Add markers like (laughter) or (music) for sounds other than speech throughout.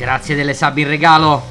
Grazie delle sub in regalo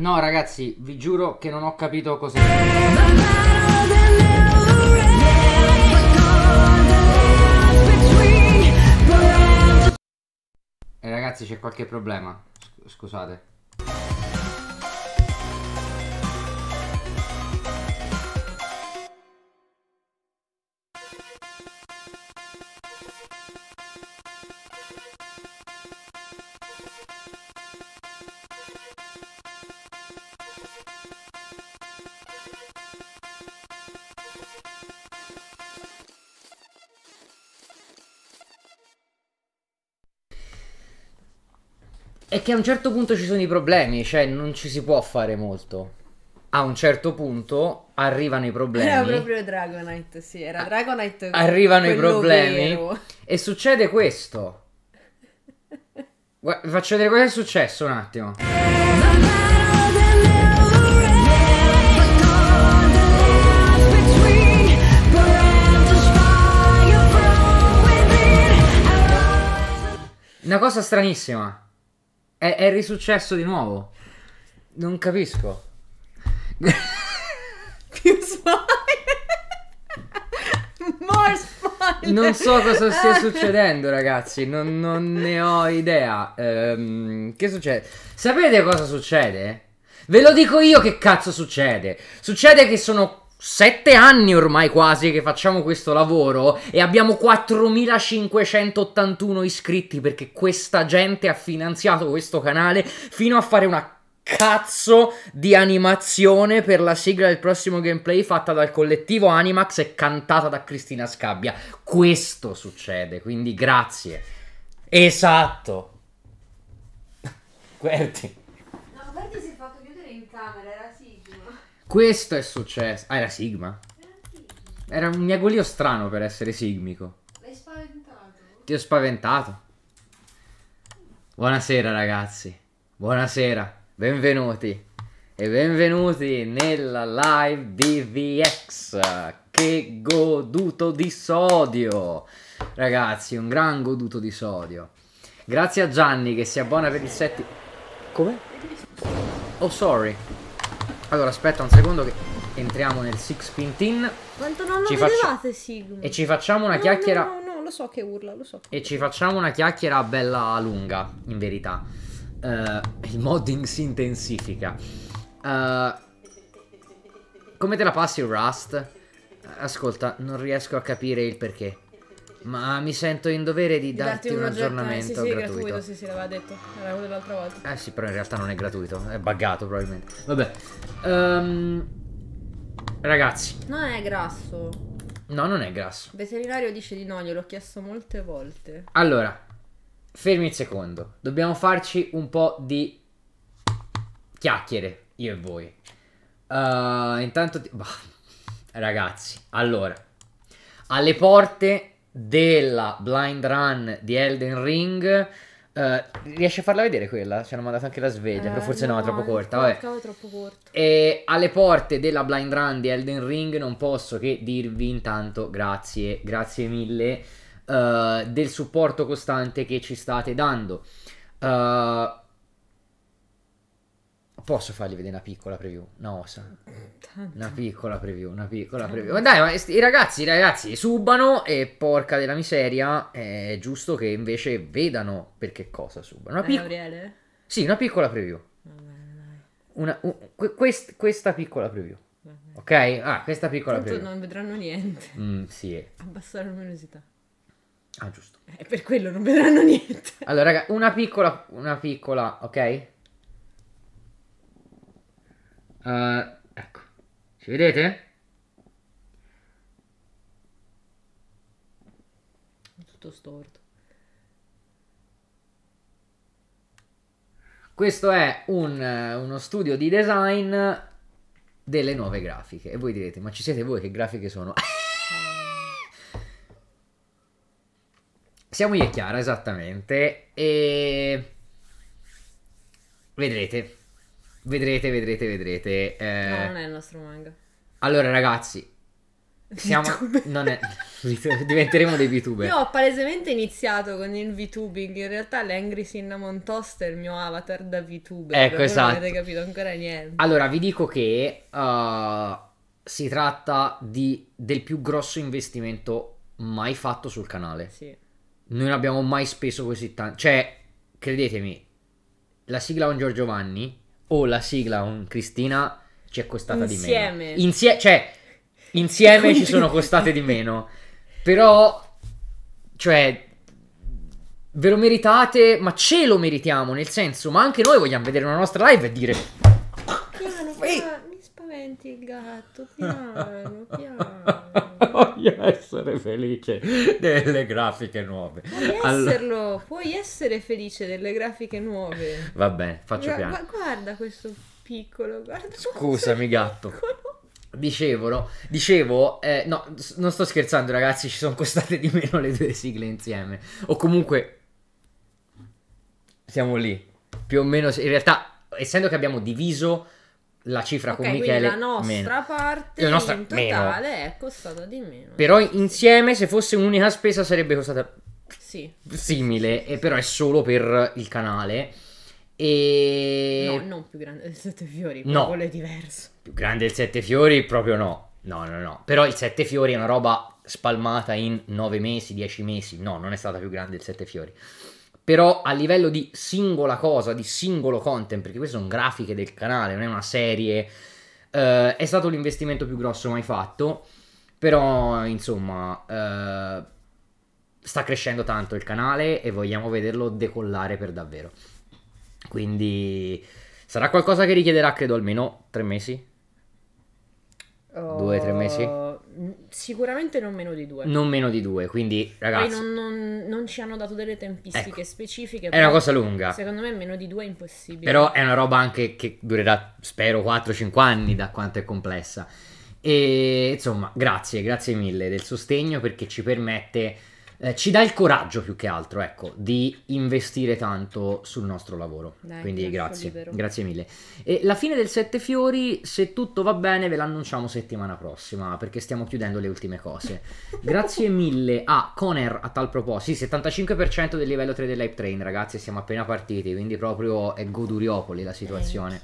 No ragazzi, vi giuro che non ho capito cos'è. E eh, ragazzi c'è qualche problema, scusate. è che a un certo punto ci sono i problemi, cioè non ci si può fare molto. A un certo punto arrivano i problemi. Era proprio Dragonite, sì, era Dragonite. Arrivano i problemi vero. e succede questo. Vi faccio vedere cosa è successo un attimo. Una cosa stranissima. È, è risuccesso di nuovo. Non capisco. (laughs) Più spoiler. (laughs) More spoiler. Non so cosa stia ah. succedendo, ragazzi. Non, non ne ho idea. Ehm, che succede? Sapete cosa succede? Ve lo dico io che cazzo succede. Succede che sono sette anni ormai quasi che facciamo questo lavoro e abbiamo 4581 iscritti perché questa gente ha finanziato questo canale fino a fare una cazzo di animazione per la sigla del prossimo gameplay fatta dal collettivo Animax e cantata da Cristina Scabbia. Questo succede, quindi grazie. Esatto. (laughs) Guardi. Questo è successo. Ah, era Sigma? Era un miagolio strano per essere sigmico. L'hai spaventato? Ti ho spaventato. Buonasera ragazzi. Buonasera. Benvenuti. E benvenuti nella live di VX. Che goduto di sodio. Ragazzi, un gran goduto di sodio. Grazie a Gianni che si abbona per il settimo... Come? Oh, sorry. Allora, aspetta un secondo che entriamo nel Six Pint Quanto non lo ci vedevate, Sigma? E ci facciamo una no, chiacchiera... No, no, no, lo so che urla, lo so. E ci facciamo una chiacchiera bella lunga, in verità. Uh, il modding si intensifica. Uh, come te la passi Rust? Ascolta, non riesco a capire il perché. Ma mi sento in dovere di darti, darti un, eh, aggiornamento. Sì, sì, gratuito. gratuito, sì, sì, l'aveva detto. Era quello dell'altra volta. Eh sì, però in realtà non è gratuito, è buggato probabilmente. Vabbè. Um, ragazzi. Non è grasso. No, non è grasso. Il veterinario dice di no, gliel'ho chiesto molte volte. Allora, fermi un secondo. Dobbiamo farci un po' di chiacchiere, io e voi. Uh, intanto... Ti... Bah, (laughs) ragazzi, allora... Alle porte della blind run di Elden Ring. Uh, riesci a farla vedere quella? Ci hanno mandato anche la sveglia, eh, però forse no, no, è troppo corta. Vabbè. Troppo corto. E alle porte della blind run di Elden Ring non posso che dirvi intanto grazie, grazie mille uh, del supporto costante che ci state dando. Uh, Posso fargli vedere una piccola preview? No, osa. Una piccola preview, una piccola preview. Ma dai, ma i ragazzi, i ragazzi, subano e porca della miseria, è giusto che invece vedano per che cosa subano. Una eh, piccola... Gabriele? Sì, una piccola preview. Una, un, quest, questa piccola preview. Ok? Ah, questa piccola Tanto preview. non vedranno niente. Mm, sì. Abbassare la luminosità. Ah, giusto. È eh, per quello non vedranno niente. Allora, raga, una piccola, una piccola, ok? Uh, ecco, ci vedete? Tutto storto. Questo è un, uno studio di design delle nuove grafiche. E voi direte, ma ci siete voi che grafiche sono? Siamo io e Chiara, esattamente. E... Vedrete. Vedrete, vedrete, vedrete. Eh... No, non è il nostro manga. Allora, ragazzi, (laughs) siamo... non è... (laughs) Diventeremo dei VTuber. Io ho palesemente iniziato con il VTubing. In realtà l'Angry Cinnamon Toast è il mio avatar da VTuber. Ecco, esatto. Non avete capito ancora niente. Allora, vi dico che uh, si tratta di, del più grosso investimento mai fatto sul canale. Sì. Noi non abbiamo mai speso così tanto. Cioè, credetemi, la sigla con Giorgio Vanni o la sigla con Cristina ci è costata insieme. di meno. Insieme. Cioè, insieme ci sono costate di meno. Però, cioè, ve lo meritate, ma ce lo meritiamo, nel senso, ma anche noi vogliamo vedere una nostra live e dire... Ehi, spaventi il gatto, piano, piano. (laughs) Voglio essere felice delle grafiche nuove. Puoi allora... esserlo, puoi essere felice delle grafiche nuove. Vabbè, faccio Gu- piano. Guarda questo piccolo, guarda Scusami gatto. Piccolo. Dicevo, no? Dicevo, eh, no, non sto scherzando ragazzi, ci sono costate di meno le due sigle insieme. O comunque... Siamo lì. Più o meno, in realtà essendo che abbiamo diviso la cifra okay, con Michele la nostra meno. parte la nostra, in totale meno. è costata di meno però insieme se fosse un'unica spesa sarebbe costata sì. simile sì. però è solo per il canale e no non più grande del sette fiori no quello è diverso più grande del sette fiori proprio no no no no però il sette fiori è una roba spalmata in 9 mesi 10 mesi no non è stata più grande del sette fiori però a livello di singola cosa, di singolo content, perché queste sono grafiche del canale, non è una serie, eh, è stato l'investimento più grosso mai fatto, però insomma eh, sta crescendo tanto il canale e vogliamo vederlo decollare per davvero. Quindi sarà qualcosa che richiederà, credo, almeno tre mesi. Due, tre mesi oh, Sicuramente non meno di due. Non meno di due, quindi ragazzi... Poi non, non, non ci hanno dato delle tempistiche ecco, specifiche. È una cosa lunga. Secondo me meno di due è impossibile. Però è una roba anche che durerà, spero, 4-5 anni da quanto è complessa. E insomma, grazie, grazie mille del sostegno perché ci permette eh, ci dà il coraggio più che altro, ecco, di investire tanto sul nostro lavoro. Dai, Quindi grazie, grazie mille. E la fine del Sette Fiori, se tutto va bene, ve l'annunciamo settimana prossima, perché stiamo chiudendo le ultime cose. (laughs) grazie mille a Coner a tal proposito, sì, 75% del livello 3 dell'Hype Train, ragazzi, siamo appena partiti, quindi proprio è goduriopoli la situazione.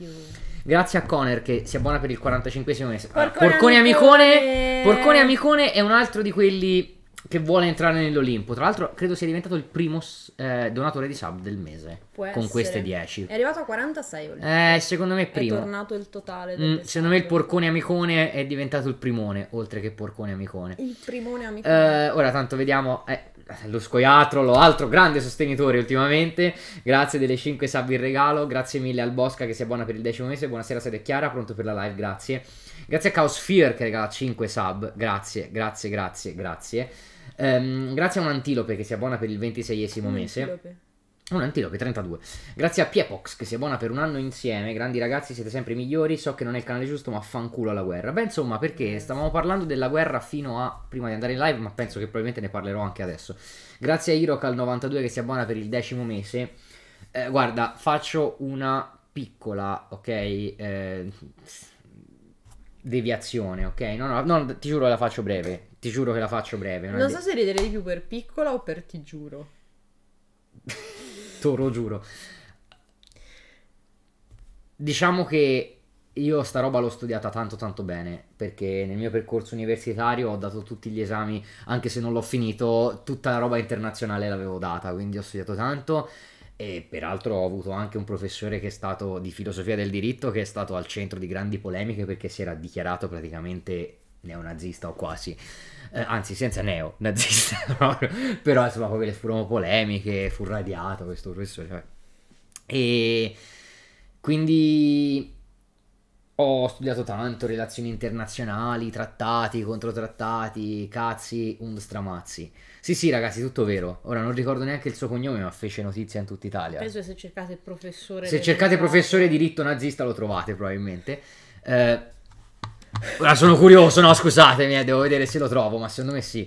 Grazie a Conner che si abbona per il 45 mese. Ah, porcone, porcone amicone. amicone. Porcone amicone è un altro di quelli che vuole entrare nell'Olimpo. Tra l'altro, credo sia diventato il primo eh, donatore di sub del mese. Può con essere. queste 10. È arrivato a 46. Olimpico. Eh, secondo me è primo. È tornato il totale. Mm, secondo me il porcone amicone è diventato il primone, oltre che porcone amicone. Il primone amicone. Eh, ora, tanto vediamo. Eh, lo scoiattro, lo altro grande sostenitore ultimamente. Grazie delle 5 sub in regalo. Grazie mille al Bosca che sia buona per il decimo mese. Buonasera, siete Chiara, pronto per la live, grazie. Grazie a Chaos Fear che regala 5 sub. Grazie, grazie, grazie, grazie. Ehm, grazie a un'antilope che si abbona per il ventiseiesimo mese. Antilope. Un'antilope 32. Grazie a Piepox che si abbona per un anno insieme. Grandi ragazzi, siete sempre i migliori. So che non è il canale giusto, ma fanculo alla guerra. Beh, insomma, perché stavamo parlando della guerra fino a prima di andare in live, ma penso che probabilmente ne parlerò anche adesso. Grazie a Irocal 92 che si abbona per il decimo mese. Eh, guarda, faccio una piccola, ok? Eh, deviazione, ok? No, no, no, ti giuro che la faccio breve. Ti giuro che la faccio breve. Non, non so se ridere di più per piccola o per ti giuro. (laughs) Toro giuro. Diciamo che io sta roba l'ho studiata tanto tanto bene perché nel mio percorso universitario ho dato tutti gli esami, anche se non l'ho finito, tutta la roba internazionale l'avevo data, quindi ho studiato tanto e peraltro ho avuto anche un professore che è stato di filosofia del diritto che è stato al centro di grandi polemiche perché si era dichiarato praticamente neonazista o quasi. Eh, anzi, senza neo-nazista, (laughs) però insomma, poi furono polemiche, fu radiato questo professore. E quindi ho studiato tanto, relazioni internazionali, trattati, controtrattati, cazzi, und stramazzi. Sì, sì, ragazzi, tutto vero. Ora non ricordo neanche il suo cognome, ma fece notizia in tutta Italia. Penso che se cercate professore... Se cercate nazista. professore diritto nazista lo trovate probabilmente. Eh, ora sono curioso, no, scusatemi, eh, devo vedere se lo trovo, ma secondo me sì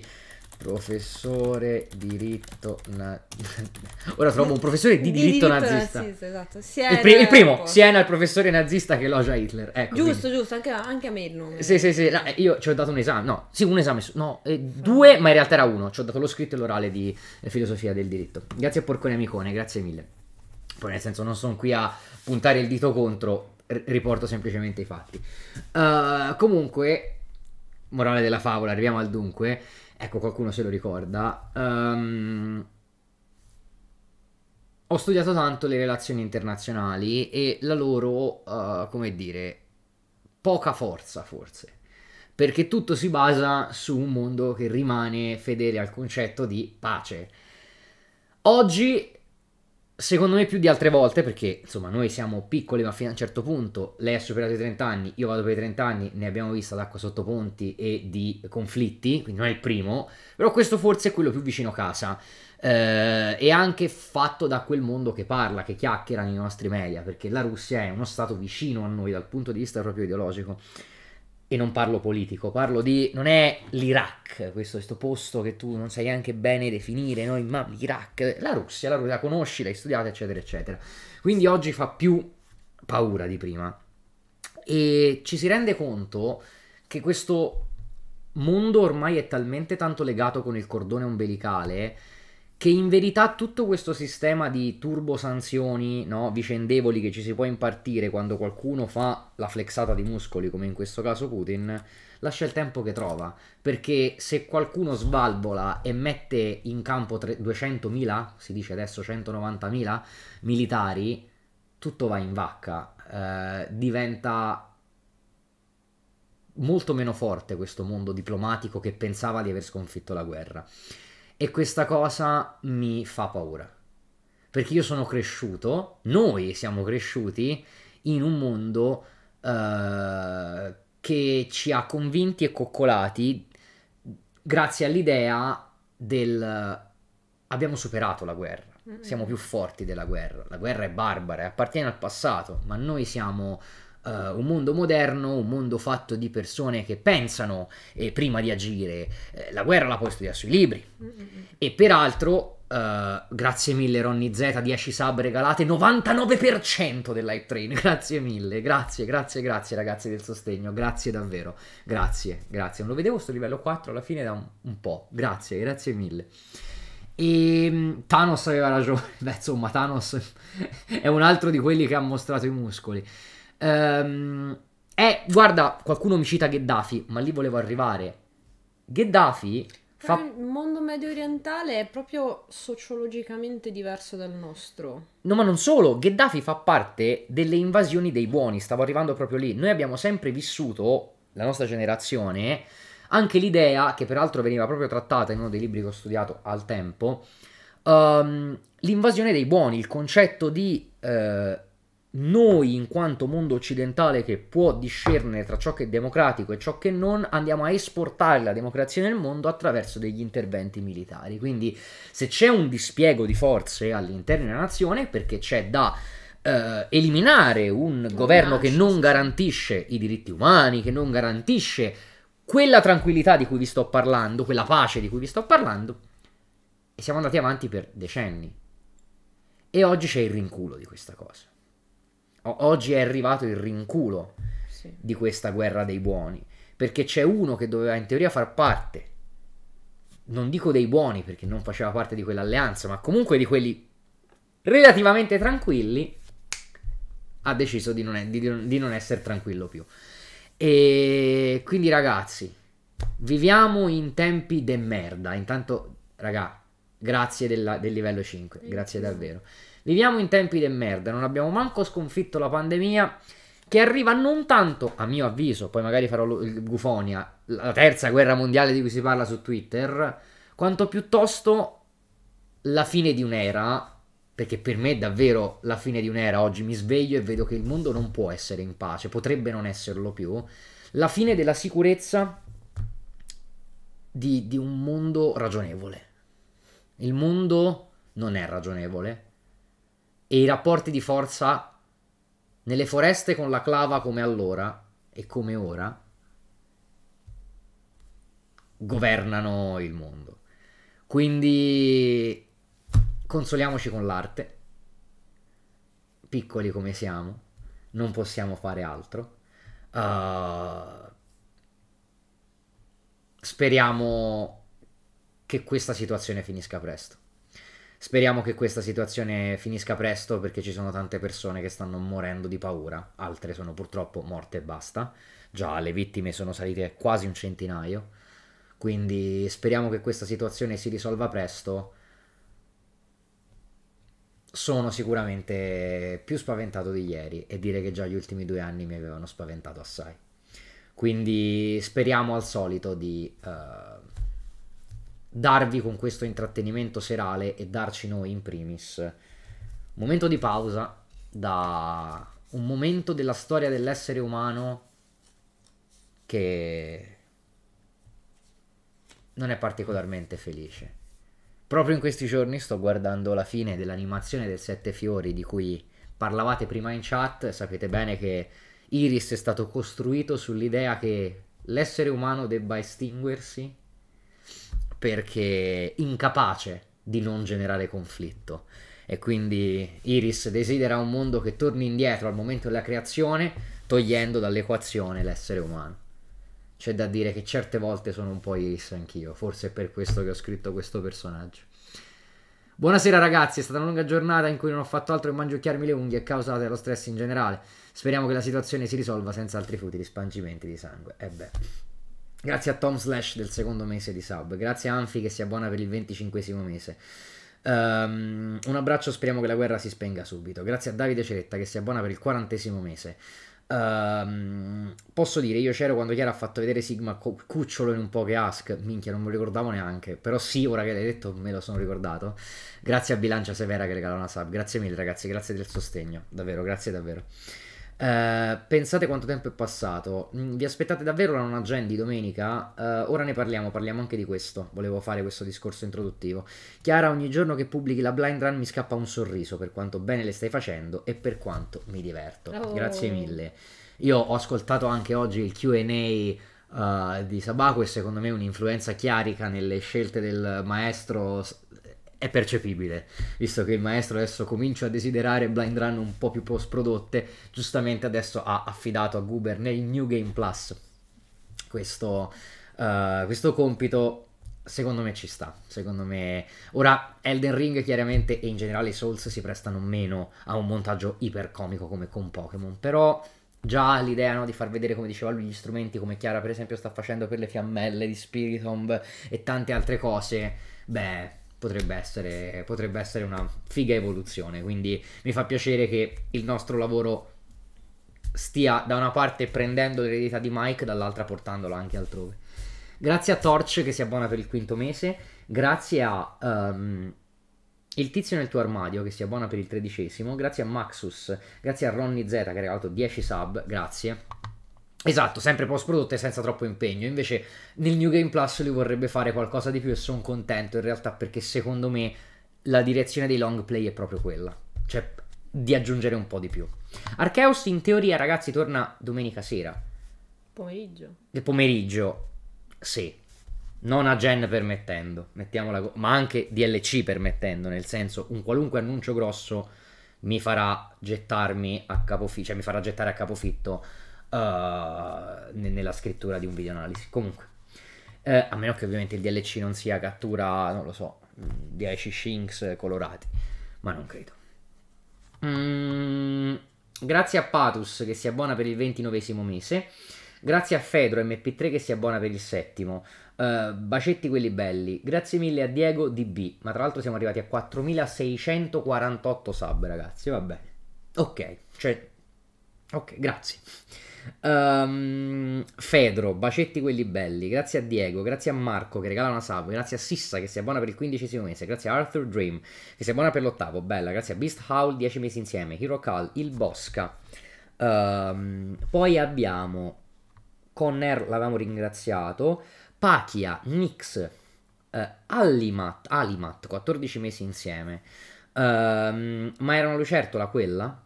professore diritto na... (laughs) ora trovo un professore di, di diritto, nazista, nazista esatto. Siena, il, pr il, primo Siena il professore nazista che elogia Hitler ecco, giusto quindi. giusto anche, anche, a me il nome sì sì sì no, eh, io ci ho dato un esame no sì un esame no eh, due ma in realtà era uno ci ho dato lo scritto e l'orale di eh, filosofia del diritto grazie a Porcone Amicone grazie mille poi nel senso non sono qui a puntare il dito contro riporto semplicemente i fatti uh, comunque morale della favola arriviamo al dunque ecco qualcuno se lo ricorda, um, ho studiato tanto le relazioni internazionali e la loro, uh, come dire, poca forza forse perché tutto si basa su un mondo che rimane fedele al concetto di pace. Oggi Secondo me più di altre volte, perché insomma noi siamo piccoli ma fino a un certo punto, lei ha superato i 30 anni, io vado per i 30 anni, ne abbiamo vista d'acqua sotto ponti e di conflitti, quindi non è il primo, però questo forse è quello più vicino a casa eh, e anche fatto da quel mondo che parla, che chiacchiera nei nostri media, perché la Russia è uno stato vicino a noi dal punto di vista proprio ideologico e non parlo politico, parlo di... non è l'Iraq, questo, questo, posto che tu non sai anche bene definire, no? ma l'Iraq, la Russia, la Russia la conosci, l'hai studiata, eccetera, eccetera. Quindi oggi fa più paura di prima. E ci si rende conto che questo mondo ormai è talmente tanto legato con il cordone ombelicale che in verità tutto questo sistema di turbo sanzioni no, vicendevoli che ci si può impartire quando qualcuno fa la flexata di muscoli, come in questo caso Putin, lascia il tempo che trova. Perché se qualcuno svalvola e mette in campo 200.000, si dice adesso 190.000 militari, tutto va in vacca. Eh, diventa molto meno forte questo mondo diplomatico che pensava di aver sconfitto la guerra. E questa cosa mi fa paura. Perché io sono cresciuto, noi siamo cresciuti in un mondo uh, che ci ha convinti e coccolati grazie all'idea del abbiamo superato la guerra, siamo più forti della guerra, la guerra è barbara, appartiene al passato, ma noi siamo uh, un mondo moderno, un mondo fatto di persone che pensano eh, prima di agire. Eh, la guerra la puoi studiare sui libri. Mm-hmm. E peraltro, uh, grazie mille Ronny Z, 10 sub regalate, 99% dell'hype train. Grazie mille, grazie, grazie, grazie ragazzi del sostegno, grazie davvero, grazie, grazie. Non lo vedevo sto livello 4 alla fine da un, un po', grazie, grazie mille. E ehm, Thanos aveva ragione. (laughs) Beh, insomma, Thanos (laughs) è un altro di quelli che ha mostrato i muscoli. Ehm, eh, guarda, qualcuno mi cita Gheddafi, ma lì volevo arrivare. Gheddafi fa... il mondo medio orientale è proprio sociologicamente diverso dal nostro. No, ma non solo, Gheddafi fa parte delle invasioni dei buoni, stavo arrivando proprio lì. Noi abbiamo sempre vissuto, la nostra generazione, anche l'idea, che peraltro veniva proprio trattata in uno dei libri che ho studiato al tempo, um, l'invasione dei buoni, il concetto di... Uh, noi in quanto mondo occidentale che può discernere tra ciò che è democratico e ciò che non, andiamo a esportare la democrazia nel mondo attraverso degli interventi militari. Quindi se c'è un dispiego di forze all'interno della nazione, perché c'è da eh, eliminare un non governo che non garantisce i diritti umani, che non garantisce quella tranquillità di cui vi sto parlando, quella pace di cui vi sto parlando, e siamo andati avanti per decenni. E oggi c'è il rinculo di questa cosa oggi è arrivato il rinculo sì. di questa guerra dei buoni, perché c'è uno che doveva in teoria far parte, non dico dei buoni perché non faceva parte di quell'alleanza, ma comunque di quelli relativamente tranquilli, ha deciso di non, è, di, di non essere tranquillo più. E quindi ragazzi, viviamo in tempi de merda, intanto raga, grazie della, del livello 5, grazie davvero. Viviamo in tempi de merda, non abbiamo manco sconfitto la pandemia che arriva non tanto, a mio avviso, poi magari farò il gufonia, la terza guerra mondiale di cui si parla su Twitter, quanto piuttosto la fine di un'era, perché per me è davvero la fine di un'era. Oggi mi sveglio e vedo che il mondo non può essere in pace, potrebbe non esserlo più. La fine della sicurezza di, di un mondo ragionevole. Il mondo non è ragionevole, e i rapporti di forza nelle foreste con la clava come allora e come ora governano il mondo. Quindi consoliamoci con l'arte, piccoli come siamo, non possiamo fare altro. Uh, speriamo che questa situazione finisca presto. Speriamo che questa situazione finisca presto perché ci sono tante persone che stanno morendo di paura, altre sono purtroppo morte e basta. Già le vittime sono salite quasi un centinaio, quindi speriamo che questa situazione si risolva presto. Sono sicuramente più spaventato di ieri e dire che già gli ultimi due anni mi avevano spaventato assai. Quindi speriamo al solito di... Uh, darvi con questo intrattenimento serale e darci noi in primis un momento di pausa da un momento della storia dell'essere umano che non è particolarmente felice. Proprio in questi giorni sto guardando la fine dell'animazione del Sette Fiori di cui parlavate prima in chat, sapete bene che Iris è stato costruito sull'idea che l'essere umano debba estinguersi perché incapace di non generare conflitto. E quindi Iris desidera un mondo che torni indietro al momento della creazione, togliendo dall'equazione l'essere umano. C'è da dire che certe volte sono un po' Iris anch'io, forse è per questo che ho scritto questo personaggio. Buonasera ragazzi, è stata una lunga giornata in cui non ho fatto altro che mangiucchiarmi le unghie causate dallo stress in generale. Speriamo che la situazione si risolva senza altri futili spangimenti di sangue. E beh. Grazie a Tom Slash del secondo mese di sub. Grazie a Anfi che si abbona per il venticinquesimo mese. Um, un abbraccio, speriamo che la guerra si spenga subito. Grazie a Davide Ceretta che si abbona per il quarantesimo mese. Um, posso dire, io c'ero quando Chiara ha fatto vedere Sigma Cucciolo in un po' che Ask. Minchia, non me lo ricordavo neanche. Però sì, ora che l'hai detto me lo sono ricordato. Grazie a Bilancia Severa che regala una sub. Grazie mille ragazzi, grazie del sostegno. Davvero, grazie davvero. Eh, pensate quanto tempo è passato. Mm, vi aspettate davvero la non agenda di domenica? Uh, ora ne parliamo, parliamo anche di questo. Volevo fare questo discorso introduttivo. Chiara, ogni giorno che pubblichi la blind run mi scappa un sorriso per quanto bene le stai facendo e per quanto mi diverto. Oh. Grazie mille. Io ho ascoltato anche oggi il QA. Uh, eh, di Sabaco e secondo me un'influenza chiarica nelle scelte del maestro è percepibile, visto che il maestro adesso comincia a desiderare blind run un po' più post prodotte, giustamente adesso ha affidato a Goober nel New Game Plus questo, uh, questo compito secondo me ci sta. Secondo me. Ora, Elden Ring chiaramente e in generale i Souls si prestano meno a un montaggio ipercomico come con Pokémon. Però già l'idea no, di far vedere, come diceva lui, gli strumenti come Chiara, per esempio, sta facendo per le fiammelle di Spiritomb e tante altre cose. Beh potrebbe essere, potrebbe essere una figa evoluzione. Quindi mi fa piacere che il nostro lavoro stia da una parte prendendo l'eredità di Mike, dall'altra portandola anche altrove. Grazie a Torch che si abbona per il quinto mese, grazie a um, Il tizio nel tuo armadio che si abbona per il tredicesimo, grazie a Maxus, grazie a Ronny Z che ha regalato 10 sub, grazie. Esatto, sempre post prodotte senza troppo impegno. Invece nel New Game Plus lui vorrebbe fare qualcosa di più e sono contento in realtà perché secondo me la direzione dei long play è proprio quella. Cioè di aggiungere un po' di più. Archeus in teoria ragazzi torna domenica sera. Pomeriggio. Del pomeriggio, sì. Non a gen permettendo, go- ma anche DLC permettendo, nel senso un qualunque annuncio grosso mi farà gettarmi a capofitto, cioè mi farà gettare a capofitto uh, nella scrittura di un video analisi. Comunque, eh, a meno che ovviamente il DLC non sia cattura, non lo so, 10 mm, shinks colorati, ma non credo. Mm, grazie a Patus che si abbona per il 29 mese. Grazie a Fedro MP3 che si abbona per il settimo. Uh, bacetti quelli belli. Grazie mille a Diego DB. Ma tra l'altro siamo arrivati a 4648 sub, ragazzi. Va bene. Ok, cioè... Ok, grazie. Um, Fedro, bacetti quelli belli. Grazie a Diego, grazie a Marco che regala una sub. Grazie a Sissa che si abbona per il quindicesimo mese. Grazie a Arthur Dream che si abbona per l'ottavo. Bella, grazie a Beast Howl, dieci mesi insieme. Hero Call, il Bosca. Um, poi abbiamo Conner, l'avevamo ringraziato. Pachia, Nix, uh, Alimat, Alimat, 14 mesi insieme. Um, ma era una lucertola quella?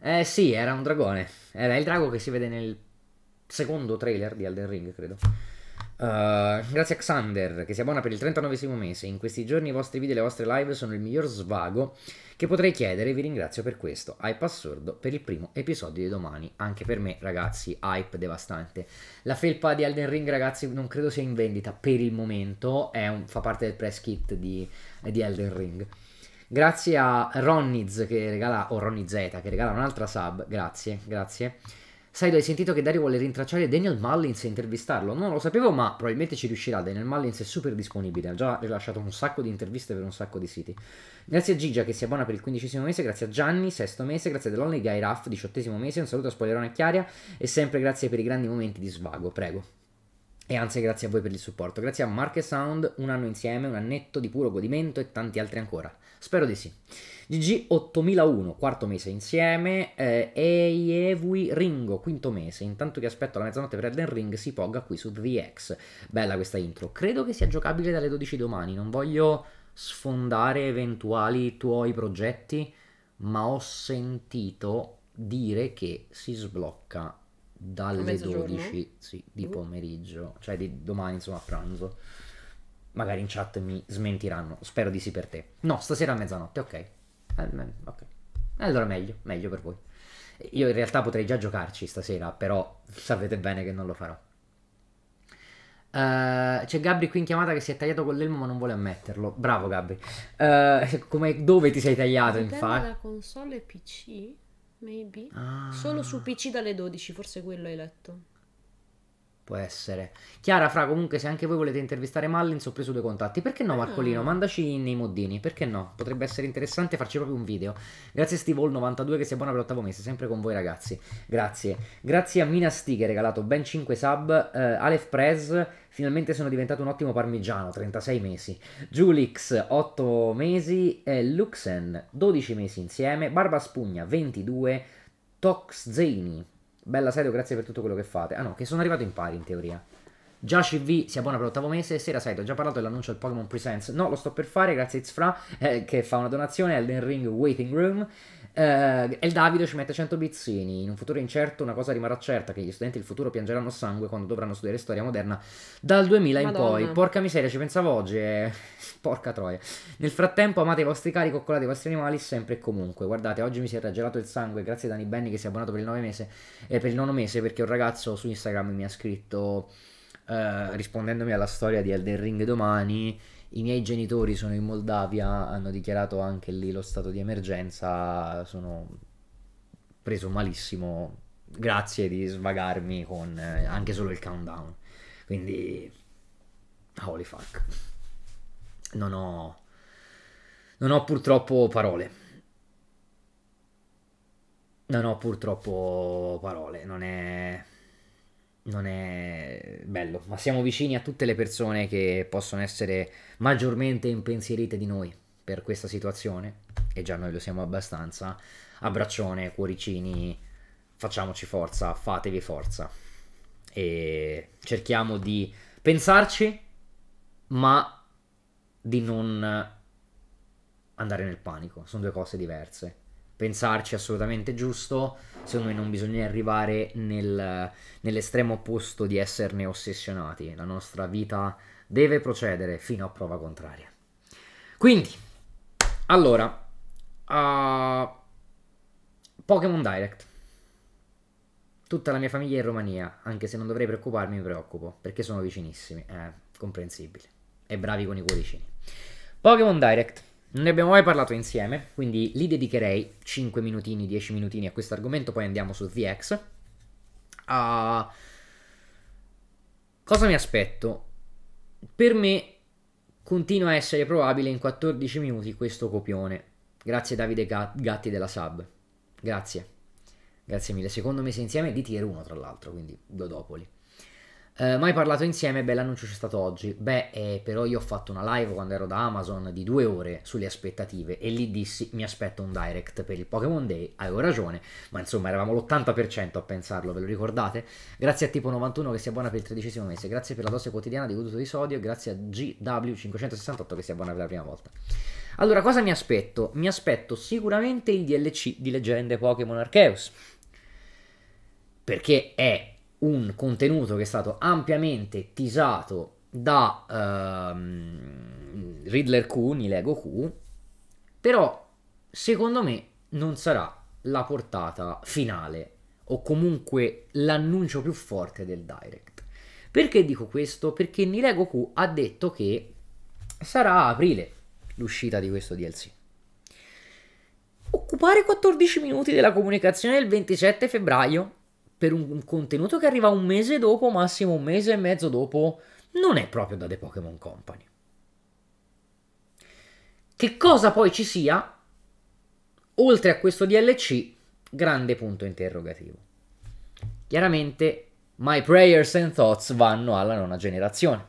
Eh sì, era un dragone. Era il drago che si vede nel secondo trailer di Elden Ring, credo. Uh, grazie a Xander che si abbona per il 39 mese. In questi giorni i vostri video e le vostre live sono il miglior svago che potrei chiedere. Vi ringrazio per questo. Hype assurdo per il primo episodio di domani. Anche per me, ragazzi, hype devastante. La felpa di Elden Ring, ragazzi, non credo sia in vendita per il momento. Un, fa parte del press kit di, di Elden Ring. Grazie a Ronniz che regala, o Ronny che regala un'altra sub, grazie, grazie. Sai, hai sentito che Dario vuole rintracciare Daniel Mullins e intervistarlo? Non lo sapevo, ma probabilmente ci riuscirà. Daniel Mullins è super disponibile, ha già rilasciato un sacco di interviste per un sacco di siti. Grazie a Gigia che si abbona per il quindicesimo mese, grazie a Gianni, sesto mese, grazie a The Lonely Guy Raff, diciottesimo mese, un saluto a Spoilerone e Chiaria e sempre grazie per i grandi momenti di svago, prego. E anzi grazie a voi per il supporto, grazie a Mark e Sound, un anno insieme, un annetto di puro godimento e tanti altri ancora. Spero di sì. GG 8001, quarto mese insieme, eh, e Ievui Ringo, quinto mese. Intanto che aspetto la mezzanotte per Elden Ring si pogga qui su VX. Bella questa intro. Credo che sia giocabile dalle 12 domani, non voglio sfondare eventuali tuoi progetti, ma ho sentito dire che si sblocca dalle 12 sì, di uh. pomeriggio, cioè di domani insomma a pranzo. Magari in chat mi smentiranno, spero di sì per te. No, stasera a mezzanotte, ok. Eh, ok. Eh, allora meglio, meglio per voi. Io in realtà potrei già giocarci stasera, però sapete bene che non lo farò. Uh, c'è Gabri qui in chiamata che si è tagliato con l'elmo ma non vuole ammetterlo. Bravo Gabri. Uh, come, dove ti sei tagliato infatti? La console PC? Maybe. Ah. Solo su PC dalle 12, forse quello hai letto. Può essere. Chiara, Fra, comunque, se anche voi volete intervistare Mullins, ho preso due contatti. Perché no, Marcolino? Ah. Mandaci nei moddini. Perché no? Potrebbe essere interessante farci proprio un video. Grazie a 92 che sia buona per l'ottavo mese, sempre con voi ragazzi. Grazie. Grazie a Mina Sti che ha regalato ben 5 sub. Eh, Aleph Prez, finalmente sono diventato un ottimo parmigiano, 36 mesi. Julix, 8 mesi. Eh, Luxen, 12 mesi insieme. Barba Spugna, 22. Tox Zeni, Bella Saito, grazie per tutto quello che fate. Ah no, che sono arrivato in pari in teoria. Già CV, sia buona per l'ottavo mese. Sera Saito, ho già parlato dell'annuncio del Pokémon Presents. No, lo sto per fare, grazie It's Fra, eh, che fa una donazione Elden Ring Waiting Room. Eh, El Davide ci mette 100 bizzini. In un futuro incerto, una cosa rimarrà certa: che gli studenti del futuro piangeranno sangue quando dovranno studiare storia moderna dal 2000 Madonna. in poi. Porca miseria, ci pensavo oggi. Eh. (laughs) Porca troia. Nel frattempo, amate i vostri cari, coccolate i vostri animali sempre e comunque. Guardate, oggi mi si è raggelato il sangue. Grazie a Dani Benny che si è abbonato per il, mese, eh, per il nono mese perché un ragazzo su Instagram mi ha scritto. Eh, rispondendomi alla storia di Elden Ring domani, i miei genitori sono in Moldavia, hanno dichiarato anche lì lo stato di emergenza, sono preso malissimo, grazie di svagarmi con eh, anche solo il countdown. Quindi, holy fuck, non ho, non ho purtroppo parole. Non ho purtroppo parole, non è non è bello, ma siamo vicini a tutte le persone che possono essere maggiormente impensierite di noi per questa situazione, e già noi lo siamo abbastanza. Abbraccione, cuoricini, facciamoci forza, fatevi forza. E cerchiamo di pensarci, ma di non andare nel panico, sono due cose diverse pensarci assolutamente giusto, secondo me non bisogna arrivare nel, nell'estremo opposto di esserne ossessionati, la nostra vita deve procedere fino a prova contraria. Quindi, allora, uh, Pokémon Direct. Tutta la mia famiglia è in Romania, anche se non dovrei preoccuparmi, mi preoccupo, perché sono vicinissimi, è eh, comprensibile. E bravi con i cuoricini. Pokémon Direct. Non ne abbiamo mai parlato insieme, quindi li dedicherei 5 minutini, 10 minutini a questo argomento, poi andiamo su VX. Uh, ah, cosa mi aspetto? Per me continua a essere probabile in 14 minuti questo copione. Grazie Davide Gatti della Sub. Grazie. Grazie mille. Secondo mese insieme di tier 1, tra l'altro, quindi Godopoli. Eh, mai parlato insieme, beh, l'annuncio c'è stato oggi. Beh, eh, però io ho fatto una live quando ero da Amazon di due ore sulle aspettative e lì dissi mi aspetto un direct per il Pokémon Day, avevo ragione, ma insomma eravamo l'80% a pensarlo, ve lo ricordate? Grazie a Tipo91 che sia buona per il tredicesimo mese, grazie per la dose quotidiana di goduto di sodio e grazie a GW568 che sia buona per la prima volta. Allora, cosa mi aspetto? Mi aspetto sicuramente il DLC di Leggende Pokémon Arceus. Perché è un contenuto che è stato ampiamente teasato da uh, Riddler Q, Nilego Q, però secondo me non sarà la portata finale o comunque l'annuncio più forte del direct. Perché dico questo? Perché Nilego Q ha detto che sarà a aprile l'uscita di questo DLC. Occupare 14 minuti della comunicazione del 27 febbraio per un contenuto che arriva un mese dopo, massimo un mese e mezzo dopo, non è proprio da The Pokémon Company. Che cosa poi ci sia oltre a questo DLC? Grande punto interrogativo. Chiaramente, My Prayers and Thoughts vanno alla nona generazione,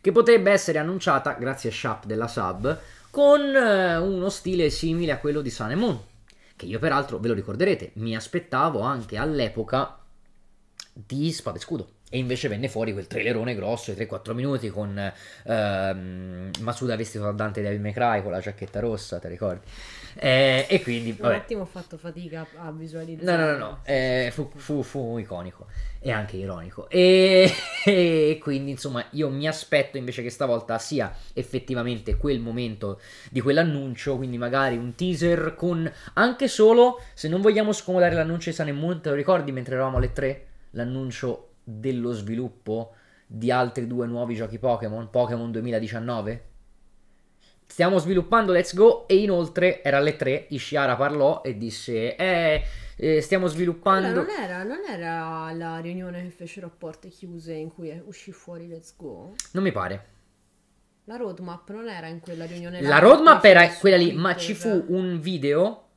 che potrebbe essere annunciata, grazie a Sharp della sub, con eh, uno stile simile a quello di Sun e Moon, che io peraltro, ve lo ricorderete, mi aspettavo anche all'epoca di Spada e Scudo. E invece venne fuori quel trailerone grosso di 3-4 minuti con ehm, Masuda vestito da Dante David May con la giacchetta rossa, ti ricordi? Eh, e quindi... Vabbè. Un attimo ho fatto fatica a visualizzare. No, no, no, no. Eh, fu, fu, fu, iconico e anche ironico. E, (laughs) e quindi insomma io mi aspetto invece che stavolta sia effettivamente quel momento di quell'annuncio, quindi magari un teaser con anche solo, se non vogliamo scomodare l'annuncio di San te lo ricordi mentre eravamo alle 3? l'annuncio dello sviluppo di altri due nuovi giochi Pokémon, Pokémon 2019? Stiamo sviluppando Let's Go e inoltre era alle 3, Ishiara parlò e disse eh, eh stiamo sviluppando... Allora, non, era, non era la riunione che fecero a porte chiuse in cui uscì fuori Let's Go? Non mi pare. La roadmap non era in quella riunione. La roadmap era quella lì, ma ci fu un video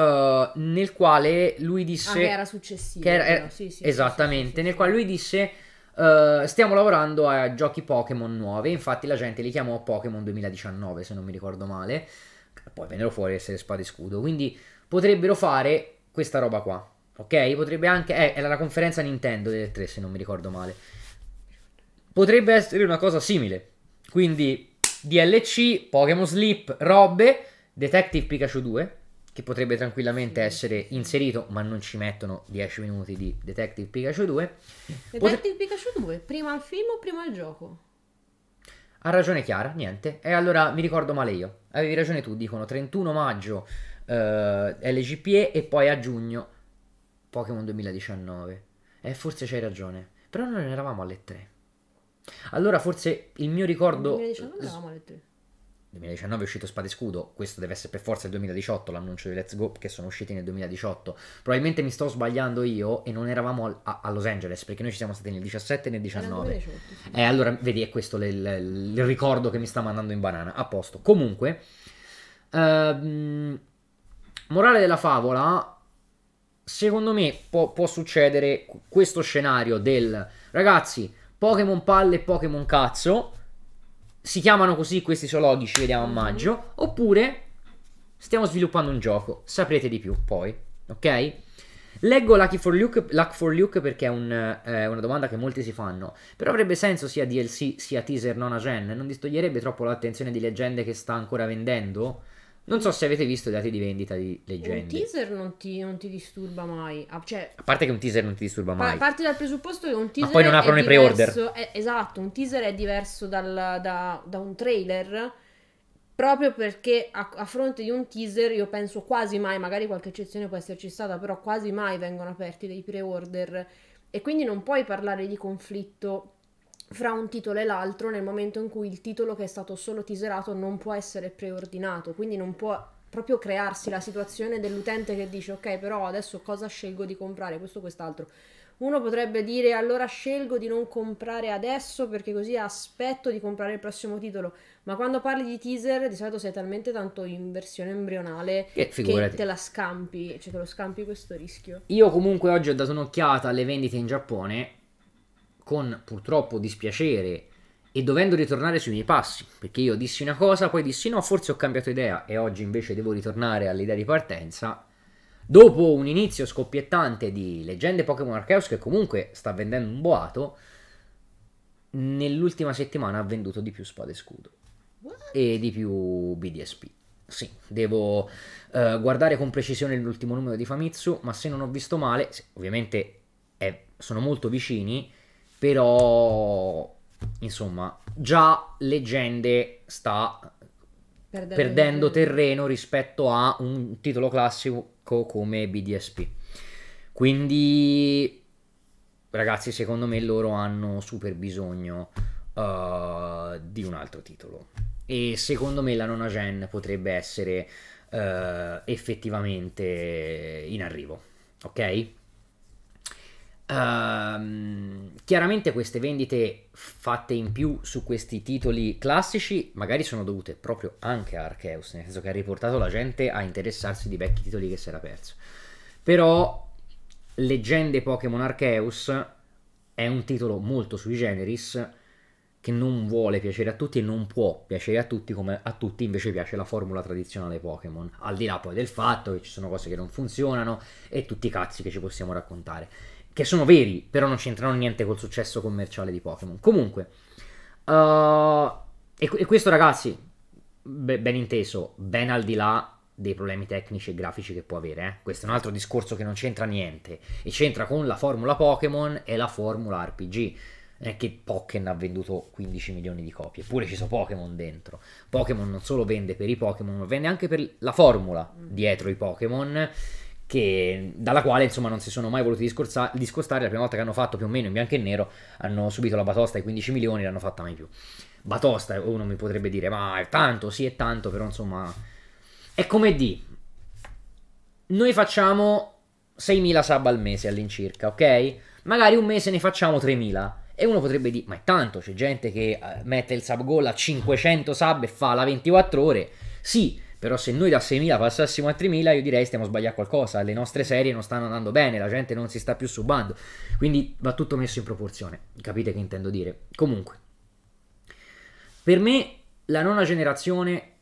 eh, nel quale lui disse... Ah, era successivo. Che era, però, sì, sì, esattamente, sì, nel quale lui disse uh, stiamo lavorando a giochi Pokémon nuovi, infatti la gente li chiamò Pokémon 2019 se non mi ricordo male, poi vennero fuori essere spade e scudo, quindi potrebbero fare questa roba qua, ok? Potrebbe anche... Eh, è la conferenza Nintendo delle 3 se non mi ricordo male. Potrebbe essere una cosa simile, quindi DLC, Pokémon Sleep, robe, Detective Pikachu 2 che potrebbe tranquillamente essere inserito, ma non ci mettono 10 minuti di Detective Pikachu 2. Detective Pot- Pikachu 2, prima al film o prima al gioco? Ha ragione Chiara, niente. E allora mi ricordo male io. Avevi ragione tu, dicono 31 maggio eh, LGPE e poi a giugno Pokémon 2019. E eh, forse c'hai ragione. Però noi non eravamo alle 3. Allora forse il mio ricordo... 2019 eravamo alle 3. 2019 è uscito Spade Scudo, questo deve essere per forza il 2018 l'annuncio di Let's Go che sono usciti nel 2018. Probabilmente mi sto sbagliando io e non eravamo a, a, Los Angeles perché noi ci siamo stati nel 17 e nel 19. E eh, allora vedi è questo l, l, il ricordo che mi sta mandando in banana. A posto. Comunque, ehm, morale della favola, secondo me può, può succedere questo scenario del ragazzi Pokémon palle e Pokémon cazzo si chiamano così questi zoologhi, ci vediamo a mhm. maggio, oppure stiamo sviluppando un gioco, saprete di più poi, ok? Leggo Lucky for Luke, Luck for Luke perché è un, eh, una domanda che molti si fanno, però avrebbe senso sia DLC sia teaser nona gen, non distoglierebbe troppo l'attenzione di leggende che sta ancora vendendo? Non so se avete visto i dati di vendita di Leggende. Un teaser non ti, non ti disturba mai. Ah, cioè, a parte che un teaser non ti disturba mai. Parte dal presupposto che un teaser. Ma poi non aprono i pre-order. È, esatto, un teaser è diverso dal, da, da, un trailer. Proprio perché a, a, fronte di un teaser, io penso quasi mai, magari qualche eccezione può esserci stata, però quasi mai vengono aperti dei pre-order. E quindi non puoi parlare di conflitto fra un titolo e l'altro nel momento in cui il titolo che è stato solo teaserato non può essere preordinato, quindi non può proprio crearsi la situazione dell'utente che dice ok però adesso cosa scelgo di comprare, questo o quest'altro. Uno potrebbe dire allora scelgo di non comprare adesso perché così aspetto di comprare il prossimo titolo, ma quando parli di teaser di solito sei talmente tanto in versione embrionale eh, che, te la scampi, cioè te lo scampi questo rischio. Io comunque oggi ho dato un'occhiata alle vendite in Giappone con purtroppo dispiacere e dovendo ritornare sui miei passi, perché io dissi una cosa, poi dissi no, forse ho cambiato idea e oggi invece devo ritornare all'idea di partenza. Dopo un inizio scoppiettante di Leggende Pokémon Arceus che comunque sta vendendo un boato, nell'ultima settimana ha venduto di più spade Scudo What? e di più BDSP. Sì, devo eh, guardare con precisione l'ultimo numero di Famitsu, ma se non ho visto male, ovviamente è, sono molto vicini, però, insomma, già leggende sta Perdere perdendo terreno rispetto a un titolo classico come BDSP. Quindi, ragazzi, secondo me loro hanno super bisogno uh, di un altro titolo. E secondo me la nona gen potrebbe essere uh, effettivamente in arrivo. Ok? Ehm, chiaramente queste vendite fatte in più su questi titoli classici magari sono dovute proprio anche a Arceus, nel senso che ha riportato la gente a interessarsi di vecchi titoli che si era perso. Però Leggende Pokémon Arceus è un titolo molto sui generis che non vuole piacere a tutti e non può piacere a tutti come a tutti invece piace la formula tradizionale Pokémon, al di là poi del fatto che ci sono cose che non funzionano e tutti i cazzi che ci possiamo raccontare che sono veri, però non c'entrano niente col successo commerciale di Pokémon. Comunque, uh, e, e, questo ragazzi, be, ben inteso, ben al di là dei problemi tecnici e grafici che può avere, eh? questo è un altro discorso che non c'entra niente, e c'entra con la formula Pokémon e la formula RPG. Non eh, è che Pokémon ha venduto 15 milioni di copie, eppure ci sono Pokémon dentro. Pokémon non solo vende per i Pokémon, ma vende anche per la formula mm. dietro i Pokémon che, dalla quale insomma non si sono mai voluti discorsa- discostare, la prima volta che hanno fatto più o meno in bianco e nero hanno subito la batosta ai 15 milioni, l'hanno fatta mai più. Batosta, uno mi potrebbe dire, ma è tanto, sì è tanto, però insomma... È come di... Noi facciamo 6.000 sub al mese all'incirca, ok? Magari un mese ne facciamo 3.000. E uno potrebbe dire, ma è tanto, c'è gente che eh, mette il sub goal a 500 sub e fa la 24 ore. Sì, però se noi da 6.000 passassimo a 3.000 io direi stiamo sbagliando qualcosa, le nostre serie non stanno andando bene, la gente non si sta più subando, quindi va tutto messo in proporzione, capite che intendo dire. Comunque, per me la nona generazione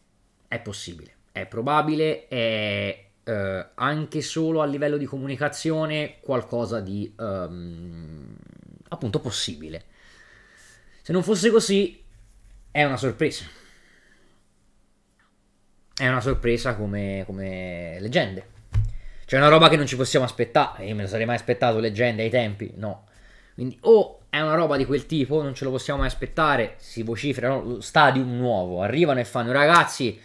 è possibile, è probabile, è eh, anche solo a livello di comunicazione qualcosa di ehm, appunto possibile. Se non fosse così è una sorpresa è una sorpresa come, come leggende. C'è cioè una roba che non ci possiamo aspettare. Io me lo sarei mai aspettato leggende ai tempi, no. Quindi o è una roba di quel tipo, non ce lo possiamo mai aspettare, si vocifera, no? stadium nuovo, arrivano e fanno ragazzi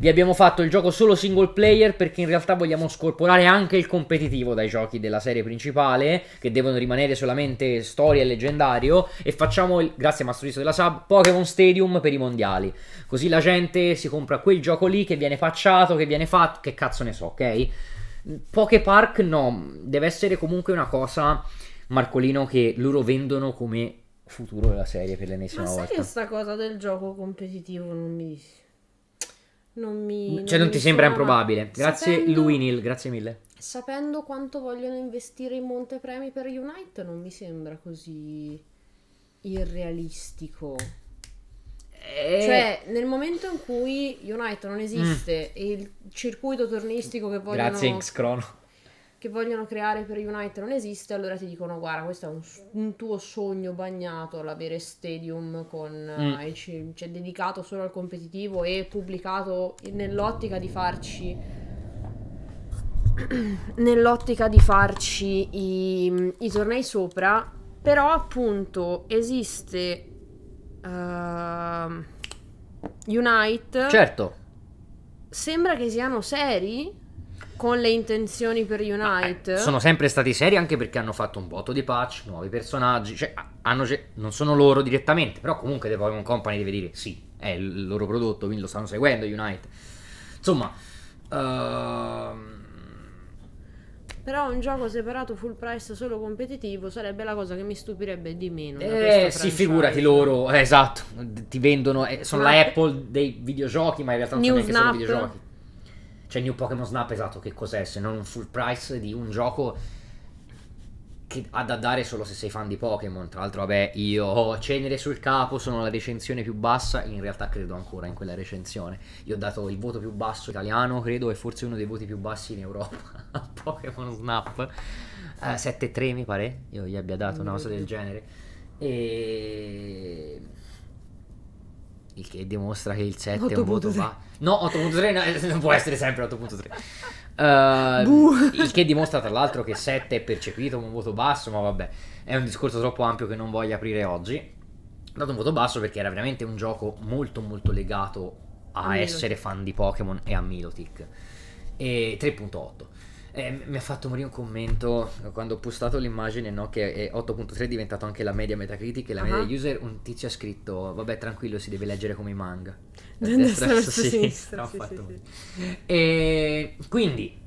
vi abbiamo fatto il gioco solo single player perché in realtà vogliamo scorporare anche il competitivo dai giochi della serie principale, che devono rimanere solamente storia e leggendario, e facciamo, il, grazie Mastrolisto della sub, Pokémon Stadium per i mondiali. Così la gente si compra quel gioco lì che viene facciato, che viene fatto, che cazzo ne so, ok? Poké Park no, deve essere comunque una cosa, Marcolino, che loro vendono come futuro della serie per l'ennesima volta. Ma sai volta. che sta cosa del gioco competitivo non mi dici? non mi... cioè non mi ti sembra improbabile. Grazie sapendo, Luinil, grazie mille. Sapendo quanto vogliono investire in Montepremi per Unite non mi sembra così irrealistico. E... Eh. Cioè, nel momento in cui Unite non mm. esiste mm. e il circuito tornistico che vogliono... Grazie X-Crono che vogliono creare per United non esiste, allora ti dicono guarda questo è un, un tuo sogno bagnato, l'avere Stadium con, eh, mm. eh, cioè, dedicato solo al competitivo e pubblicato nell'ottica di farci (clears throat) nell'ottica di farci i, i tornei sopra, però appunto esiste uh, ehm, Unite. Certo. Sembra che siano seri con le intenzioni per eh, Unite. Ah, eh, sono sempre stati seri anche perché hanno fatto un botto di patch, nuovi personaggi, cioè, ce- non sono loro direttamente, però comunque The Pokémon Company deve dire sì, è il loro prodotto, quindi lo stanno seguendo Unite. Insomma... Uh... Però un gioco separato full price solo competitivo sarebbe la cosa che mi stupirebbe di meno. Eh, si figurati loro, eh, esatto, ti vendono, eh, sono Ma... la Apple dei videogiochi, ma in realtà non sono neanche solo videogiochi. Cioè, New Pokémon Snap, esatto, che cos'è se non un full price di un gioco che ha da dare solo se sei fan di Pokémon. Tra l'altro, vabbè, io ho cenere sul capo, sono la recensione più bassa. In realtà credo ancora in quella recensione. Io ho dato il voto più basso italiano, credo, e forse uno dei voti più bassi in Europa (laughs) a Pokémon Snap. Uh, eh, 7-3 mi pare, io gli abbia dato una cosa del genere. E... Il che dimostra che il 7 è un voto basso. No, 8.3 non eh, può essere sempre 8.3. (laughs) Ehm, uh, il che dimostra tra l'altro che 7 è percepito come un voto basso, ma vabbè, è un discorso troppo ampio che non voglio aprire oggi. Ho dato un voto basso perché era veramente un gioco molto molto legato a, a essere fan di Pokémon e a Milotic. E 3.8. Eh, mi ha fatto morire un commento quando ho postato l'immagine no, che 8.3 è diventato anche la media Metacritic e la uh-huh. media user. Un tizio ha scritto: Vabbè, tranquillo, si deve leggere come i manga. Da destra verso sinistra. Sì, sì, sì. E quindi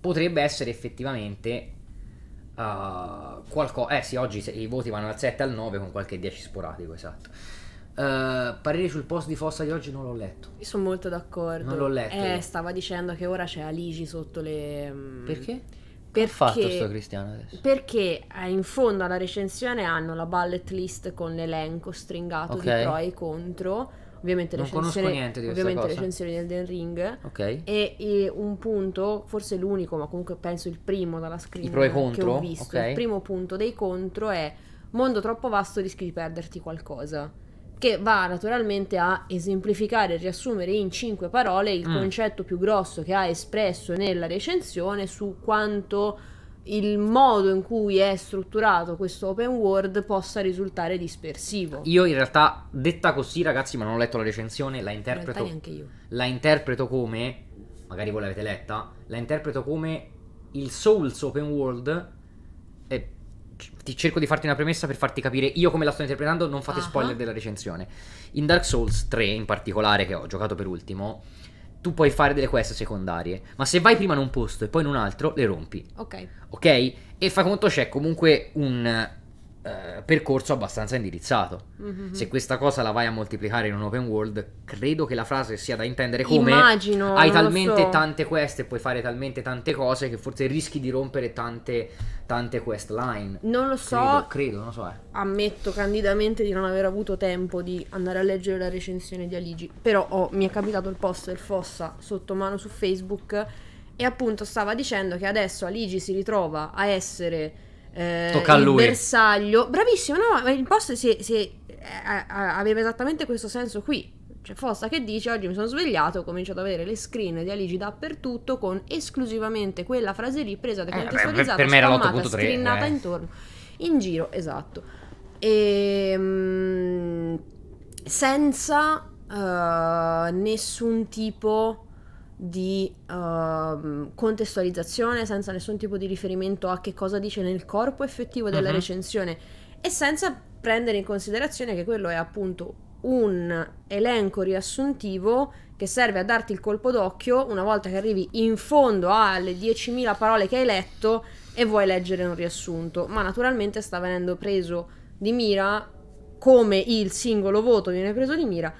potrebbe essere effettivamente uh, ah, qualcosa. Eh sì, oggi i voti vanno dal 7 al 9 con qualche 10 sporadico, esatto. Eh, pareri sul post di Fossa di oggi non l'ho letto. Io sono molto d'accordo. Non l'ho letto. Eh, stava dicendo che ora c'è Aligi sotto le. Mm, perché? Perché, fatto sto Cristiano adesso? Perché eh, in fondo alla recensione hanno la bullet list con l'elenco stringato okay. di pro e contro. Ovviamente non conosco niente di Ovviamente cosa. recensioni del Den Ring. Ok. E, e, un punto, forse l'unico, ma comunque penso il primo dalla scritta I pro e contro? che ho visto. Okay. Il primo punto dei contro è mondo troppo vasto rischi di perderti qualcosa che va naturalmente a esemplificare e riassumere in cinque parole il mm. concetto più grosso che ha espresso nella recensione su quanto il modo in cui è strutturato questo open world possa risultare dispersivo. Io in realtà, detta così ragazzi, ma non ho letto la recensione, la interpreto... In la interpreto come, magari voi l'avete letta, la interpreto come il Souls open world ti cerco di farti una premessa per farti capire io come la sto interpretando, non fate uh-huh. spoiler della recensione. In Dark Souls 3, in particolare, che ho giocato per ultimo, tu puoi fare delle quest secondarie, ma se vai prima in un posto e poi in un altro, le rompi. Ok. Ok? E fa conto c'è comunque un eh, percorso abbastanza indirizzato. Mm-hmm. Se questa cosa la vai a moltiplicare in un open world, credo che la frase sia da intendere come Immagino, hai talmente so. tante quest e puoi fare talmente tante cose che forse rischi di rompere tante, tante quest line. Non lo so. Credo, credo non so. Eh. Ammetto candidamente di non aver avuto tempo di andare a leggere la recensione di Aligi, però oh, mi è capitato il post del Fossa sotto mano su Facebook e appunto stava dicendo che adesso Aligi si ritrova a essere eh, Tocca a lui. il bersaglio. Bravissimo, no, ma il post se, se, eh, a, aveva esattamente questo senso qui. Cioè, Fossa che dice: Oggi mi sono svegliato, ho cominciato ad avere le screen di Aligi dappertutto con esclusivamente quella frase lì presa, da eh, per, per spammata, scrinnata eh. intorno. In giro, esatto. E, ehm, mh, senza uh, nessun tipo di uh, contestualizzazione senza nessun tipo di riferimento a che cosa dice nel corpo effettivo della uh-huh. recensione e senza prendere in considerazione che quello è appunto un elenco riassuntivo che serve a darti il colpo d'occhio una volta che arrivi in fondo alle 10.000 parole che hai letto e vuoi leggere un riassunto, ma naturalmente sta venendo preso di mira come il singolo voto viene preso di mira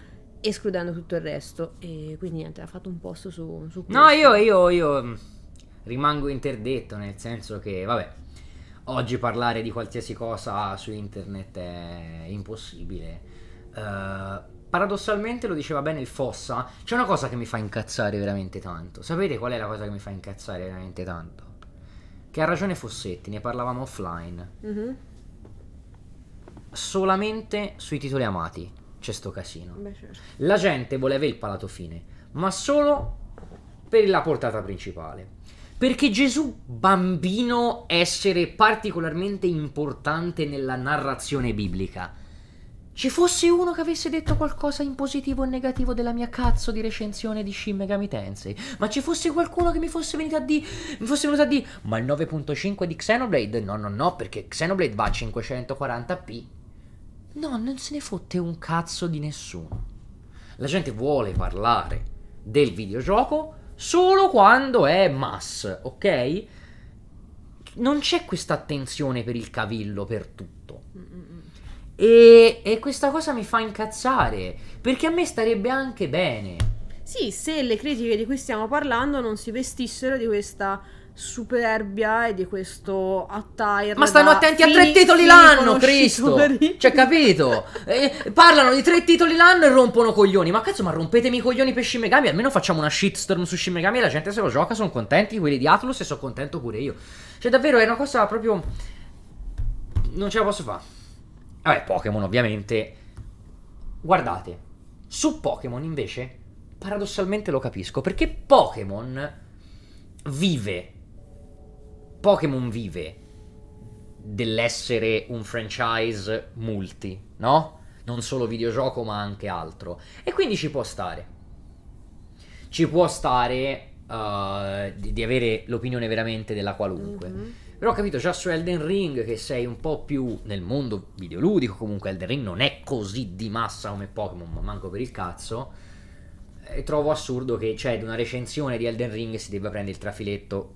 escludendo tutto il resto. E quindi niente, ha fatto un posto su, su questo. No, io, io, io mm, rimango interdetto, nel senso che, vabbè, oggi parlare di qualsiasi cosa su internet è impossibile. Uh, paradossalmente lo diceva bene il Fossa, c'è una cosa che mi fa incazzare veramente tanto. Sapete qual è la cosa che mi fa incazzare veramente tanto? Che ha ragione Fossetti, ne parlavamo offline. Mm-hmm. Solamente sui titoli amati c'è sto casino. Beh, certo. La gente voleva il palato fine, ma solo per la portata principale. Perché Gesù, bambino, essere particolarmente importante nella narrazione biblica. Ci fosse uno che avesse detto qualcosa in positivo o negativo della mia cazzo di recensione di Shin Megami Tensei, ma ci fosse qualcuno che mi fosse venuto a dire, mi fosse venuto a dire, ma il 9.5 di Xenoblade? No, no, no, perché Xenoblade va a 540p No, non se ne fotte un cazzo di nessuno. La gente vuole parlare del videogioco solo quando è mass, ok? Non c'è questa attenzione per il cavillo, per tutto. E, e questa cosa mi fa incazzare, perché a me starebbe anche bene. Sì, se le critiche di cui stiamo parlando non si vestissero di questa superbia e di questo attire. Ma stanno attenti a tre titoli l'anno, Cristo! Cioè, capito? eh, parlano di tre titoli l'anno e rompono coglioni. Ma cazzo, ma rompetemi i coglioni per Shimegami? Almeno facciamo una shitstorm su Shimegami e la gente se lo gioca, sono contenti quelli di Atlus e sono contento pure io. Cioè, davvero è una cosa proprio. Non ce la posso fare. Vabbè, Pokémon, ovviamente. Guardate, su Pokémon invece, paradossalmente lo capisco, perché Pokémon vive Pokémon vive dell'essere un franchise multi, no? Non solo videogioco, ma anche altro. E quindi ci può stare. Ci può stare uh, di, di, avere l'opinione veramente della qualunque. Mm-hmm. Però ho capito già su Elden Ring che sei un po' più nel mondo videoludico, comunque Elden Ring non è così di massa come Pokémon, ma manco per il cazzo. E trovo assurdo che, cioè, di una recensione di Elden Ring si debba prendere il trafiletto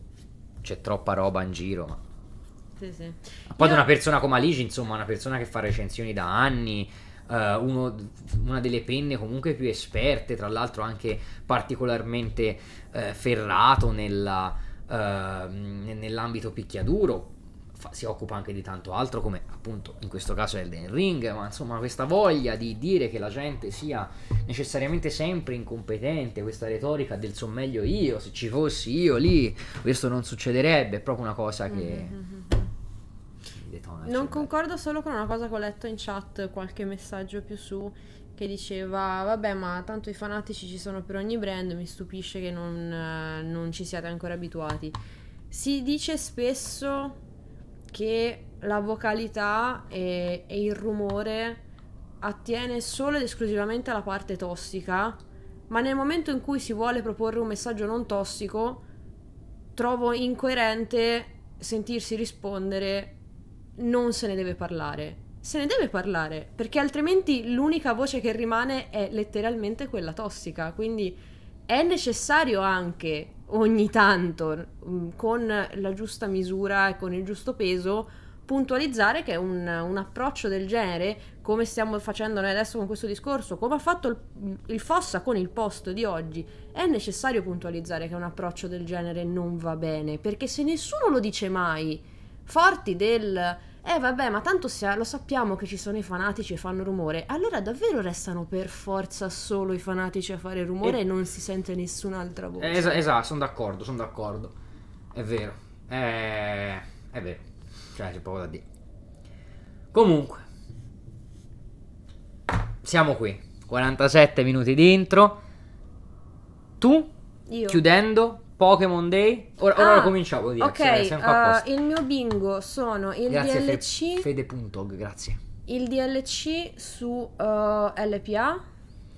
c'è troppa roba in giro. Ma... Sì, sì. Poi Io... una persona come Alice, insomma, una persona che fa recensioni da anni. Uh, uno, una delle penne comunque più esperte, tra l'altro anche particolarmente uh, ferrato nella, uh, nell'ambito picchiaduro fa, si occupa anche di tanto altro come appunto in questo caso Elden Ring, ma insomma questa voglia di dire che la gente sia necessariamente sempre incompetente, questa retorica del so meglio io, se ci fossi io lì, questo non succederebbe, è proprio una cosa che... Mm-hmm. mm-hmm, mm-hmm. Non concordo solo con una cosa che ho letto in chat, qualche messaggio più su, che diceva vabbè ma tanto i fanatici ci sono per ogni brand, mi stupisce che non, eh, non ci siate ancora abituati. Si dice spesso che la vocalità e, e il rumore attiene solo ed esclusivamente alla parte tossica, ma nel momento in cui si vuole proporre un messaggio non tossico, trovo incoerente sentirsi rispondere non se ne deve parlare. Se ne deve parlare, perché altrimenti l'unica voce che rimane è letteralmente quella tossica, quindi è necessario anche ogni tanto, mm, con la giusta misura e con il giusto peso, puntualizzare che un, un, approccio del genere, come stiamo facendo noi adesso con questo discorso, come ha fatto il, il, Fossa con il post di oggi, è necessario puntualizzare che un approccio del genere non va bene, perché se nessuno lo dice mai, forti del eh vabbè, ma tanto sia, lo sappiamo che ci sono i fanatici e fanno rumore. Allora davvero restano per forza solo i fanatici a fare rumore e, e non si sente nessun'altra voce. Es- esatto, sono d'accordo, sono d'accordo. È vero. È... è vero. Cioè, c'è poco da dire. Comunque. Siamo qui. 47 minuti di intro. Tu, Io. chiudendo, Pokémon Day. Ora, ah, ora lo ah, cominciavo di Ok, uh, il mio bingo sono il grazie DLC. Fe- Fede.og, grazie. Il DLC su uh, eh, LPA,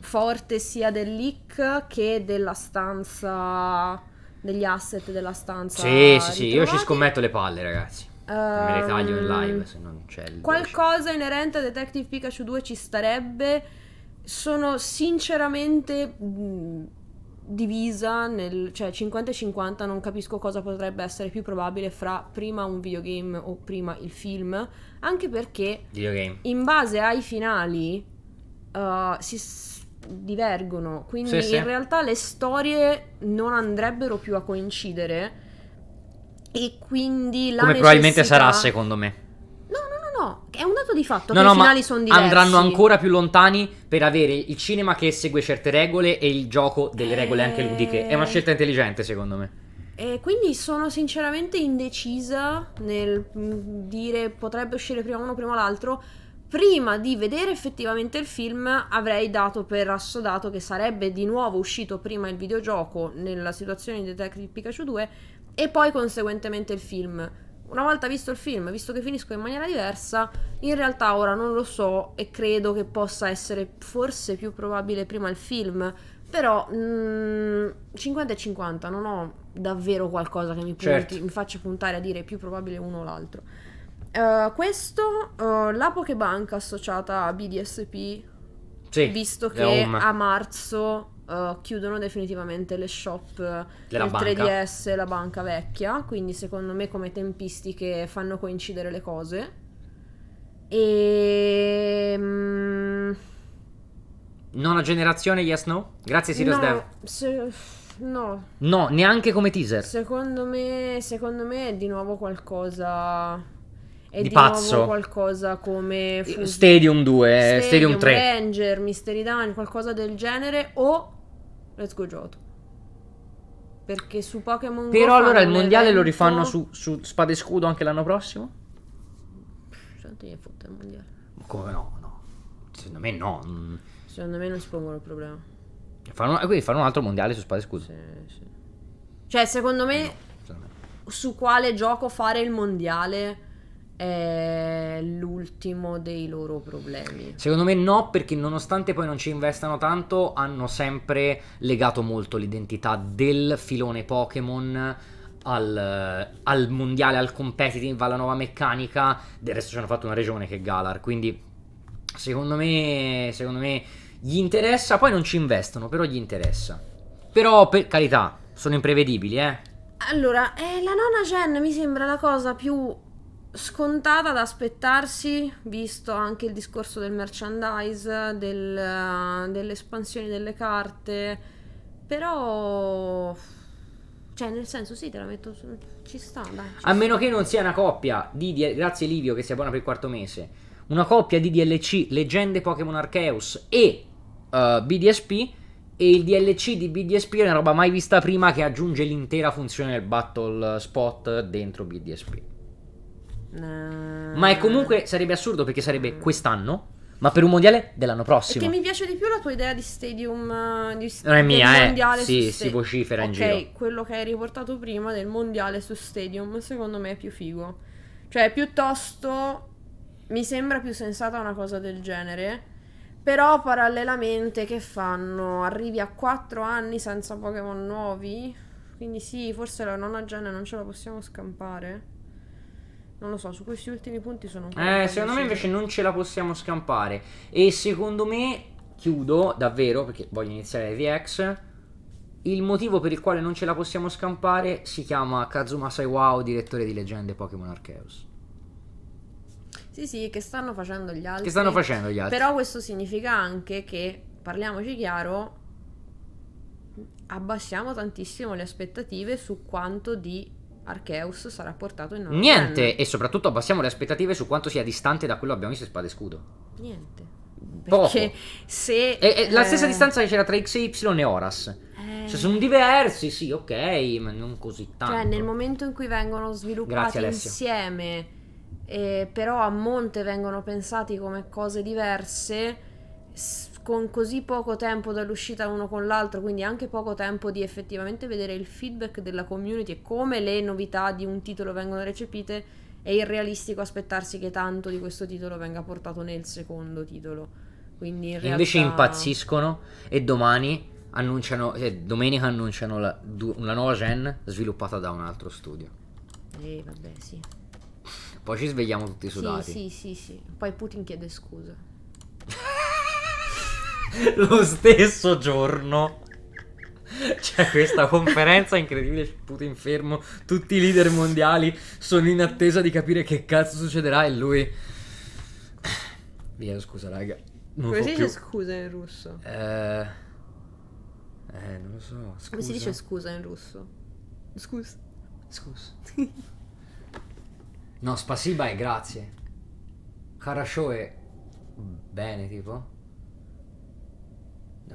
forte sia del leak che della stanza, degli asset della stanza. Sì, ritrovati. sì, sì, io ci scommetto le palle, ragazzi. Um, me le ehm, taglio in live se non c'è il Qualcosa DLC. inerente a Detective Pikachu 2 ci starebbe. Sono sinceramente mm, divisa nel cioè 50 e 50 non capisco cosa potrebbe essere più probabile fra prima un videogame o prima il film anche perché videogame. in base ai finali uh, si s- divergono quindi sì, in sì. realtà le storie non andrebbero più a coincidere e quindi la come necessità... probabilmente sarà secondo me no, è un dato di fatto no, che no, i finali sono diversi. Andranno ancora più lontani per avere il cinema che segue certe regole e il gioco delle e... regole anche ludiche. È una eh. scelta intelligente, secondo me. E quindi sono sinceramente indecisa nel mm, dire potrebbe uscire prima uno, prima l'altro prima di vedere effettivamente il film avrei dato per assodato che sarebbe di nuovo uscito prima il videogioco nella situazione di Detective Pikachu 2 e poi conseguentemente il film una volta visto il film, visto che finisco in maniera diversa, in realtà ora non lo so e credo che possa essere forse più probabile prima il film, però mh, mm, 50 e 50 non ho davvero qualcosa che mi, certo. mi faccia puntare a dire più probabile uno o l'altro. Uh, questo, uh, la Pokebank associata a BDSP, sì, visto che a marzo uh, chiudono definitivamente le shop eh, della il 3DS, e la banca vecchia, quindi secondo me come tempistiche fanno coincidere le cose. E... Mm... Nona generazione, yes no? Grazie Sirius no, Dev. Se... No. No, neanche come teaser. Secondo me, secondo me è di nuovo qualcosa... È di, di pazzo. qualcosa come... Eh, Fusi... Stadium 2, Stadium, Stadium 3. Avenger, Mystery Dine, qualcosa del genere o Let's Go Johto. Perché su Pokémon Però allora il mondiale evento... lo rifanno su, su Spada e Scudo anche l'anno prossimo? Tanto gli fotte il mondiale. Come no? No. Secondo me no. Mm. Secondo me non si pongono il problema. Fanno, quindi fanno un altro mondiale su Spade e Scudo. Sì, sì. Cioè, secondo me, no, secondo me, su quale gioco fare il mondiale è l'ultimo dei loro problemi. Secondo me no, perché nonostante poi non ci investano tanto, hanno sempre legato molto l'identità del filone Pokémon al, al, mondiale, al competitive, alla nuova meccanica. Del resto ci hanno fatto una regione che è Galar, quindi secondo me, secondo me gli interessa, poi non ci investono, però gli interessa. Però per carità, sono imprevedibili, eh. Allora, eh, la nona gen mi sembra la cosa più scontata da aspettarsi, visto anche il discorso del merchandise, del, eh, delle espansioni delle carte, però... Cioè, nel senso, sì, te la metto. Su... Ci sta, dai. Ci a sta. meno che non sia una coppia di, di. Grazie, Livio, che sia buona per il quarto mese. Una coppia di DLC Leggende Pokémon Arceus e uh, eh, BDSP. E il DLC di BDSP è una roba mai vista prima che aggiunge l'intera funzione del battle spot dentro BDSP. Eh. Ma è comunque sarebbe assurdo perché sarebbe quest'anno. Ma per un mondiale dell'anno prossimo. Perché mi piace di più la tua idea di stadium. Eh, di st- non è mia, eh. Mondiale sì, si vocifera okay, in giro. Ok, quello che hai riportato prima del mondiale su stadium, secondo me è più figo. Cioè, piuttosto. Mi sembra più sensata una cosa del genere. Però parallelamente che fanno? Arrivi a 4 anni senza Pokémon nuovi? Quindi sì, forse la nona gen non ce la possiamo scampare. Non lo so, su questi ultimi punti sono un po'. Eh, secondo me invece non ce la possiamo scampare. E secondo me, chiudo davvero, perché voglio iniziare VX. Il motivo per il quale non ce la possiamo scampare si chiama Kazuma Saiwao, direttore di leggende Pokémon Arceus. Sì, sì, che stanno facendo gli altri. Che stanno facendo gli altri. Però questo significa anche che, parliamoci chiaro, abbassiamo tantissimo le aspettative su quanto di Arceus sarà portato in Northern. Niente, e soprattutto abbassiamo le aspettative su quanto sia distante da quello che abbiamo visto in Spade e Scudo. Niente. Poco. Perché se... E, e la stessa eh, distanza che c'era tra XY e Horas. Cioè, sono diversi, sì, ok, ma non così cioè, tanto. Cioè, nel momento in cui vengono sviluppati Grazie, insieme, eh, però a monte vengono pensati come cose diverse con così poco tempo dall'uscita uno con l'altro, quindi anche poco tempo di effettivamente vedere il feedback della community e come le novità di un titolo vengono recepite, è irrealistico aspettarsi che tanto di questo titolo venga portato nel secondo titolo. Quindi in realtà... Invece impazziscono e domani annunciano, eh, domenica annunciano la, una nuova gen sviluppata da un altro studio. Eh vabbè sì. Poi ci svegliamo tutti sudati. Sì sì sì, sì. poi Putin chiede scusa. (laughs) (laughs) lo stesso giorno. C'è questa conferenza incredibile, Putin fermo, tutti i leader mondiali sono in attesa di capire che cazzo succederà e lui... Vi scusa, raga. Non Come si dice più. scusa in russo? Eh... eh, non lo so. Scusa. Come si dice scusa in russo? Scusa. Scusa. no, spasiba e grazie. Karasho è... Bene, tipo.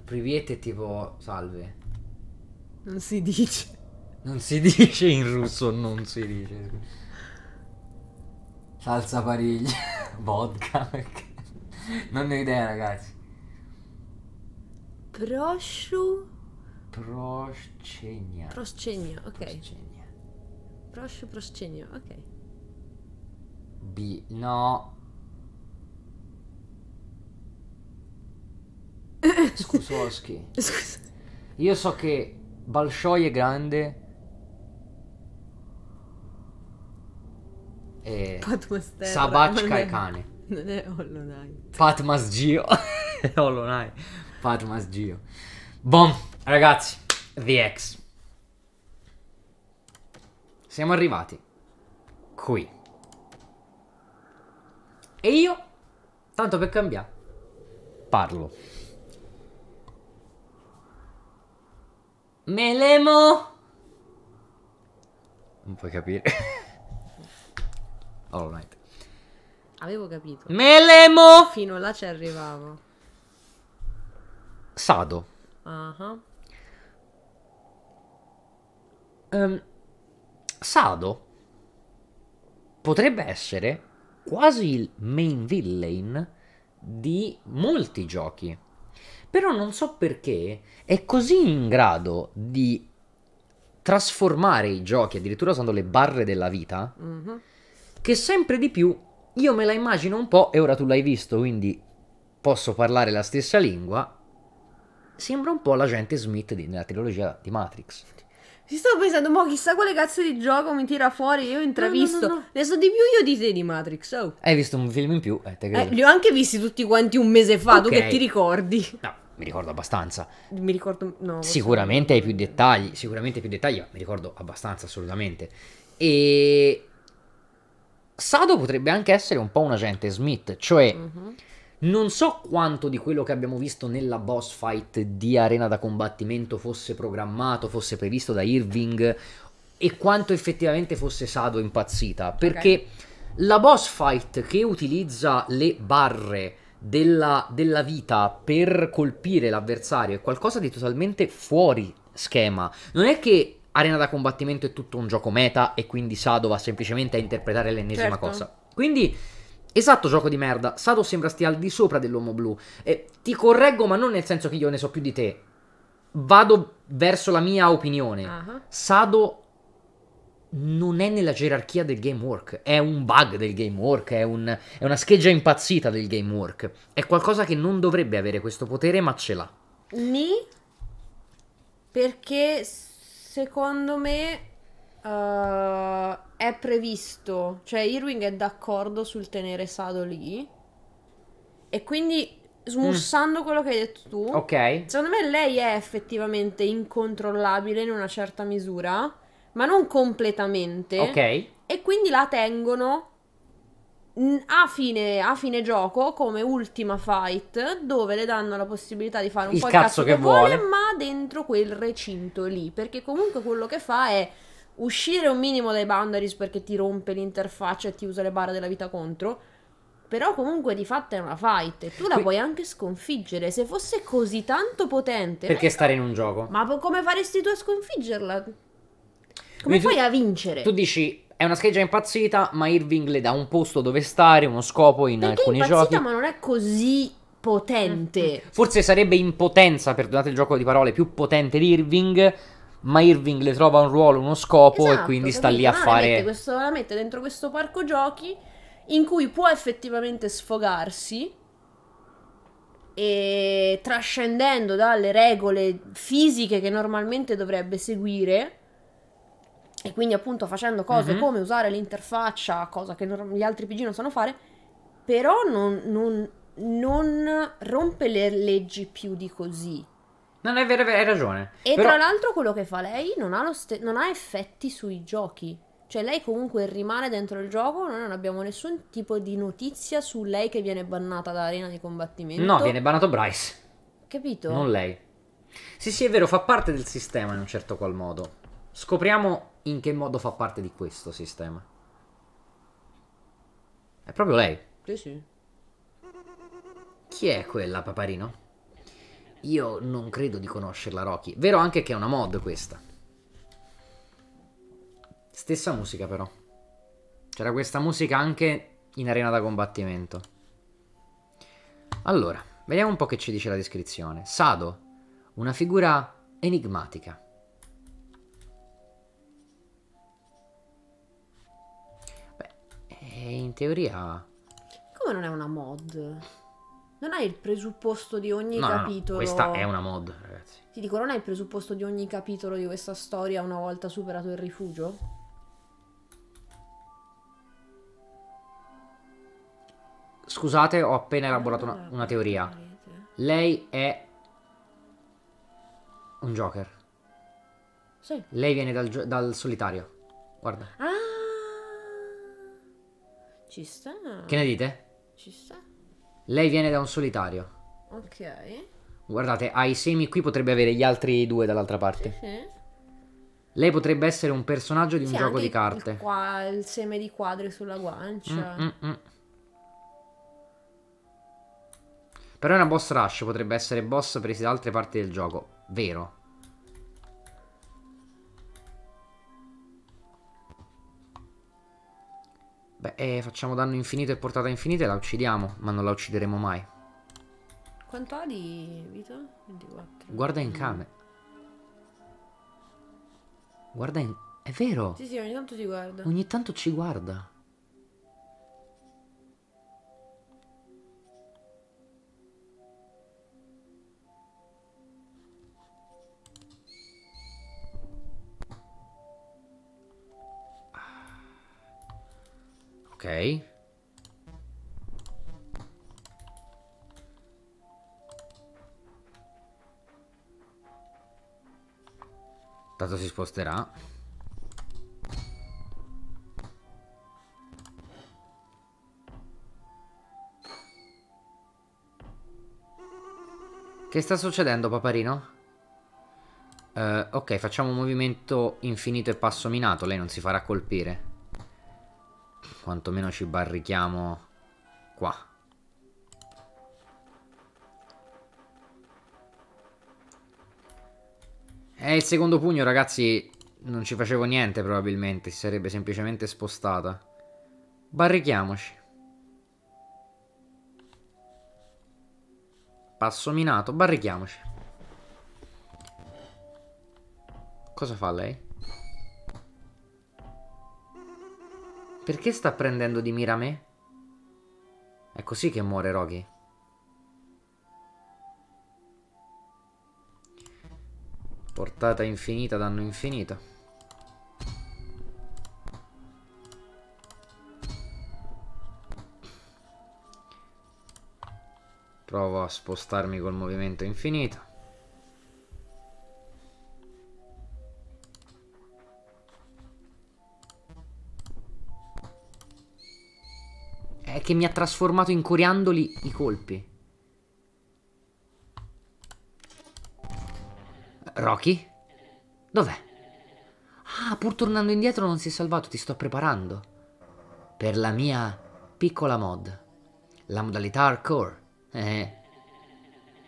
Priviet è tipo salve. Non si dice. Non si (laughs) dice in russo, non si dice. Salsa pariglia, (laughs) vodka, Non ne ho idea, ragazzi. Prosciu... Proscegna. Proscegna, ok. Proscegna. Prosciu proscegna, ok. B... No, Skusowski. (laughs) Scusa. Io so che Balshoi è grande. E Patmastera, Sabachka è cane. Non è Hollow Knight. Patmas Gio. è (laughs) Hollow Knight. Patmas Gio. Bom, ragazzi, The X. Siamo arrivati qui. E io, tanto per cambiare, parlo. Melemo! Non puoi capire. Hollow (laughs) Knight. Avevo capito. Melemo! Fino là ci arrivavo. Sado. Uh -huh. um, ehm, Sado potrebbe essere quasi il main villain di molti giochi. Però non so perché è così in grado di trasformare i giochi, addirittura usando le barre della vita, mm-hmm. che sempre di più io me la immagino un po' e ora tu l'hai visto, quindi posso parlare la stessa lingua. Sembra un po' l'agente Smith di, nella trilogia di Matrix. Si stavo pensando, ma chissà quale cazzo di gioco mi tira fuori. Io ho intravisto. No, no, no, ne so di più io di te di Matrix. Oh. Hai visto un film in più? Eh, eh, li ho anche visti tutti quanti un mese fa. Okay. Tu che ti ricordi? No, mi ricordo abbastanza. Mi ricordo, no, sicuramente hai più dettagli, sicuramente più dettagli, ma mi ricordo abbastanza assolutamente. E Sado potrebbe anche essere un po' un agente Smith, cioè uh-huh. non so quanto di quello che abbiamo visto nella boss fight di arena da combattimento fosse programmato, fosse previsto da Irving e quanto effettivamente fosse Sado impazzita, perché okay. la boss fight che utilizza le barre della, della vita per colpire l'avversario è qualcosa di totalmente fuori schema. Non è che Arena da combattimento è tutto un gioco meta e quindi Sado va semplicemente a interpretare l'ennesima certo. cosa. Quindi, esatto gioco di merda, Sado sembra stia al di sopra dell'uomo blu. Eh, ti correggo, ma non nel senso che io ne so più di te. Vado verso la mia opinione. Uh-huh. Sado non è nella gerarchia del gamework, è un bug del gamework, è, un, è una scheggia impazzita del gamework, è qualcosa che non dovrebbe avere questo potere ma ce l'ha. Mi? perché secondo me uh, è previsto, cioè Irving è d'accordo sul tenere Sado lì e quindi smussando mm. quello che hai detto tu, okay. secondo me lei è effettivamente incontrollabile in una certa misura ma non completamente. Ok. E quindi la tengono a fine, a fine, gioco come ultima fight dove le danno la possibilità di fare un il po' il cazzo, cazzo che, che vuole, vuole, ma dentro quel recinto lì perché comunque quello che fa è uscire un minimo dai boundaries perché ti rompe l'interfaccia e ti usa le barre della vita contro però comunque di fatto è una fight e tu la que- puoi anche sconfiggere se fosse così tanto potente perché stare in un gioco ma come faresti tu a sconfiggerla come Quindi fai tu, a vincere? Tu dici è una scheggia impazzita, ma Irving le dà un posto dove stare, uno scopo in Perché alcuni impazzita, giochi. Ma non è così potente. Mm, mm. Forse sarebbe in potenza, perdonate il gioco di parole, più potente di Irving. Ma Irving le trova un ruolo, uno scopo esatto, e quindi capito? sta lì a ma fare. La mette, questo, la mette dentro questo parco giochi in cui può effettivamente sfogarsi e trascendendo dalle regole fisiche che normalmente dovrebbe seguire e quindi appunto facendo cose mm-hmm. come usare l'interfaccia, cosa che gli altri PG non sanno fare, però non, non, non rompe le leggi più di così. Non è vero, hai ragione. E però... tra l'altro quello che fa lei non ha, ste- non ha, effetti sui giochi. Cioè lei comunque rimane dentro il gioco, noi non abbiamo nessun tipo di notizia su lei che viene bannata dall'arena di combattimento. No, viene bannato Bryce. Capito? Non lei. Sì, sì, è vero, fa parte del sistema in un certo qual modo. Scopriamo in che modo fa parte di questo sistema. È proprio lei. Sì, sì. Chi è quella, paparino? Io non credo di conoscerla, Rocky. Vero anche che è una mod questa. Stessa musica, però. C'era questa musica anche in arena da combattimento. Allora, vediamo un po' che ci dice la descrizione. Sado, una figura enigmatica teoria... Come non è una mod? Non hai il presupposto di ogni no, capitolo. No, no, questa è una mod, ragazzi. Ti dico, non hai il presupposto di ogni capitolo di questa storia una volta superato il rifugio? Scusate, ho appena elaborato una, una teoria. Lei è un Joker. Sì. Lei viene dal, dal solitario. Guarda. Ah, ci sta. Che ne dite? Ci sta. Lei viene da un solitario. Ok. Guardate, ha i semi qui, potrebbe avere gli altri due dall'altra parte. Sì, sì. Lei potrebbe essere un personaggio di un sì, gioco di carte. Il, qua, il seme di quadri sulla guancia. Mm, mm, mm. Però è una boss rush, potrebbe essere boss presi da altre parti del gioco. Vero. Beh, eh, facciamo danno infinito e portata infinita e la uccidiamo, ma non la uccideremo mai. Quanto ha di vita? 24. Guarda in camera. Guarda in... È vero! Sì, sì, ogni tanto ti guarda. Ogni tanto ci guarda. Ok. Tanto si sposterà. Che sta succedendo, paparino? Uh, ok, facciamo un movimento infinito e passo minato. Lei non si farà colpire quantomeno ci barrichiamo qua. E il secondo pugno, ragazzi, non ci facevo niente probabilmente, si sarebbe semplicemente spostata. Barrichiamoci. Passo minato, barrichiamoci. Cosa fa lei? Perché sta prendendo di mira me? È così che muore Rocky. Portata infinita, danno infinito. Provo a spostarmi col movimento infinito. È che mi ha trasformato in coriandoli i colpi. Rocky? Dov'è? Ah, pur tornando indietro non si è salvato, ti sto preparando. Per la mia piccola mod. La modalità hardcore. Eh.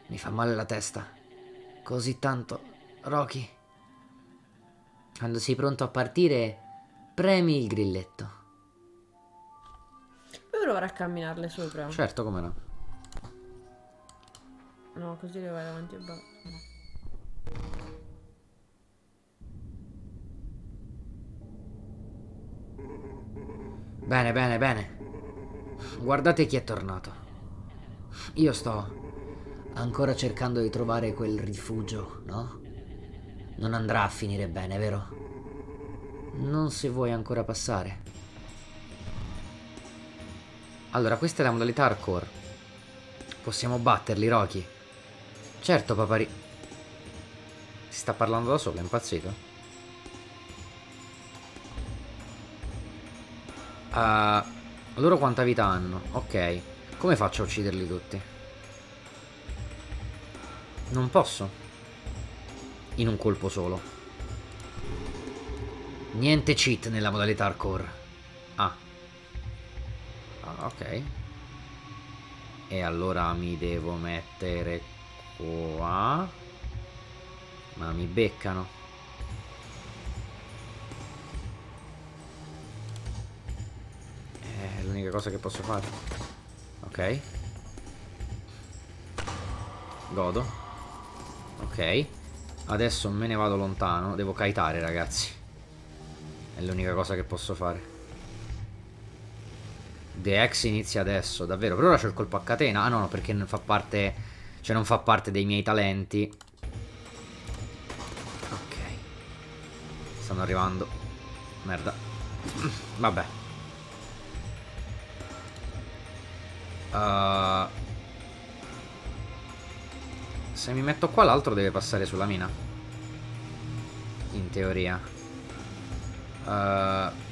Mi fa male la testa. Così tanto. Rocky. Quando sei pronto a partire, premi il grilletto provare a camminarle sopra? Certo, come no. No, così le vai davanti e basta. Bene, bene, bene. Guardate chi è tornato. Io sto ancora cercando di trovare quel rifugio, no? Non andrà a finire bene, vero? Non se vuoi ancora passare. Allora, questa è la modalità hardcore. Possiamo batterli, Rocky. Certo, papari... Si sta parlando da solo, è impazzito? Uh, loro quanta vita hanno? Ok. Come faccio a ucciderli tutti? Non posso. In un colpo solo. Niente cheat nella modalità hardcore. Ah, ok. E allora mi devo mettere qua. Ma mi beccano. È eh, l'unica cosa che posso fare. Ok. Godo. Ok. Adesso me ne vado lontano. Devo kaitare, ragazzi. È l'unica cosa che posso fare. The Ex inizia adesso, davvero. Però ora c'è il colpo a catena. Ah no, no, perché non fa parte... Cioè non fa parte dei miei talenti. Ok. Stanno arrivando. Merda. (clears throat) Vabbè. Uh... Se mi metto qua l'altro deve passare sulla mina. In teoria. Uh...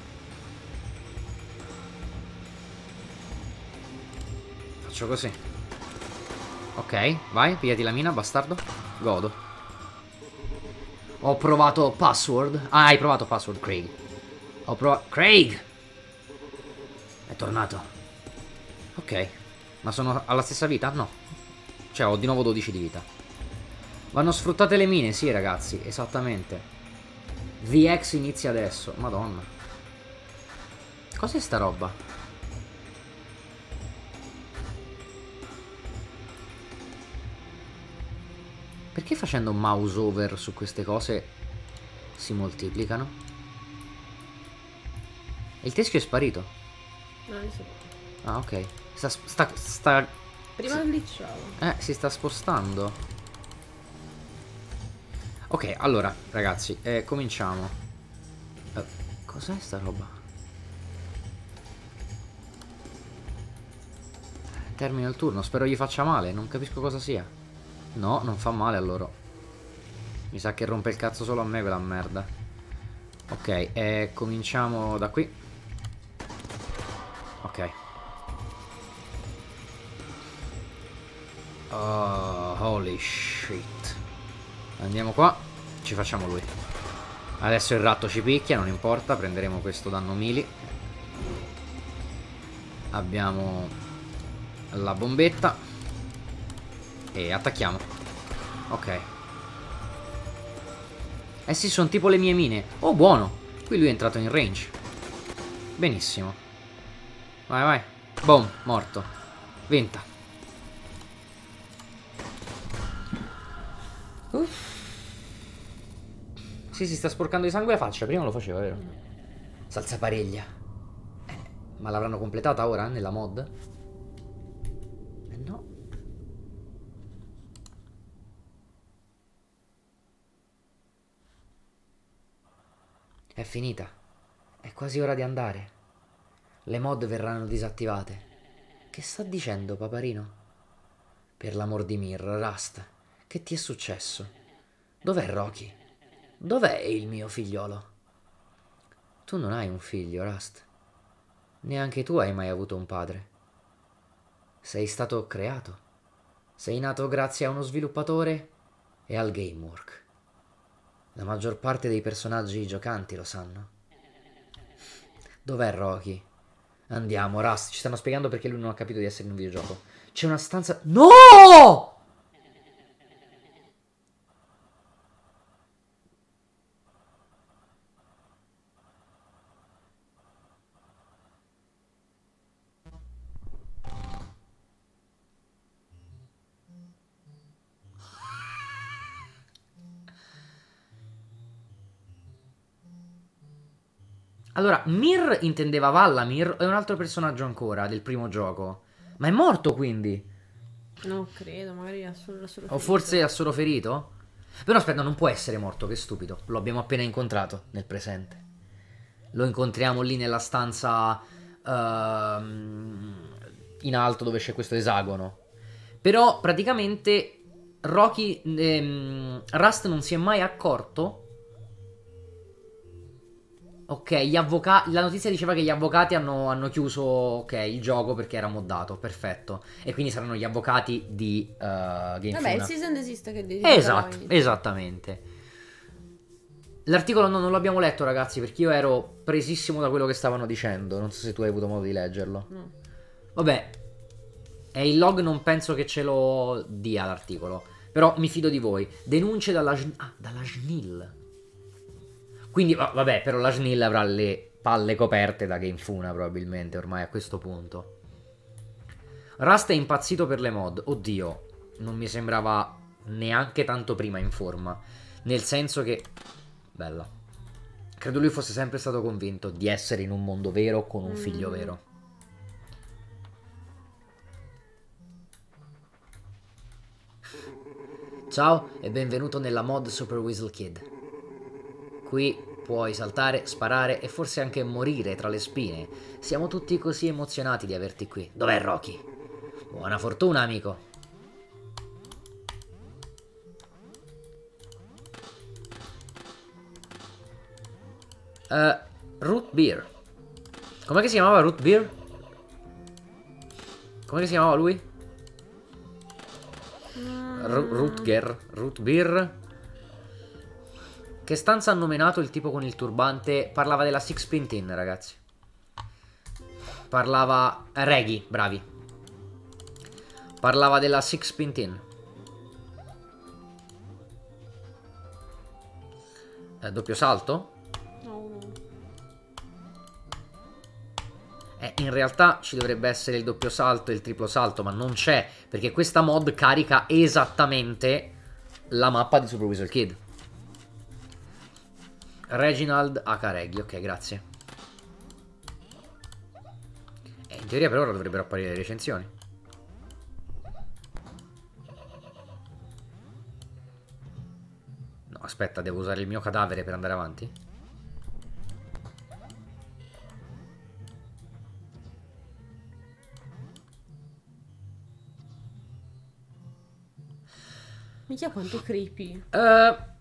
Faccio così. Ok, vai, pigliati la mina, bastardo. Godo. Ho provato password. Ah, hai provato password, Craig. Ho provato... Craig! È tornato. Ok. Ma sono alla stessa vita? No. Cioè, ho di nuovo 12 di vita. Vanno sfruttate le mine, sì, ragazzi. Esattamente. The VX inizia adesso. Madonna. Cos'è sta roba? Perché facendo mouse over su queste cose si moltiplicano? il teschio è sparito? No, non so. Ah, ok. Sta... sta, sta Prima si... glitchavo. Eh, si sta spostando. Ok, allora, ragazzi, eh, cominciamo. Eh, cos'è sta roba? Eh, Termina il turno, spero gli faccia male, non capisco cosa sia. No, non fa male a loro. Mi sa che rompe il cazzo solo a me quella merda. Ok, eh, cominciamo da qui. Ok. Oh, holy shit. Andiamo qua. Ci facciamo lui. Adesso il ratto ci picchia, non importa. Prenderemo questo danno mili. Abbiamo la bombetta. E attacchiamo. Ok. Eh sì, sono tipo le mie mine. Oh, buono. Qui lui è entrato in range. Benissimo. Vai, vai. Boom, morto. Venta. Uff. Sì, si sta sporcando di sangue la faccia. Prima lo faceva, vero? Salsa pariglia. Ma l'avranno completata ora nella mod? È finita. È quasi ora di andare. Le mod verranno disattivate. Che sta dicendo, paparino? Per l'amor di Mirra, Rust, che ti è successo? Dov'è Rocky? Dov'è il mio figliolo? Tu non hai un figlio, Rust. Neanche tu hai mai avuto un padre. Sei stato creato. Sei nato grazie a uno sviluppatore e al gamework. La maggior parte dei personaggi giocanti lo sanno. Dov'è Rocky? Andiamo, Rust, ci stanno spiegando perché lui non ha capito di essere in un videogioco. C'è una stanza... No! Allora, Mir intendeva Vallamir o è un altro personaggio ancora del primo gioco. Ma è morto quindi? Non credo, magari ha solo, solo O forse ha solo ferito? Però aspetta, non può essere morto, che stupido. Lo abbiamo appena incontrato nel presente. Lo incontriamo lì nella stanza uh, in alto dove c'è questo esagono. Però praticamente Rocky ehm, Rust non si è mai accorto Ok, gli avvocati. La notizia diceva che gli avvocati hanno, hanno chiuso okay, il gioco perché era moddato. Perfetto. E quindi saranno gli avvocati di uh, Game Vabbè, Funa. il season desist che devi Esatto, esattamente. L'articolo no, non l'abbiamo letto, ragazzi, perché io ero presissimo da quello che stavano dicendo. Non so se tu hai avuto modo di leggerlo. No. Vabbè, è il log non penso che ce lo dia l'articolo. Però mi fido di voi. Denunce dalla, ah, dalla SNIL. Quindi, vabbè, però la Schnill avrà le palle coperte da Game Funa, probabilmente ormai a questo punto. Rust è impazzito per le mod. Oddio, non mi sembrava neanche tanto prima in forma. Nel senso che... Bella. Credo lui fosse sempre stato convinto di essere in un mondo vero con un figlio mm. vero. Ciao e benvenuto nella mod Super Weasel Kid. Qui puoi saltare, sparare e forse anche morire tra le spine. Siamo tutti così emozionati di averti qui. Dov'è Rocky? Buona fortuna, amico. Uh, root Beer. Com'è che si chiamava Root Beer? Com'è che si chiamava lui? R Rootger. Root Beer. Che stanza ha nominato il tipo con il turbante? Parlava della Sixpin Pintin, ragazzi. Parlava... Reghi, bravi. Parlava della Sixpin Pintin. Eh, doppio salto? No. Eh, in realtà ci dovrebbe essere il doppio salto e il triplo salto, ma non c'è, perché questa mod carica esattamente la mappa di Super Whistle Kid. Reginald Acareghi, ok, grazie. E eh, in teoria per ora dovrebbero apparire le recensioni. No, aspetta, devo usare il mio cadavere per andare avanti? Mica quanto creepy. Eh... Uh...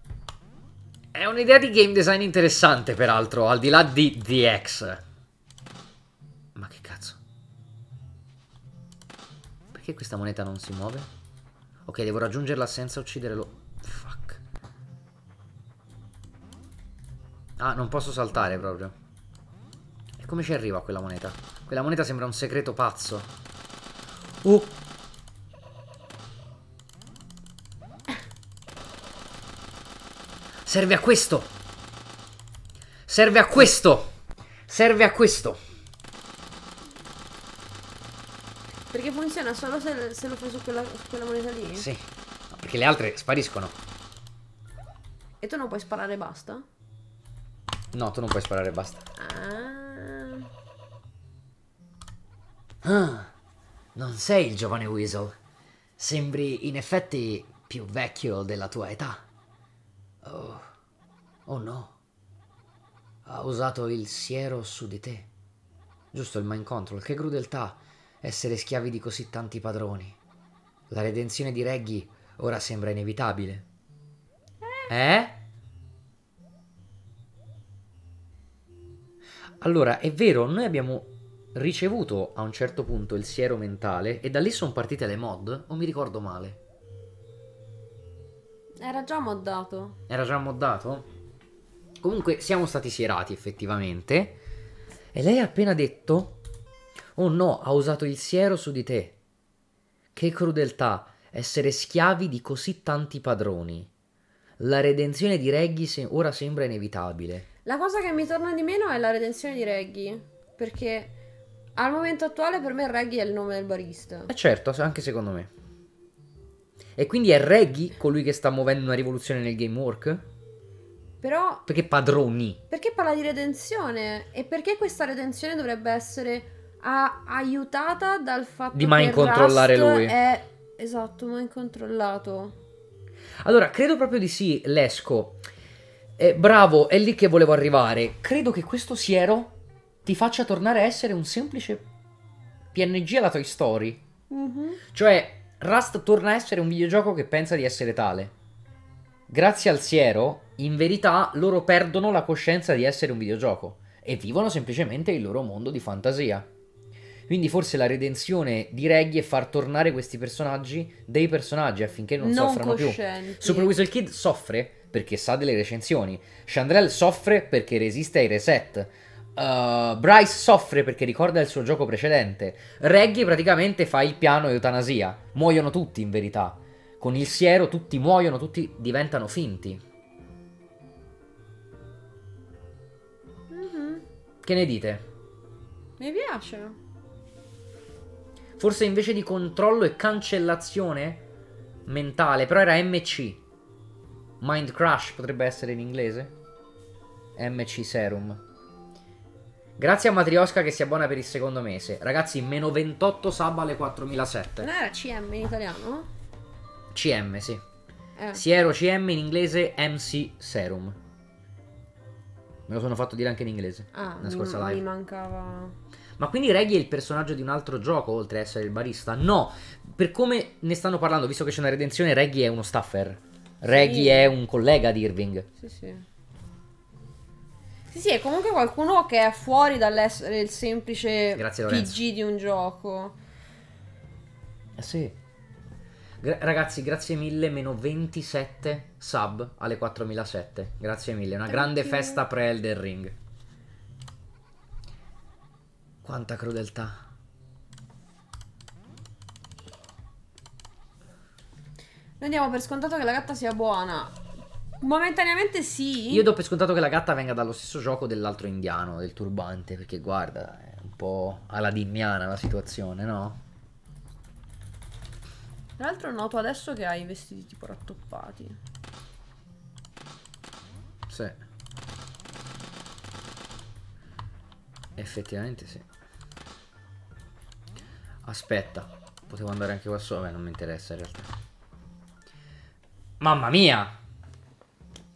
È un'idea di game design interessante, peraltro, al di là di DX. Ma che cazzo? Perché questa moneta non si muove? Ok, devo raggiungerla senza uccidere lo... Fuck. Ah, non posso saltare proprio. E come ci arrivo a quella moneta? Quella moneta sembra un segreto pazzo. Oh! Serve a questo. Serve a questo. Serve a questo. Perché funziona solo se, se lo fai su quella, su quella moneta lì? Sì. perché le altre spariscono. E tu non puoi sparare basta? No, tu non puoi sparare basta. Ah. ah. Non sei il giovane Weasel. Sembri in effetti più vecchio della tua età. Oh, oh no. Ha usato il siero su di te. Giusto il mind control, che crudeltà essere schiavi di così tanti padroni. La redenzione di Reggie ora sembra inevitabile. Eh? Allora, è vero, noi abbiamo ricevuto a un certo punto il siero mentale e da lì sono partite le mod, o mi ricordo male? Era già moddato. Era già moddato? Comunque siamo stati sierati effettivamente. E lei ha appena detto: Oh no, ha usato il siero su di te. Che crudeltà essere schiavi di così tanti padroni. La redenzione di Reggie se- ora sembra inevitabile. La cosa che mi torna di meno è la redenzione di Reggie. Perché al momento attuale per me Reggie è il nome del barista. E eh certo, anche secondo me. E quindi è Reggie colui che sta muovendo una rivoluzione nel gamework? Però... Perché padroni? Perché parla di redenzione? E perché questa redenzione dovrebbe essere a- aiutata dal fatto di che... Di mai incontrollare Rust lui. È... Esatto, mai controllato. Allora, credo proprio di sì, Lesco. Eh, bravo, è lì che volevo arrivare. Credo che questo siero ti faccia tornare a essere un semplice PNG alla Toy Story. Mm-hmm. Cioè, Rust torna a essere un videogioco che pensa di essere tale. Grazie al siero, in verità loro perdono la coscienza di essere un videogioco e vivono semplicemente il loro mondo di fantasia. Quindi forse la redenzione di Reggie è far tornare questi personaggi dei personaggi affinché non, non soffrano coscienti. più. Supervisor Kid soffre perché sa delle recensioni. Chandrel soffre perché resiste ai reset. Uh, Bryce soffre perché ricorda il suo gioco precedente. Reggie praticamente fa il piano eutanasia. Muoiono tutti in verità. Con il siero tutti muoiono, tutti diventano finti. Mm-hmm. Che ne dite? Mi piace. Forse invece di controllo e cancellazione mentale, però era MC. Mind Crash potrebbe essere in inglese. MC Serum. Grazie a Matriosca che sia buona per il secondo mese. Ragazzi, meno 28 Saba alle 4007. Non era CM in italiano? CM, sì. Eh. Siero CM in inglese MC Serum. Me lo sono fatto dire anche in inglese. Ah, nella scorsa live. Mi mancava. Ma quindi Reggie è il personaggio di un altro gioco oltre ad essere il barista? No, per come ne stanno parlando, visto che c'è una redenzione, Reggie è uno staffer. Reggie sì. è un collega di Irving. Sì, sì. Sì, sì, è comunque qualcuno che è fuori dall'essere il semplice Grazie, PG di un gioco. Eh, sì. ragazzi, grazie mille, meno 27 sub alle 4007. Grazie mille, una grande festa pre elder Ring. Quanta crudeltà. Noi diamo per scontato che la gatta sia buona. Momentaneamente sì. Io do per scontato che la gatta venga dallo stesso gioco dell'altro indiano, del turbante, perché guarda, è un po' alla aladiniana la situazione, no? Tra l'altro noto adesso che hai i vestiti tipo rattoppati. Sì. Effettivamente sì. Aspetta, potevo andare anche qua sopra, non mi interessa in realtà. Mamma mia!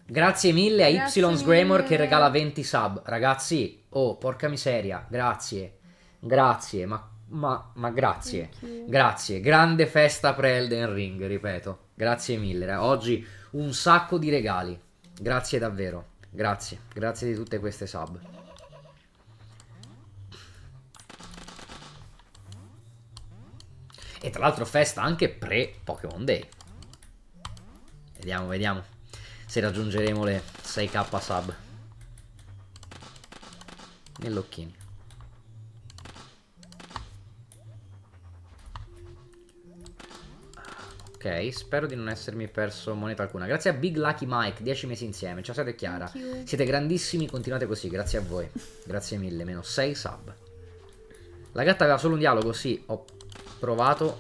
Grazie mille a grazie Y's Grammar che regala 20 sub. Ragazzi, oh, porca miseria, grazie. Grazie, ma, ma, ma grazie. Grazie. Grande festa per elden Ring, ripeto. Grazie mille. Oggi un sacco di regali. Grazie davvero. Grazie. Grazie di tutte queste sub. E tra l'altro festa anche pre-Pokémon Day. Vediamo, vediamo se raggiungeremo le 6k sub nell'occhini ok spero di non essermi perso moneta alcuna grazie a Big Lucky Mike 10 mesi insieme ciao siete Chiara siete grandissimi continuate così grazie a voi grazie mille meno 6 sub la gatta aveva solo un dialogo sì ho provato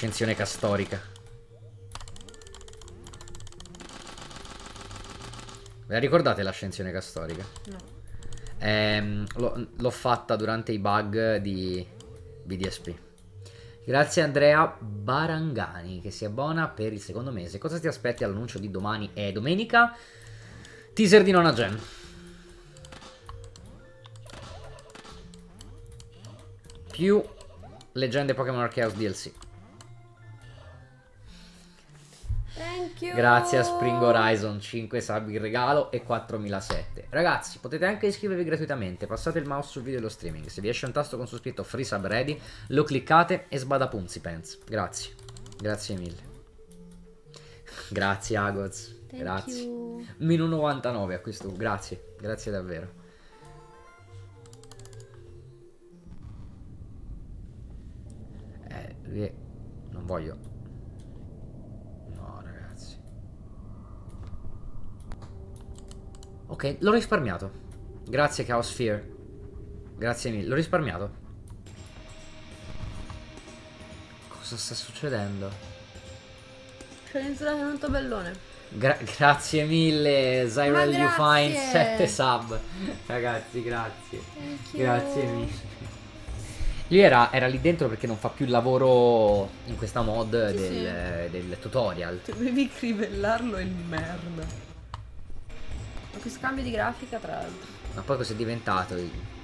Ascensione castorica. Ve la ricordate l'ascensione castorica? No. Ehm, l'ho fatta durante i bug di BDSP. Grazie Andrea Barangani che si abbona per il secondo mese. Cosa ti aspetti all'annuncio di domani e domenica? Teaser di Nona Gem. Più leggende Pokémon Arceus DLC. Grazie a Spring Horizon 5 sabbi in regalo e 4007. Ragazzi, potete anche iscrivervi gratuitamente. Passate il mouse sul video dello streaming. Se vi esce un tasto con su scritto Free Sub Ready, lo cliccate e sbada Punzipens. Grazie. Grazie mille. Grazie Agoz. Thank grazie. You. Meno 99 a questo. Grazie. Grazie davvero. Eh, eh non voglio Ok, l'ho risparmiato. Grazie Chaos Fear. Grazie mille, l'ho risparmiato. Cosa sta succedendo? C'è un'isola che non bellone. Gra grazie mille Zyrel You Find 7 sub. Ragazzi, grazie. Grazie mille. Lui era, era, lì dentro perché non fa più il lavoro in questa mod sì, del, sì. del tutorial. Dovevi crivellarlo in merda. Ma che scambio di grafica tra l'altro. Ma poi cos'è diventato?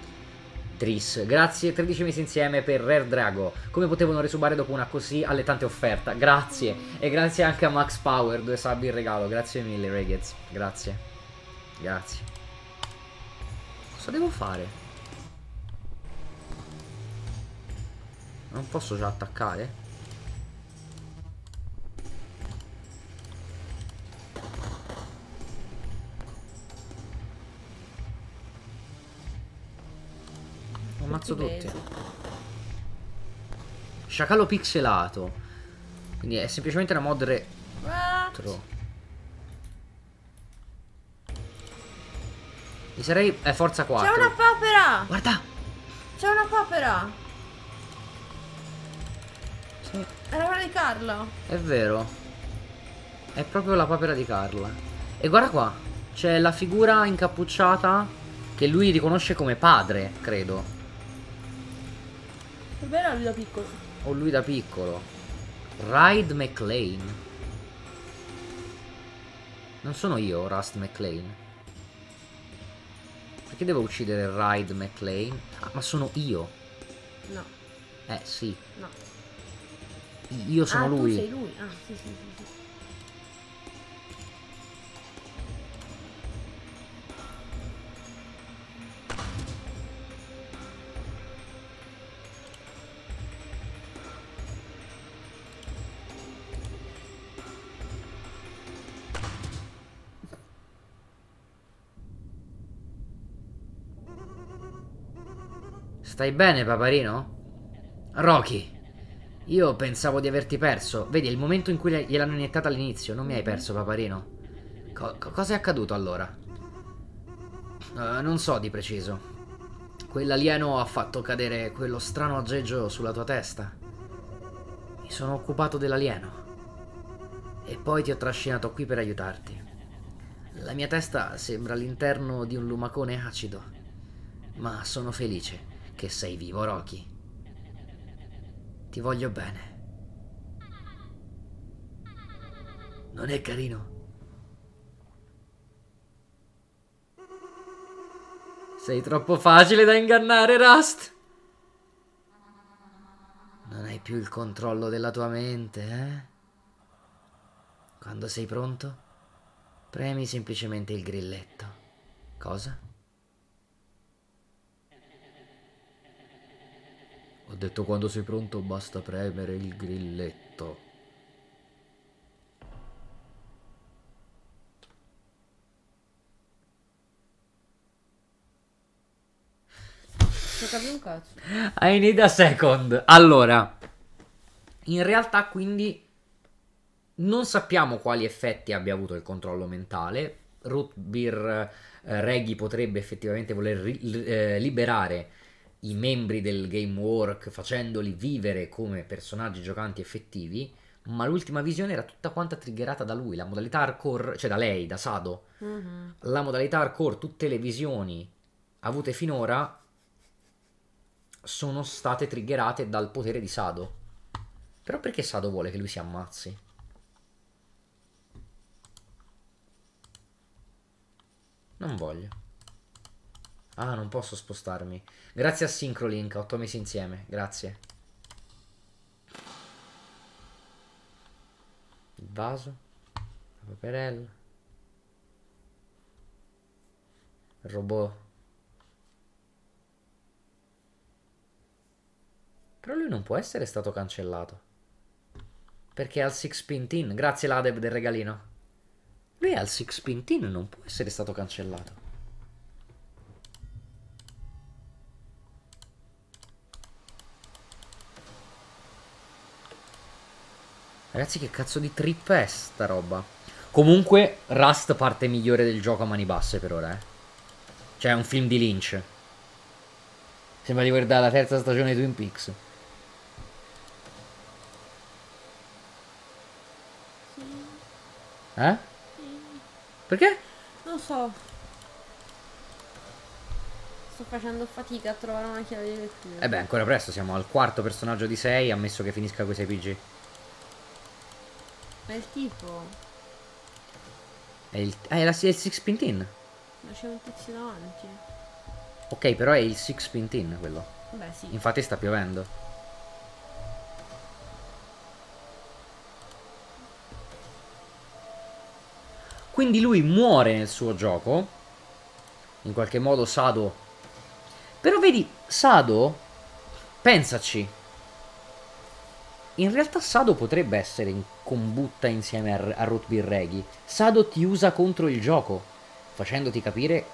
Tris, grazie, 13 mesi insieme per Rare Drago. Come potevano resubare dopo una così allettante offerta? Grazie. E grazie anche a Max Power, due sub in regalo. Grazie mille, Regez. Grazie. Grazie. Cosa devo fare? Non posso già attaccare? Ammazzo tutti. Sciacallo pixelato. Quindi è semplicemente una mod retro. Mi sarei... È forza 4. C'è una papera! Guarda! C'è una papera! Sì. È la papera di Carla. È vero. È proprio la papera di Carla. Eh. E guarda qua. C'è la figura incappucciata che lui riconosce come padre, credo. Vabbè, era lui da piccolo. O lui da piccolo. Ride McLean. Non sono io, Rust McLean. Perché devo uccidere Ride McLean? Ah, ma sono io. No. Eh, sì. No. Io sono ah, lui. Tu sei lui. Ah, sì, sì, sì. Stai bene, paparino? Rocky. Io pensavo di averti perso. Vedi, il momento in cui gliel'hanno iniettata all'inizio. Non mi hai perso, paparino. Co cosa è accaduto allora? Uh, non so di preciso. Quell'alieno ha fatto cadere quello strano aggeggio sulla tua testa. Mi sono occupato dell'alieno. E poi ti ho trascinato qui per aiutarti. La mia testa sembra l'interno di un lumacone acido. Ma sono felice che sei vivo, Rocky. Ti voglio bene. Non è carino? Sei troppo facile da ingannare, Rust. Non hai più il controllo della tua mente, eh? Quando sei pronto, premi semplicemente il grilletto. Cosa? Ho detto quando sei pronto basta premere il grilletto. Non un cazzo. I need a second. Allora, in realtà quindi non sappiamo quali effetti abbia avuto il controllo mentale. Root eh, Reggie potrebbe effettivamente voler eh, liberare i membri del game work facendoli vivere come personaggi giocanti effettivi, ma l'ultima visione era tutta quanta triggerata da lui, la modalità hardcore, cioè da lei, da Sado. Mm-hmm. La modalità hardcore, tutte le visioni avute finora sono state triggerate dal potere di Sado. Però perché Sado vuole che lui si ammazzi? Non voglio. Ah, non posso spostarmi. Grazie a Syncrolink, 8 mesi insieme. Grazie. Il vaso. La paperella. Il robot. Però lui non può essere stato cancellato. Perché è al Six Pin Grazie l'Adeb del regalino. Lui è al Six Pin non può essere stato cancellato. Ragazzi che cazzo di trip è sta roba Comunque Rust parte migliore del gioco a mani basse per ora eh. Cioè è un film di Lynch Sembra di guardare la terza stagione di Twin Peaks Eh? Perché? Non so Sto facendo fatica a trovare una chiave di lettura E eh beh ancora presto siamo al quarto personaggio di 6 Ammesso che finisca con i 6 PG ma il tipo... È il, ah, è la, è il six pin tin. Ma c'è un tizio davanti. Ok, però è il six pin tin quello. Beh, sì. Infatti sta piovendo. Quindi lui muore nel suo gioco. In qualche modo Sado. Però vedi, Sado, pensaci. In realtà Sado potrebbe essere in combutta insieme a, a Rotbir Reghi. Sado ti usa contro il gioco, facendoti capire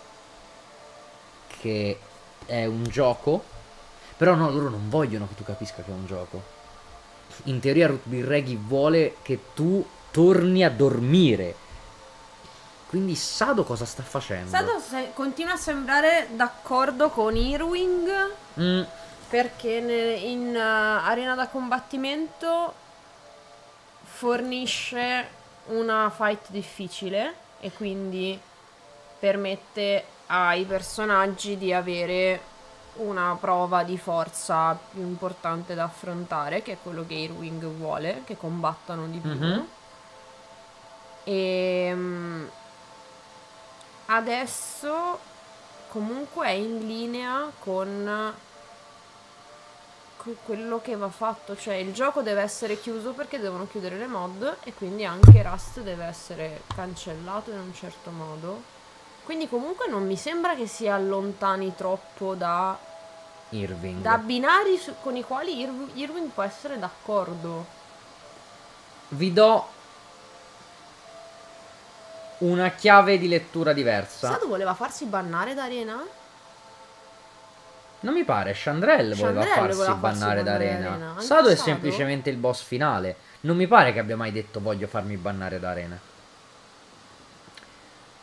che è un gioco. Però no, loro non vogliono che tu capisca che è un gioco. In teoria Rotbir Reghi vuole che tu torni a dormire. Quindi Sado cosa sta facendo? Sado continua a sembrare d'accordo con Irwing. Mm perché in eh, arena da combattimento fornisce una fight difficile e quindi permette ai personaggi di avere una prova di forza più importante da affrontare, che è quello che Irwing vuole, che combattano di più. Mm-hmm. Ehm, e adesso comunque è in linea con quello che va fatto, cioè il gioco deve essere chiuso perché devono chiudere le mod e quindi anche Rust deve essere cancellato in un certo modo. Quindi comunque non mi sembra che si allontani troppo da Irving. Da binari su, con i quali Irv Irving può essere d'accordo. Vi do una chiave di lettura diversa. Sado voleva farsi bannare da Arena? Non mi pare, Chandrell voleva Chandrell farsi bannare d'arena. Sado è semplicemente il boss finale. Non mi pare che abbia mai detto voglio farmi bannare d'arena.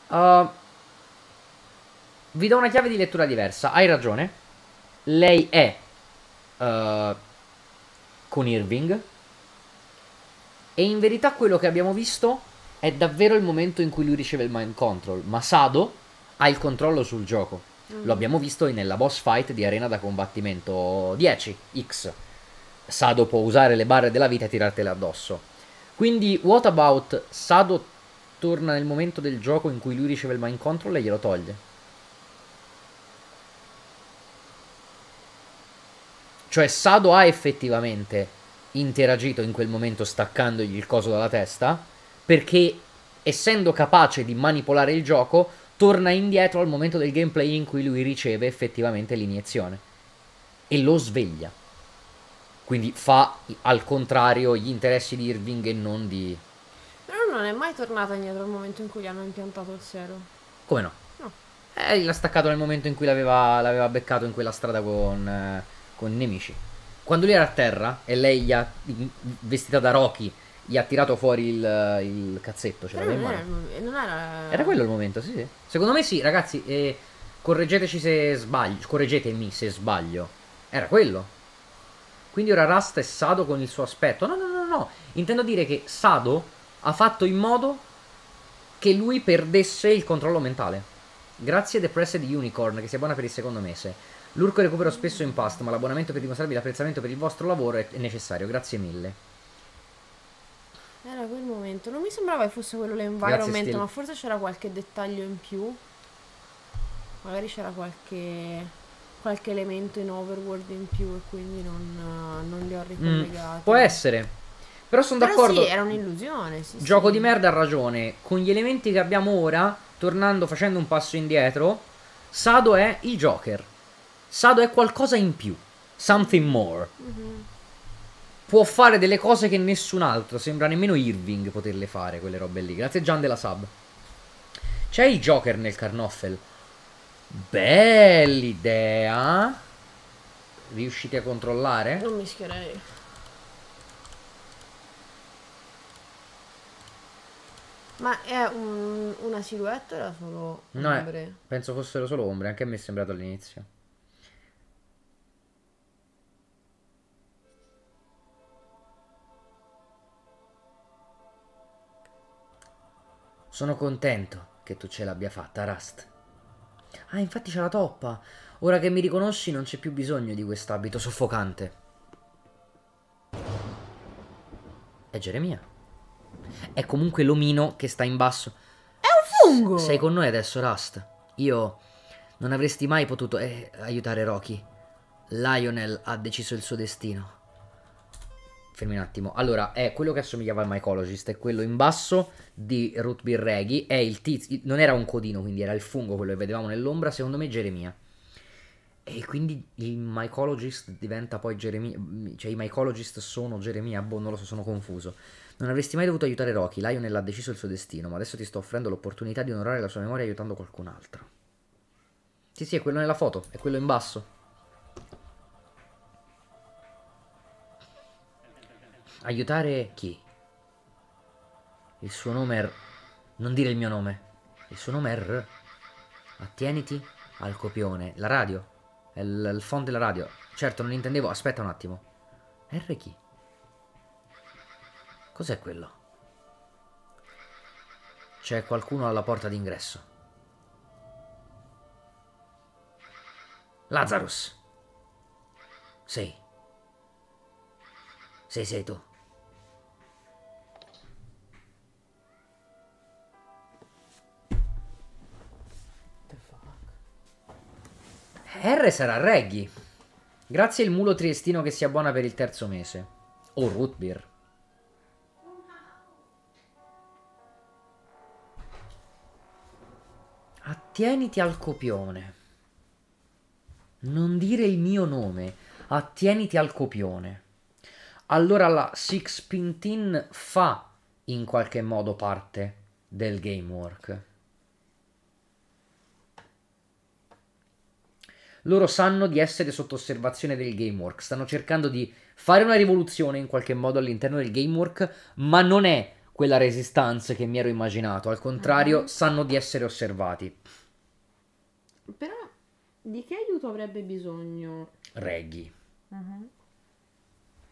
Uh, vi do una chiave di lettura diversa. Hai ragione. Lei è uh, con Irving. E in verità quello che abbiamo visto è davvero il momento in cui lui riceve il mind control. Ma Sado ha il controllo sul gioco. Mm. Lo abbiamo visto nella boss fight di Arena da combattimento 10X. Sado può usare le barre della vita e tirartele addosso. Quindi, what about Sado torna nel momento del gioco in cui lui riceve il mind control e glielo toglie? Cioè, Sado ha effettivamente interagito in quel momento staccandogli il coso dalla testa, perché essendo capace di manipolare il gioco, torna indietro al momento del gameplay in cui lui riceve effettivamente l'iniezione e lo sveglia. Quindi fa al contrario gli interessi di Irving e non di... Però non è mai tornata indietro al momento in cui gli hanno impiantato il sero. Come no? No. Eh, l'ha staccato nel momento in cui l'aveva, l'aveva beccato in quella strada con, eh, con nemici. Quando lui era a terra e lei gli ha, vestita da Rocky gli ha tirato fuori il, il cazzetto. Ce l'aveva in mano. Era, era... era, quello il momento, sì, sì. Secondo me sì, ragazzi, eh, correggeteci se sbaglio. Correggetemi se sbaglio. Era quello. Quindi ora Rasta è Sado con il suo aspetto. No, no, no, no. Intendo dire che Sado ha fatto in modo che lui perdesse il controllo mentale. Grazie Depressed Unicorn, che sia buona per il secondo mese. L'urco recupero spesso in past, ma l'abbonamento per dimostrarvi l'apprezzamento per il vostro lavoro è necessario. Grazie mille. Era quel momento. Non mi sembrava che fosse quello l'environment, ma forse c'era qualche dettaglio in più. Magari c'era qualche qualche elemento in overworld in più e quindi non, non li ho mm, ricollegati. Mm, può essere. Però sono d'accordo. Sì, era un'illusione. Sì, Gioco sì. di merda ha ragione. Con gli elementi che abbiamo ora, tornando, facendo un passo indietro, Sado è il Joker. Sado è qualcosa in più. Something more. Mm -hmm può fare delle cose che nessun altro, sembra nemmeno Irving poterle fare quelle robe lì. Grazie Gian della sub. C'è il Joker nel Carnoffel. Bell'idea. Riuscite a controllare? Non mischierei. Ma è un, una silhouette o era solo ombre? No, è, penso fossero solo ombre, anche a me è sembrato all'inizio. Sono contento che tu ce l'abbia fatta, Rust. Ah, infatti c'è la toppa. Ora che mi riconosci non c'è più bisogno di quest'abito soffocante. È Geremia. È comunque l'omino che sta in basso. È un fungo! Sei con noi adesso, Rust. Io non avresti mai potuto eh, aiutare Rocky. Lionel ha deciso il suo destino fermi un attimo. Allora, è quello che assomigliava al mycologist, è quello in basso di root beer reggae, è il tizio, non era un codino, quindi era il fungo quello che vedevamo nell'ombra, secondo me Geremia. E quindi il mycologist diventa poi Geremia, mm, cioè i mycologist sono Geremia, boh, non lo so, sono confuso. Non avresti mai dovuto aiutare Rocky, Lionel ha deciso il suo destino, ma adesso ti sto offrendo l'opportunità di onorare la sua memoria aiutando qualcun altro. Sì, sì, è quello nella foto, è quello in basso. Aiutare chi? Il suo nome è... R. Non dire il mio nome. Il suo nome è... R. Attieniti al copione. La radio. È il, il fondo della radio. Certo, non intendevo... Aspetta un attimo. R chi? Cos'è quello? C'è qualcuno alla porta d'ingresso. Lazarus. Sei. Sei, sei tu. R sarà Reggie. Grazie il mulo triestino che si abbona per il terzo mese. O oh, Rootbeer. Attieniti al copione. Non dire il mio nome. Attieniti al copione. Allora la Sixpintin fa in qualche modo parte del gamework. loro sanno di essere sotto osservazione del gamework, stanno cercando di fare una rivoluzione in qualche modo all'interno del gamework, ma non è quella resistance che mi ero immaginato, al contrario, ah. sanno di essere osservati. Però di che aiuto avrebbe bisogno? Reggie. Uh-huh.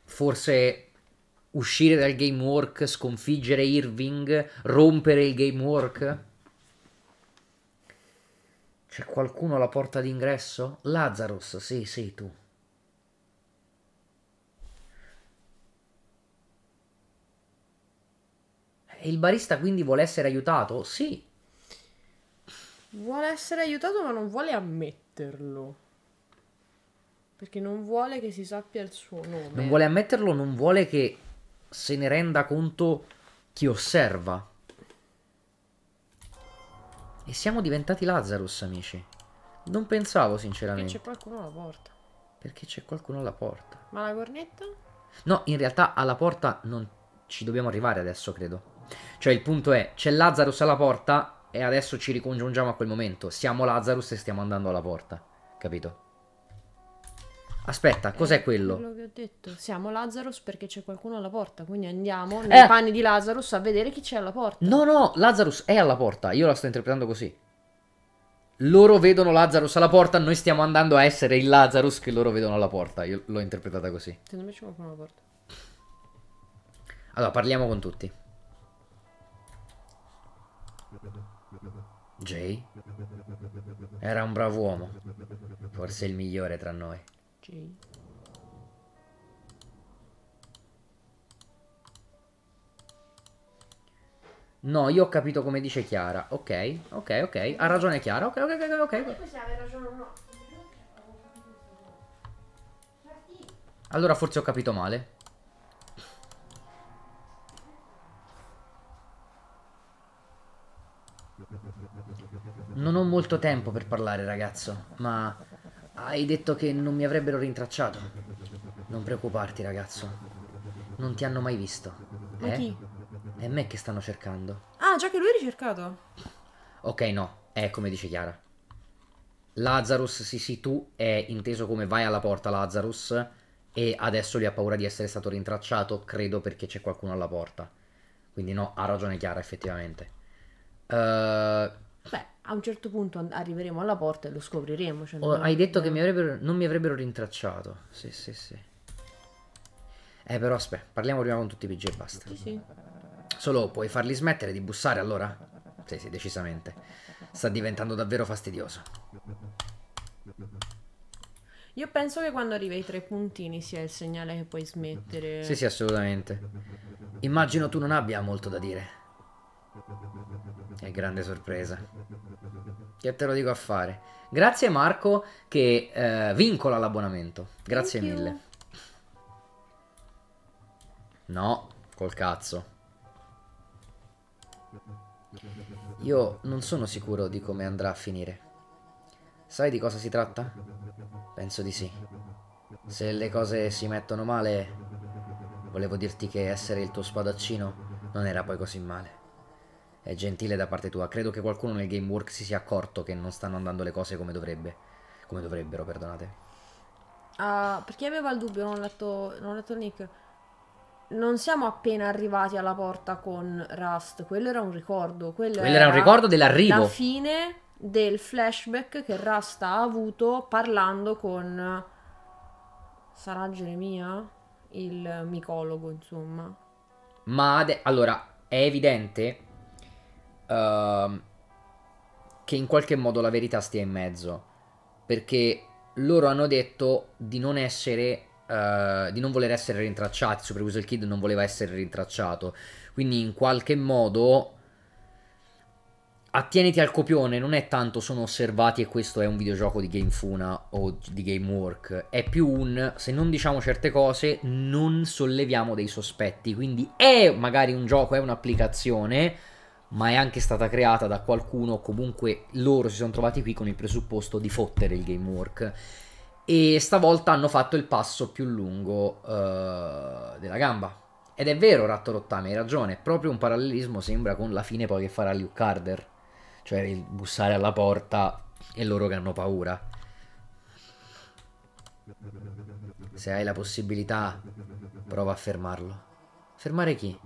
Forse uscire dal gamework, sconfiggere Irving, rompere il gamework? C'è qualcuno alla porta d'ingresso? Lazarus, sì, sei tu. E eh, il barista quindi vuole essere aiutato? Sì. Vuole essere aiutato ma non vuole ammetterlo. Perché non vuole che si sappia il suo nome. Non vuole ammetterlo, non vuole che se ne renda conto chi osserva. E siamo diventati Lazarus, amici. Non pensavo, sinceramente. Perché c'è qualcuno alla porta. Perché c'è qualcuno alla porta. Ma la cornetta? No, in realtà alla porta non ci dobbiamo arrivare adesso, credo. Cioè, il punto è, c'è Lazarus alla porta e adesso ci ricongiungiamo a quel momento. Siamo Lazarus e stiamo andando alla porta. Capito? Aspetta, eh, cos'è eh, quello? Quello che ho detto. Siamo Lazarus perché c'è qualcuno alla porta, quindi andiamo nei eh. panni di Lazarus a vedere chi c'è alla porta. No, no, Lazarus è alla porta, io la sto interpretando così. Loro vedono Lazarus alla porta, noi stiamo andando a essere il Lazarus che loro vedono alla porta. Io l'ho interpretata così. Secondo me c'è qualcuno alla porta. Allora, parliamo con tutti. Jay era un bravo uomo, forse il migliore tra noi. J No, io ho capito come dice Chiara. Ok, ok, ok. Ha ragione Chiara. Ok, ok, ok, ok. Allora forse ho capito male. Non ho molto tempo per parlare, ragazzo, ma hai detto che non mi avrebbero rintracciato. Non preoccuparti, ragazzo. Non ti hanno mai visto. Ma eh? chi? È me che stanno cercando. Ah, già che lui è ricercato. Ok, no. È come dice Chiara. Lazarus, sì sì, tu è inteso come vai alla porta, Lazarus. E adesso lui ha paura di essere stato rintracciato, credo perché c'è qualcuno alla porta. Quindi no, ha ragione Chiara, effettivamente. Uh, Beh, a un certo punto arriveremo alla porta e lo scopriremo. Cioè oh, hai detto che mi avrebbero, non mi avrebbero rintracciato. Sì, sì, sì. Eh, però aspetta, parliamo prima con tutti i PG e basta. Sì, sì. Solo puoi farli smettere di bussare allora? Sì, sì, decisamente. Sta diventando davvero fastidioso. Io penso che quando arrivi ai tre puntini sia il segnale che puoi smettere. Sì, sì, assolutamente. Immagino tu non abbia molto da dire. È grande sorpresa. Che te lo dico a fare. Grazie Marco che eh, vincola l'abbonamento. Grazie Thank mille. You. No, col cazzo. Io non sono sicuro di come andrà a finire. Sai di cosa si tratta? Penso di sì. Se le cose si mettono male, volevo dirti che essere il tuo spadaccino non era poi così male è gentile da parte tua. Credo che qualcuno nel gamework si sia accorto che non stanno andando le cose come dovrebbe. Come dovrebbero, perdonate. Uh, perché aveva il dubbio, non ho letto, non ho letto Nick. Non siamo appena arrivati alla porta con Rust. Quello era un ricordo. Quello, quello era, un ricordo dell'arrivo. La fine del flashback che Rust ha avuto parlando con. Sarà Geremia? Il micologo, insomma. Ma allora è evidente uh, che in qualche modo la verità stia in mezzo, perché loro hanno detto di non essere Uh, di non voler essere rintracciati. Super Weasel Kid non voleva essere rintracciato. Quindi in qualche modo. Attieniti al copione, non è tanto sono osservati e questo è un videogioco di Game Funa o di Game Work è più un se non diciamo certe cose non solleviamo dei sospetti, quindi è magari un gioco, è un'applicazione, ma è anche stata creata da qualcuno, comunque loro si sono trovati qui con il presupposto di fottere il gamework e stavolta hanno fatto il passo più lungo uh, della gamba. Ed è vero, Rattorottame, hai ragione, proprio un parallelismo sembra con la fine poi che farà Luke Carter, cioè il bussare alla porta e loro che hanno paura. Se hai la possibilità, prova a fermarlo. Fermare chi?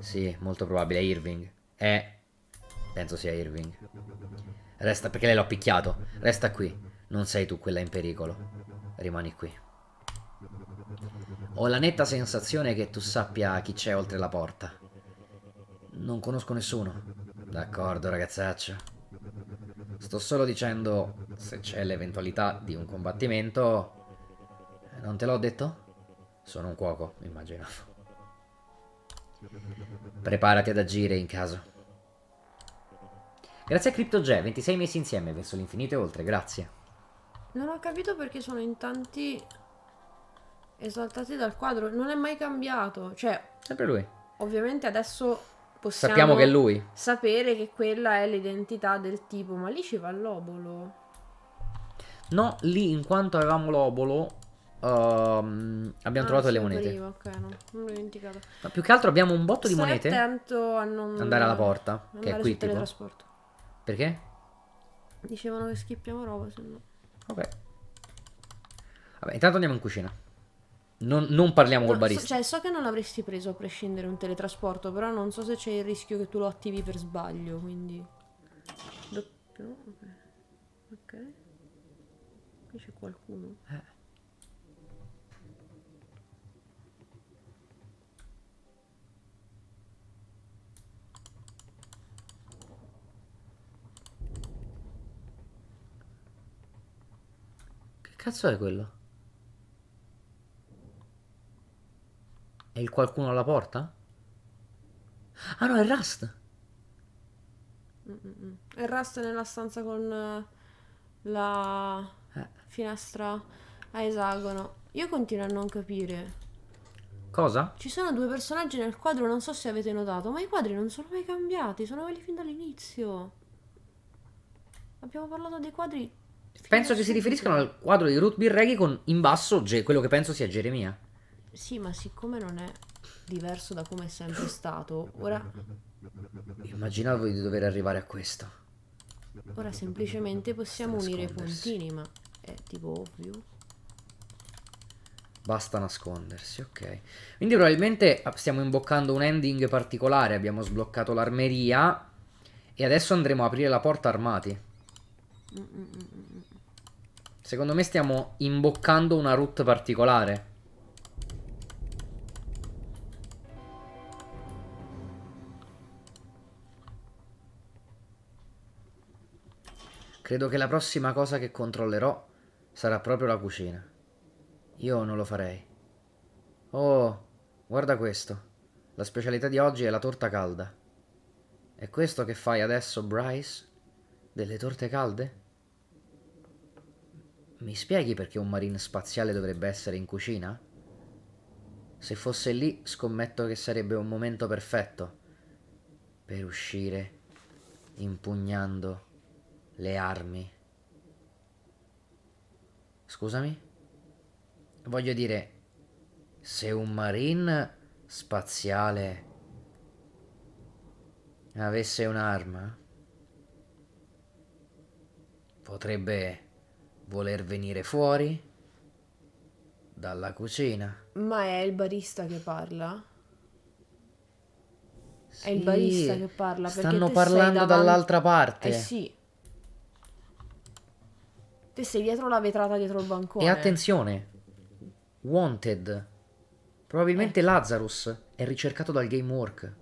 Sì, molto probabile, è Irving. È... Eh, penso sia Irving. Resta, perché lei l'ho picchiato. Resta qui. Non sei tu quella in pericolo. Rimani qui. Ho la netta sensazione che tu sappia chi c'è oltre la porta. Non conosco nessuno. D'accordo, ragazzaccio. Sto solo dicendo, se c'è l'eventualità di un combattimento... Non te l'ho detto? Sono un cuoco, immaginavo. Preparati ad agire in caso. Grazie a CryptoG, 26 mesi insieme verso l'infinito e oltre, grazie. Non ho capito perché sono in tanti esaltati dal quadro, non è mai cambiato, cioè... Sempre lui. Ovviamente adesso possiamo... Sappiamo che è lui. Sapere che quella è l'identità del tipo, ma lì ci va l'obolo. No, lì in quanto avevamo l'obolo Um, abbiamo ah, trovato le monete. Prima, okay, no. non l'ho dimenticato. Ma più che altro abbiamo un botto Stai di monete. attento a non andare alla porta, che è qui tipo. Perché? Dicevano che schippiamo roba, se no. Ok. Vabbè, intanto andiamo in cucina. Non, non parliamo no, col barista. So, cioè, so che non avresti preso a prescindere un teletrasporto, però non so se c'è il rischio che tu lo attivi per sbaglio, quindi... Doppio... Ok. Ok. Qui c'è qualcuno. Eh. cazzo è quello? È il qualcuno alla porta? Ah no, è Rust! Mm-mm. È Rust nella stanza con eh, la eh. finestra a esagono. Io continuo a non capire. Cosa? Ci sono due personaggi nel quadro, non so se avete notato, ma i quadri non sono mai cambiati, sono quelli fin dall'inizio. Abbiamo parlato dei quadri Penso che si riferiscano al quadro di Ruth Reggae con in basso quello che penso sia Geremia. Sì, ma siccome non è diverso da come è sempre stato, ora... Immaginavo di dover arrivare a questo. Ora semplicemente possiamo unire i puntini, ma è tipo ovvio. Basta nascondersi, ok. Quindi probabilmente stiamo imboccando un ending particolare, abbiamo sbloccato l'armeria e adesso andremo a aprire la porta armati. Mm -mm -mm. mm, mm. Secondo me stiamo imboccando una route particolare. Credo che la prossima cosa che controllerò sarà proprio la cucina. Io non lo farei. Oh, guarda questo. La specialità di oggi è la torta calda. È questo che fai adesso, Bryce? Delle torte calde? Mi spieghi perché un marine spaziale dovrebbe essere in cucina? Se fosse lì, scommetto che sarebbe un momento perfetto per uscire impugnando le armi. Scusami? Voglio dire, se un marine spaziale avesse un'arma, potrebbe voler venire fuori dalla cucina. Ma è il barista che parla? Sì, è il barista che parla. Stanno parlando davanti... dall'altra parte. Eh sì. Te sei dietro la vetrata dietro il bancone. E attenzione. Wanted. Probabilmente eh. Lazarus è ricercato dal Gamework.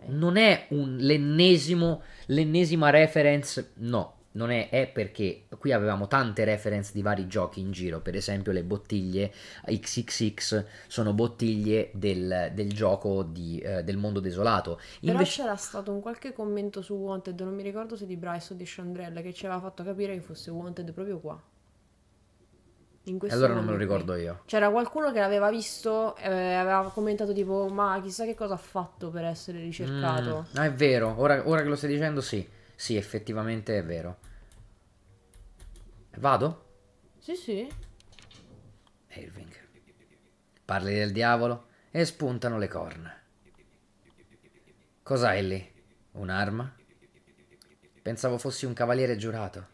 Eh. Non è un, l'ennesimo, l'ennesima reference, no non è, è, perché qui avevamo tante reference di vari giochi in giro, per esempio le bottiglie XXX sono bottiglie del, del gioco di, eh, del mondo desolato. Però c'era stato un qualche commento su Wanted, non mi ricordo se di Bryce o di Chandrelle, che ci aveva fatto capire che fosse Wanted proprio qua. In questo allora momento. non me lo ricordo io. C'era qualcuno che l'aveva visto e eh, aveva commentato tipo ma chissà che cosa ha fatto per essere mm, ricercato. Mm, è vero, ora, ora che lo stai dicendo sì. Sì, effettivamente è vero. Vado? Sì, sì. Irving. Parli del diavolo e spuntano le corna. Cos'hai lì? Un'arma? Pensavo fossi un cavaliere giurato.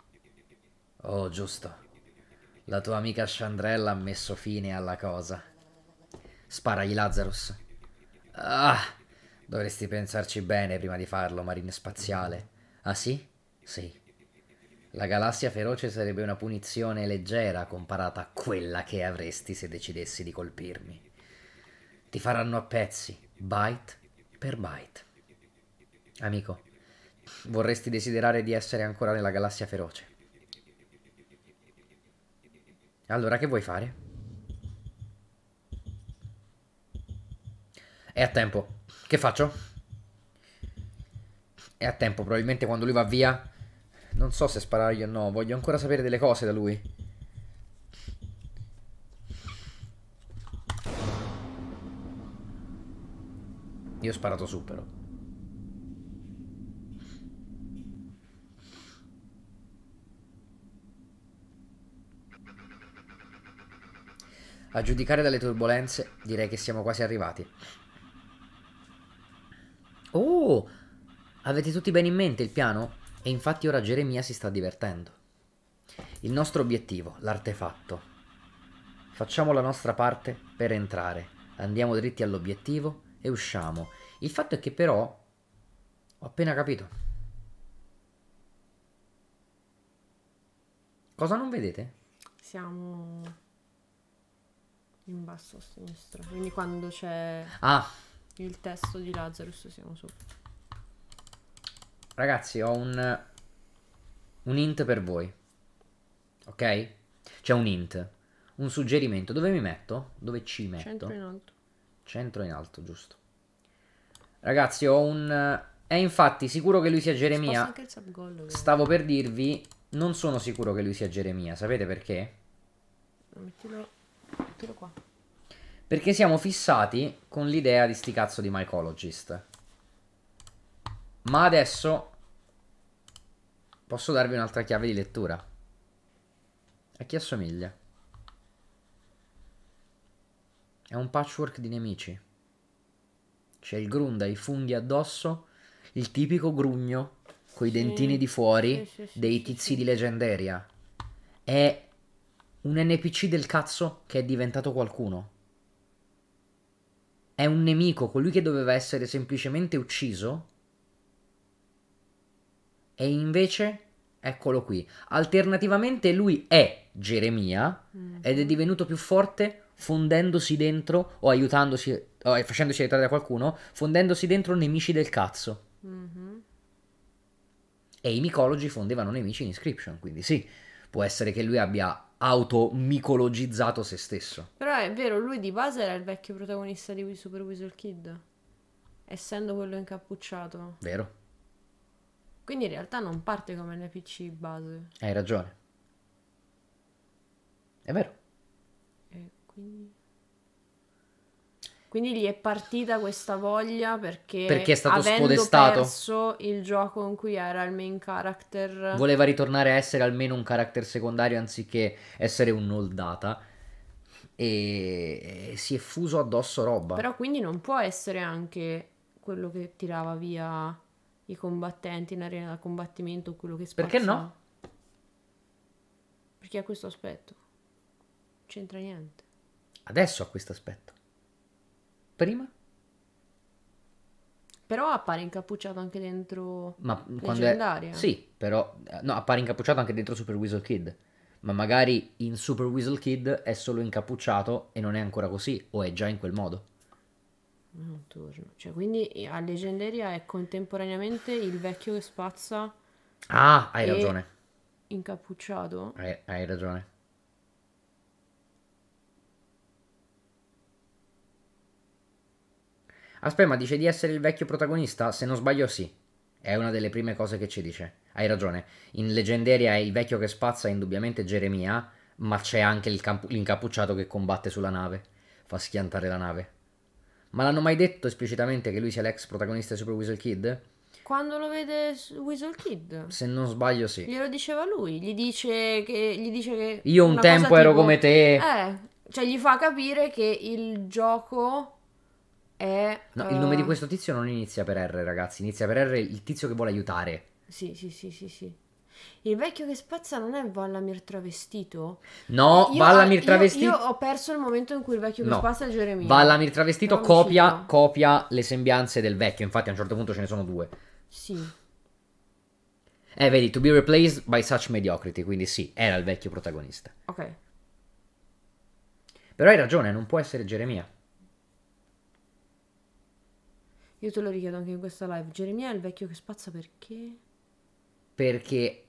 Oh, giusto. La tua amica Shandrella ha messo fine alla cosa. Sparagli Lazarus. Ah, dovresti pensarci bene prima di farlo, marine spaziale. Ah sì? Sì. La galassia feroce sarebbe una punizione leggera comparata a quella che avresti se decidessi di colpirmi. Ti faranno a pezzi, bite per bite. Amico, vorresti desiderare di essere ancora nella galassia feroce. Allora, che vuoi fare? È a tempo. Che faccio? è a tempo, probabilmente quando lui va via. Non so se sparargli o no, voglio ancora sapere delle cose da lui. Io ho sparato su però. A giudicare dalle turbulenze, direi che siamo quasi arrivati. Avete tutti bene in mente il piano? E infatti ora Geremia si sta divertendo. Il nostro obiettivo, l'artefatto. Facciamo la nostra parte per entrare. Andiamo dritti all'obiettivo e usciamo. Il fatto è che però ho appena capito. Cosa non vedete? Siamo in basso a sinistra, quindi quando c'è ah. il testo di Lazarus siamo sopra. Ragazzi, ho un, un int per voi. Ok? C'è un int. Un suggerimento. Dove mi metto? Dove ci metto? Centro in alto. Centro in alto, giusto. Ragazzi, ho un... È infatti sicuro che lui sia Geremia. Stavo per dirvi, non sono sicuro che lui sia Geremia. Sapete perché? Mettilo, mettilo qua. Perché siamo fissati con l'idea di sti cazzo di mycologist. Ma adesso posso darvi un'altra chiave di lettura. A chi assomiglia? È un patchwork di nemici. C'è il grunda, i funghi addosso, il tipico grugno coi sì. dentini di fuori sì, sì, dei tizi di leggendaria. È un NPC del cazzo che è diventato qualcuno. È un nemico, colui che doveva essere semplicemente ucciso e invece, eccolo qui. Alternativamente lui è Geremia mm. ed è divenuto più forte fondendosi dentro o aiutandosi o eh, facendosi aiutare da qualcuno, fondendosi dentro nemici del cazzo. Mm-hmm. E i micologi fondevano nemici in Inscription, quindi sì, può essere che lui abbia automicologizzato se stesso. Però è vero, lui di base era il vecchio protagonista di Super Whistle Kid, essendo quello incappucciato. Vero. Quindi in realtà non parte come NPC base. Hai ragione. È vero. E quindi... Quindi gli è partita questa voglia perché, perché è stato spodestato. perso il gioco in cui era il main character. Voleva ritornare a essere almeno un character secondario anziché essere un old E si è fuso addosso roba. Però quindi non può essere anche quello che tirava via i combattenti in arena da combattimento, quello che spazza. Perché no? Perché ha questo aspetto. Non c'entra niente. Adesso ha questo aspetto. Prima? Però appare incappucciato anche dentro Ma Leggendaria. È... Sì, però... No, appare incappucciato anche dentro Super Weasel Kid. Ma magari in Super Weasel Kid è solo incappucciato e non è ancora così, o è già in quel modo notturno. Cioè, quindi eh, a Leggendaria è contemporaneamente il vecchio che spazza. Ah, hai ragione. Incappucciato. Hai, hai ragione. Aspetta, ma dice di essere il vecchio protagonista? Se non sbaglio, sì. È una delle prime cose che ci dice. Hai ragione. In Leggendaria è il vecchio che spazza, indubbiamente Geremia, ma c'è anche l'incappucciato che combatte sulla nave. Fa schiantare la nave. Ma l'hanno mai detto esplicitamente che lui sia l'ex protagonista di Super Weasel Kid? Quando lo vede Weasel Kid? Se non sbaglio, sì. Glielo diceva lui. Gli dice che. Gli dice che Io un tempo ero tipo, come te. Eh. Cioè, gli fa capire che il gioco è. No, uh... il nome di eh, questo tizio non inizia per R, ragazzi. Inizia per R il tizio che vuole aiutare. Sì, sì, sì, sì, sì. Il vecchio che spazza non è Vallamir travestito? No, io, ah, Vallamir travestito. Io, io, ho perso il momento in cui il vecchio che no. spazza è Geremia. Vallamir travestito copia, copia le sembianze del vecchio. Infatti, a un certo punto ce ne sono due. Sì. Eh, vedi, to be replaced by such mediocrity. Quindi, sì, era il vecchio protagonista. Ok. Però hai ragione, non può essere Geremia. Io te lo richiedo anche in questa live. Geremia è il vecchio che spazza perché? Perché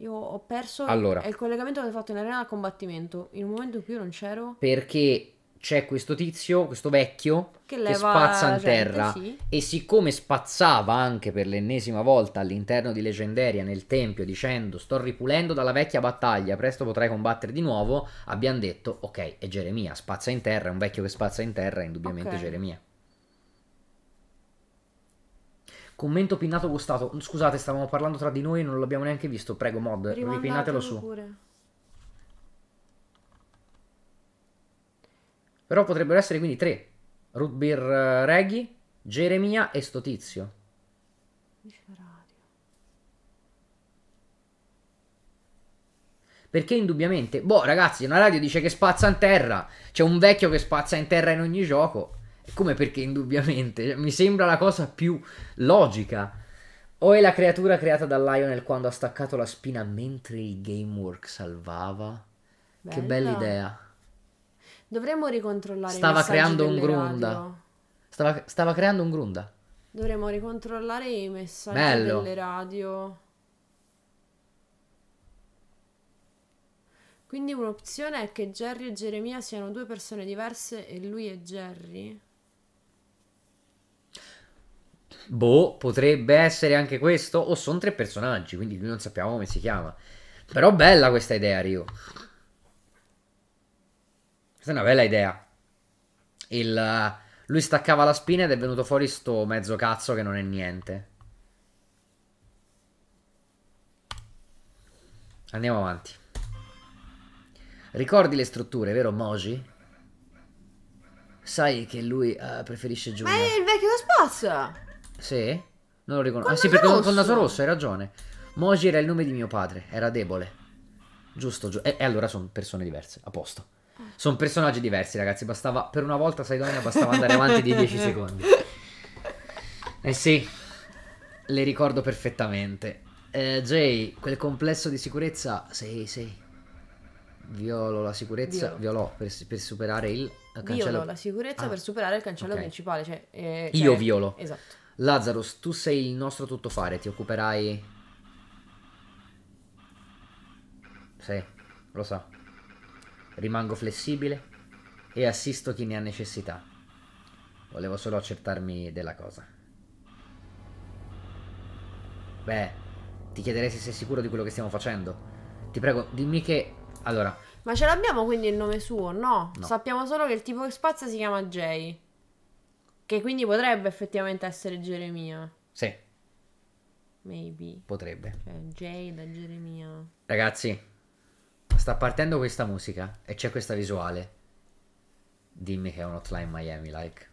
io ho perso allora, il collegamento che ho fatto in arena al combattimento. In un momento in cui io non c'ero. Perché c'è questo tizio, questo vecchio, che, che spazza in gente, terra. Sì. E siccome spazzava anche per l'ennesima volta all'interno di Legendaria nel tempio dicendo sto ripulendo dalla vecchia battaglia, presto potrai combattere di nuovo, abbiamo detto ok, è Geremia, spazza in terra, è un vecchio che spazza in terra, è indubbiamente okay. Geremia. Commento pinnato gustato. Scusate, stavamo parlando tra di noi e non l'abbiamo neanche visto. Prego, mod, ripinnatelo su. Pure. Però potrebbero essere quindi tre. Root Beer uh, eh, Reggie, Geremia e sto tizio. Perché indubbiamente... Boh, ragazzi, una radio dice che spazza in terra. C'è un vecchio che spazza in terra in ogni gioco. Come perché indubbiamente? Cioè, mi sembra la cosa più logica. O è la creatura creata da Lionel quando ha staccato la spina mentre il gamework salvava? Bella. Che bella idea. Dovremmo ricontrollare Stava creando un grunda. Stava, stava, creando un grunda. Dovremmo ricontrollare i messaggi Bello. delle radio. Quindi un'opzione è che Jerry e Geremia siano due persone diverse e lui è Jerry. Boh, potrebbe essere anche questo. O sono tre personaggi, quindi lui non sappiamo come si chiama. Però bella questa idea, Rio. Questa è una bella idea. Il, lui staccava la spina ed è venuto fuori sto mezzo cazzo che non è niente. Andiamo avanti. Ricordi le strutture, vero Moji? Sai che lui uh, preferisce Giulia. Ma è il vecchio che sì? Non lo riconosco. Ah sì, perché rosso. con naso rosso, hai ragione. Moji era il nome di mio padre, era debole. Giusto, giusto. E, e, allora sono persone diverse, a posto. Sono personaggi diversi, ragazzi. Bastava, per una volta, sai donna, bastava andare avanti di 10 (laughs) secondi. Eh sì, le ricordo perfettamente. Eh, Jay, quel complesso di sicurezza... Sì, sì. Violo la sicurezza, Violo. violò per, per, superare il cancello... Violo la sicurezza ah. per superare il cancello okay. principale. Cioè, eh, cioè... Io violo. Esatto. Lazarus, tu sei il nostro tuttofare, ti occuperai... Sì, lo so. Rimango flessibile e assisto chi ne ha necessità. Volevo solo accertarmi della cosa. Beh, ti chiederei se sei sicuro di quello che stiamo facendo. Ti prego, dimmi che... Allora... Ma ce l'abbiamo quindi il nome suo, no? no? Sappiamo solo che il tipo che spazza si chiama Jay. Che quindi potrebbe effettivamente essere Geremia. Sì. Maybe. Potrebbe. Cioè, Jay da Geremia. Ragazzi, sta partendo questa musica e c'è questa visuale. Dimmi che è un hotline Miami like.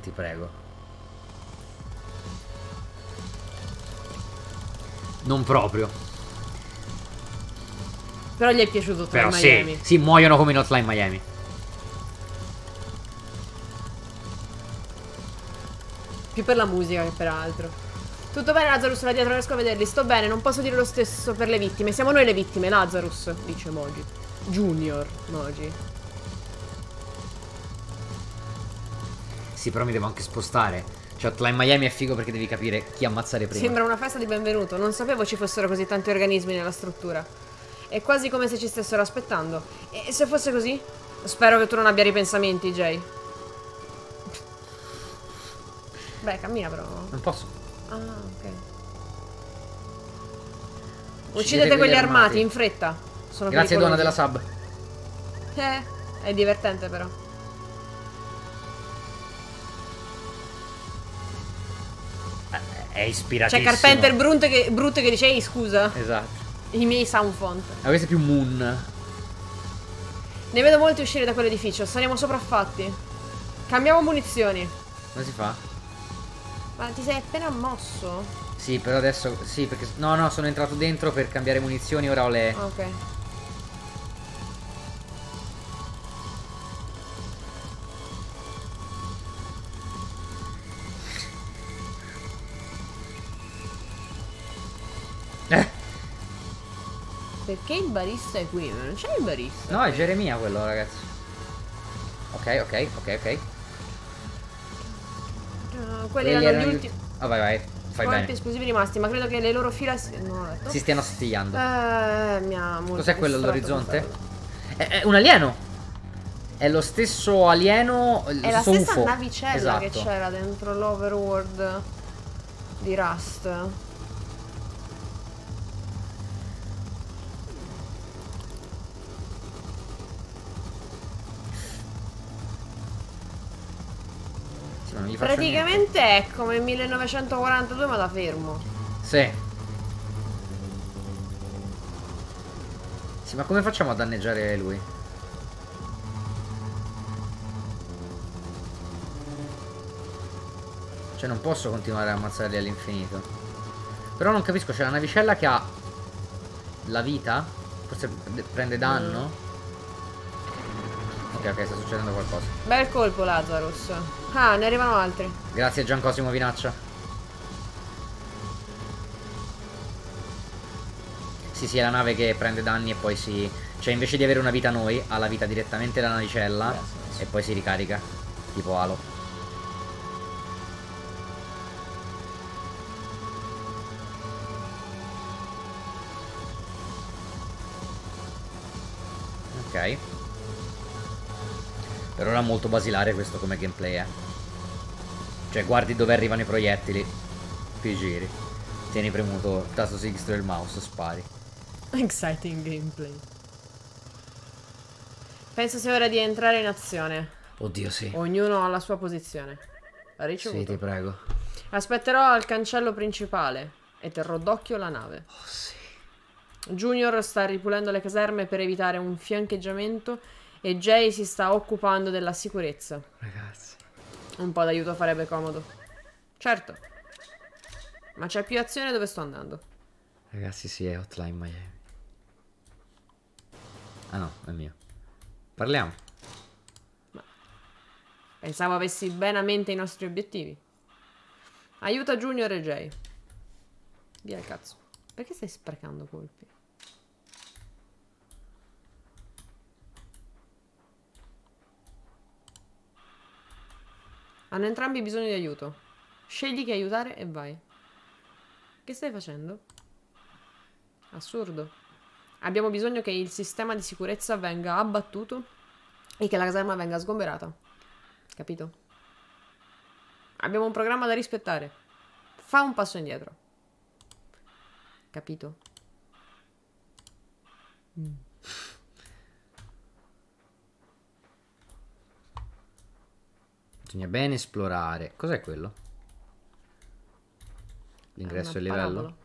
Ti prego. Non proprio. Però gli è piaciuto tutto Però Hotline sì, Miami. Sì, muoiono come in Hotline Miami. Più per la musica che per altro. Tutto bene, Lazarus, là dietro riesco a vederli. Sto bene, non posso dire lo stesso per le vittime. Siamo noi le vittime, Lazarus, dice Moji. Junior Moji. Sì, però mi devo anche spostare. Cioè, Hotline Miami è figo perché devi capire chi ammazzare prima. Sembra una festa di benvenuto. Non sapevo ci fossero così tanti organismi nella struttura. È quasi come se ci stessero aspettando. E se fosse così? Spero che tu non abbia ripensamenti, Jay. Beh, cammina però. Non posso. Ah, ok. Uccidete, Uccidete quelli armati. armati. in fretta. Sono Grazie, donna della sub. Eh, è divertente però. Eh, è ispiratissimo. C'è Carpenter Brut che, Brut che dice, ehi, scusa. Esatto. I miei sound font. Ma più Moon. Ne vedo molti uscire da quell'edificio. Saremo sopraffatti. Cambiamo munizioni. Come si fa? Ma ti sei appena mosso? Sì, però adesso... Sì, perché... No, no, sono entrato dentro per cambiare munizioni, ora ho le... Ah, ok. Eh. (laughs) Perché il barista è qui? Non c'è il barista. No, è Geremia quello, ragazzi. Ok, ok, ok, ok. Uh, quelli, erano, erano gli ultimi. Oh, ah, vai, vai. Fai colpi bene. esclusivi rimasti, ma credo che le loro fila si... No, si stiano stigliando. Eh, mi ha molto Cos'è quello all'orizzonte? È, è un alieno. È lo stesso alieno. è la stessa UFO. navicella esatto. che c'era dentro l'overworld di Rust. non Praticamente niente. è come 1942 ma da fermo. Sì. Sì, ma come facciamo a danneggiare lui? Cioè non posso continuare a ammazzarli all'infinito. Però non capisco, c'è la navicella che ha la vita? Forse prende danno? Mm. Ok, ok, sta succedendo qualcosa. Bel colpo, Lazarus. Ah, ne arrivano altri. Grazie Gian Cosimo Vinaccia. Sì, sì, è la nave che prende danni e poi si... Cioè, invece di avere una vita noi, ha la vita direttamente dalla navicella e poi si ricarica. Tipo Halo. Ok. Per ora è molto basilare questo come gameplay, eh. Cioè, guardi dove arrivano i proiettili. Ti giri. Tieni premuto il tasto sinistro del mouse, spari. Exciting gameplay. Penso sia ora di entrare in azione. Oddio, sì. Ognuno ha la sua posizione. Ha ricevuto. Sì, ti prego. Aspetterò al cancello principale e terrò d'occhio la nave. Oh, sì. Junior sta ripulendo le caserme per evitare un fiancheggiamento e Jay si sta occupando della sicurezza. Ragazzi. Un po' d'aiuto farebbe comodo. Certo. Ma c'è più azione dove sto andando. Ragazzi, sì, è Hotline Miami. Ah no, è mio. Parliamo. Ma... Pensavo avessi ben a mente i nostri obiettivi. Aiuta Junior e Jay. Via il cazzo. Perché stai sprecando colpi? Hanno entrambi bisogno di aiuto. Scegli chi aiutare e vai. Che stai facendo? Assurdo. Abbiamo bisogno che il sistema di sicurezza venga abbattuto e che la caserma venga sgomberata. Capito? Abbiamo un programma da rispettare. Fa un passo indietro. Capito? Mm. Bisogna bene esplorare. Cos'è quello? L'ingresso e il livello?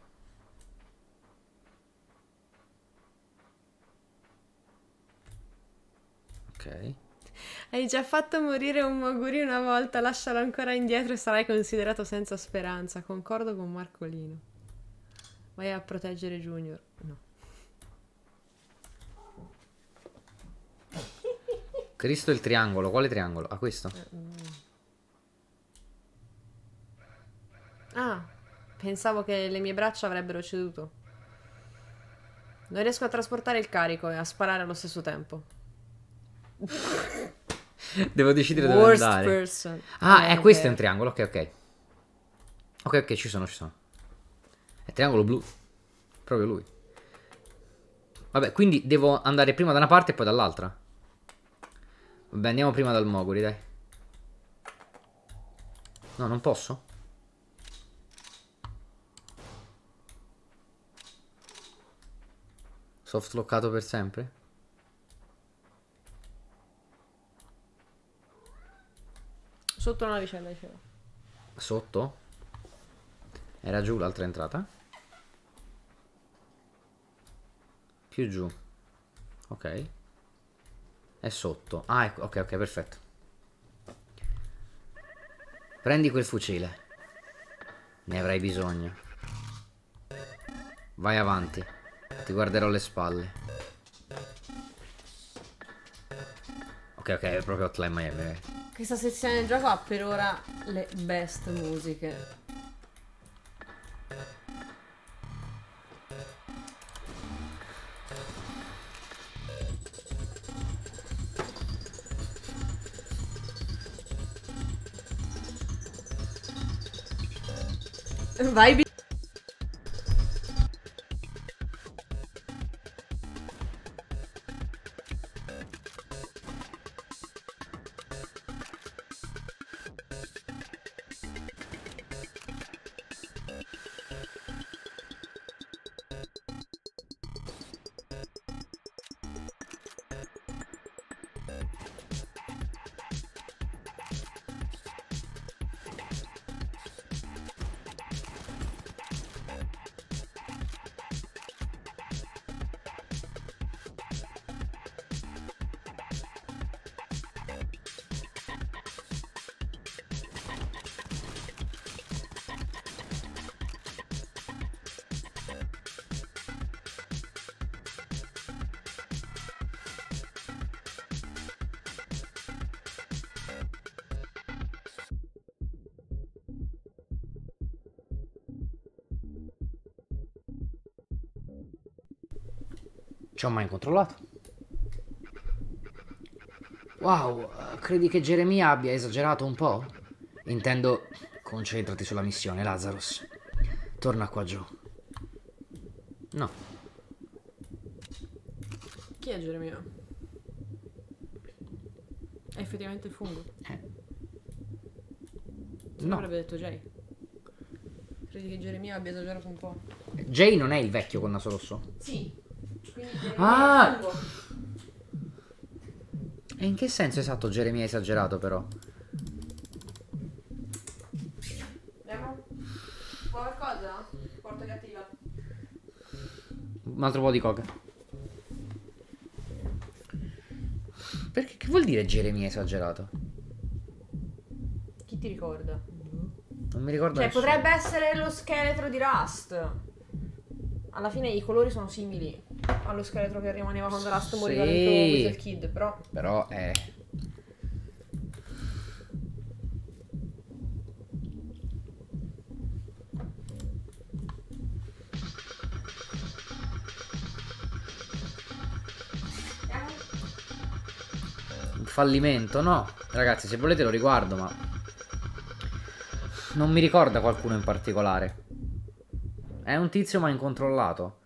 Ok. Hai già fatto morire un Moguri una volta, lascialo ancora indietro e sarai considerato senza speranza. Concordo con Marcolino. Vai a proteggere Junior. No. Cristo il triangolo, quale triangolo? Ah, questo? Eh, mm. Ah, pensavo che le mie braccia avrebbero ceduto. Non riesco a trasportare il carico e a sparare allo stesso tempo. (laughs) Devo decidere dove andare. Person. Ah, è eh, eh, questo è un triangolo, ok, ok. Ok, ok, ci sono, ci sono. È triangolo blu. Proprio lui. Vabbè, quindi devo andare prima da una parte e poi dall'altra. Vabbè, andiamo prima dal Moguri, dai. No, non posso? Soft per sempre? Sotto una vicenda, dicevo. Sotto? Era giù l'altra entrata? Più giù. Ok. È sotto. Ah, ecco, ok, ok, perfetto. Prendi quel fucile. Ne avrai bisogno. Vai avanti. Ti guarderò le spalle. Ok, ok, è proprio Hotline Miami. Questa sezione del gioco ha per ora le best musiche. vai Ci ho mai controllato. Wow, credi che Geremia abbia esagerato un po'? Intendo, concentrati sulla missione, Lazarus. Torna qua giù. No. Chi è Geremia? È effettivamente il fungo. Eh. Tu no. avrebbe detto Jay. Credi che Geremia abbia esagerato un po'? Jay non è il vecchio con naso rosso? Sì. Ah! E in che senso esatto Geremia è esagerato però? Andiamo? Vuoi qualcosa? Porta cattiva. Un altro po' di coca. Perché che vuol dire Geremia esagerato? Chi ti ricorda? Non mi ricordo. Cioè, nessuno. potrebbe essere lo scheletro di Rust. Alla fine i colori sono simili allo scheletro che rimaneva quando Rust moriva sì. dentro Wizard Kid, però... Però, eh... Un eh, fallimento, no? Ragazzi, se volete lo riguardo, ma... Non mi ricorda qualcuno in particolare. È un tizio ma incontrollato.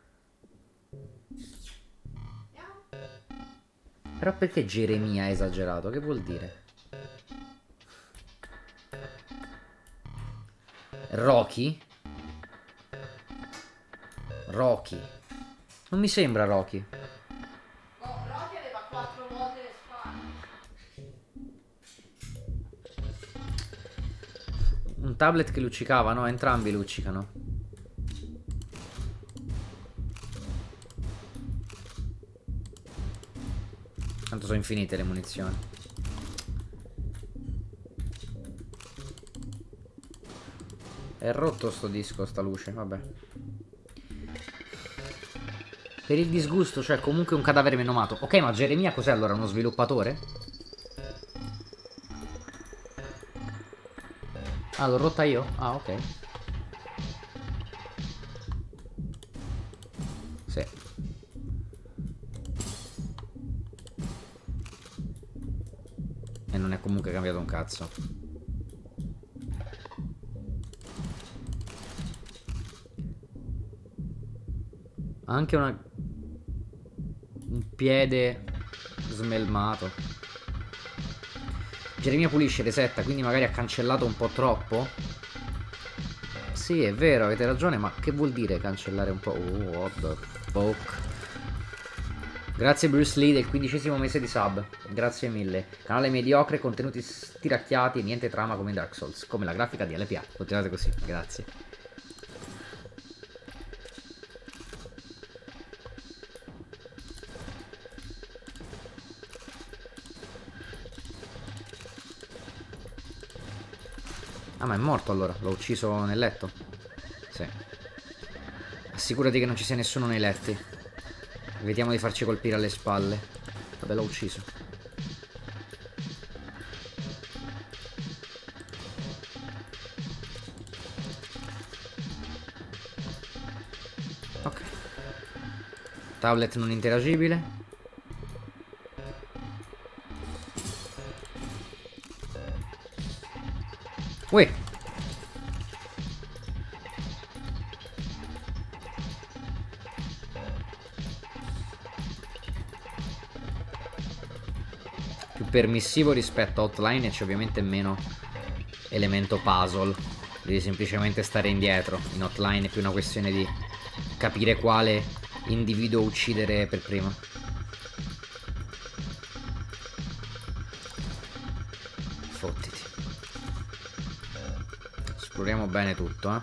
Però perché Geremia ha esagerato? Che vuol dire? Rocky? Rocky. Non mi sembra Rocky. Un tablet che luccicava, no? Entrambi luccicano. Tanto sono infinite le munizioni. È rotto sto disco, sta luce, vabbè. Per il disgusto, cioè comunque un cadavere menomato. Ok, ma Geremia cos'è allora? Uno sviluppatore? Ah, l'ho rotta io? Ah, ok. cazzo. Anche una... Un piede smelmato. Geremia pulisce, resetta, quindi magari ha cancellato un po' troppo. Sì, è vero, avete ragione, ma che vuol dire cancellare un po'? Oh, what the fuck? Grazie Bruce Lee del quindicesimo mese di sub, grazie mille. Canale mediocre, contenuti stiracchiati, niente trama come in Dark Souls, come la grafica di LPA. Continuate così, grazie. Ah ma è morto allora, l'ho ucciso nel letto? Sì. Assicurati che non ci sia nessuno nei letti. Vediamo di farci colpire alle spalle. Vabbè, l'ho ucciso. Ok. Tablet non interagibile. permissivo rispetto a Hotline e c'è ovviamente meno elemento puzzle. Devi semplicemente stare indietro. In Hotline è più una questione di capire quale individuo uccidere per primo. Fottiti. Esploriamo bene tutto, eh.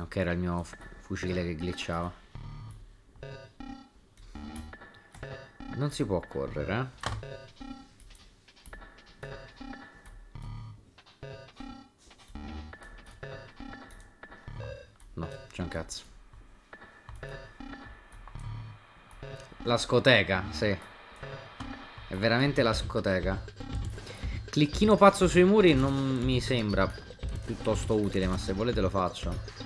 Ok, era il mio Fucile che glitchava. Non si può correre, eh? No, c'è un cazzo. La scoteca, sì. È veramente la scoteca. Clicchino pazzo sui muri non mi sembra piuttosto utile, ma se volete lo faccio.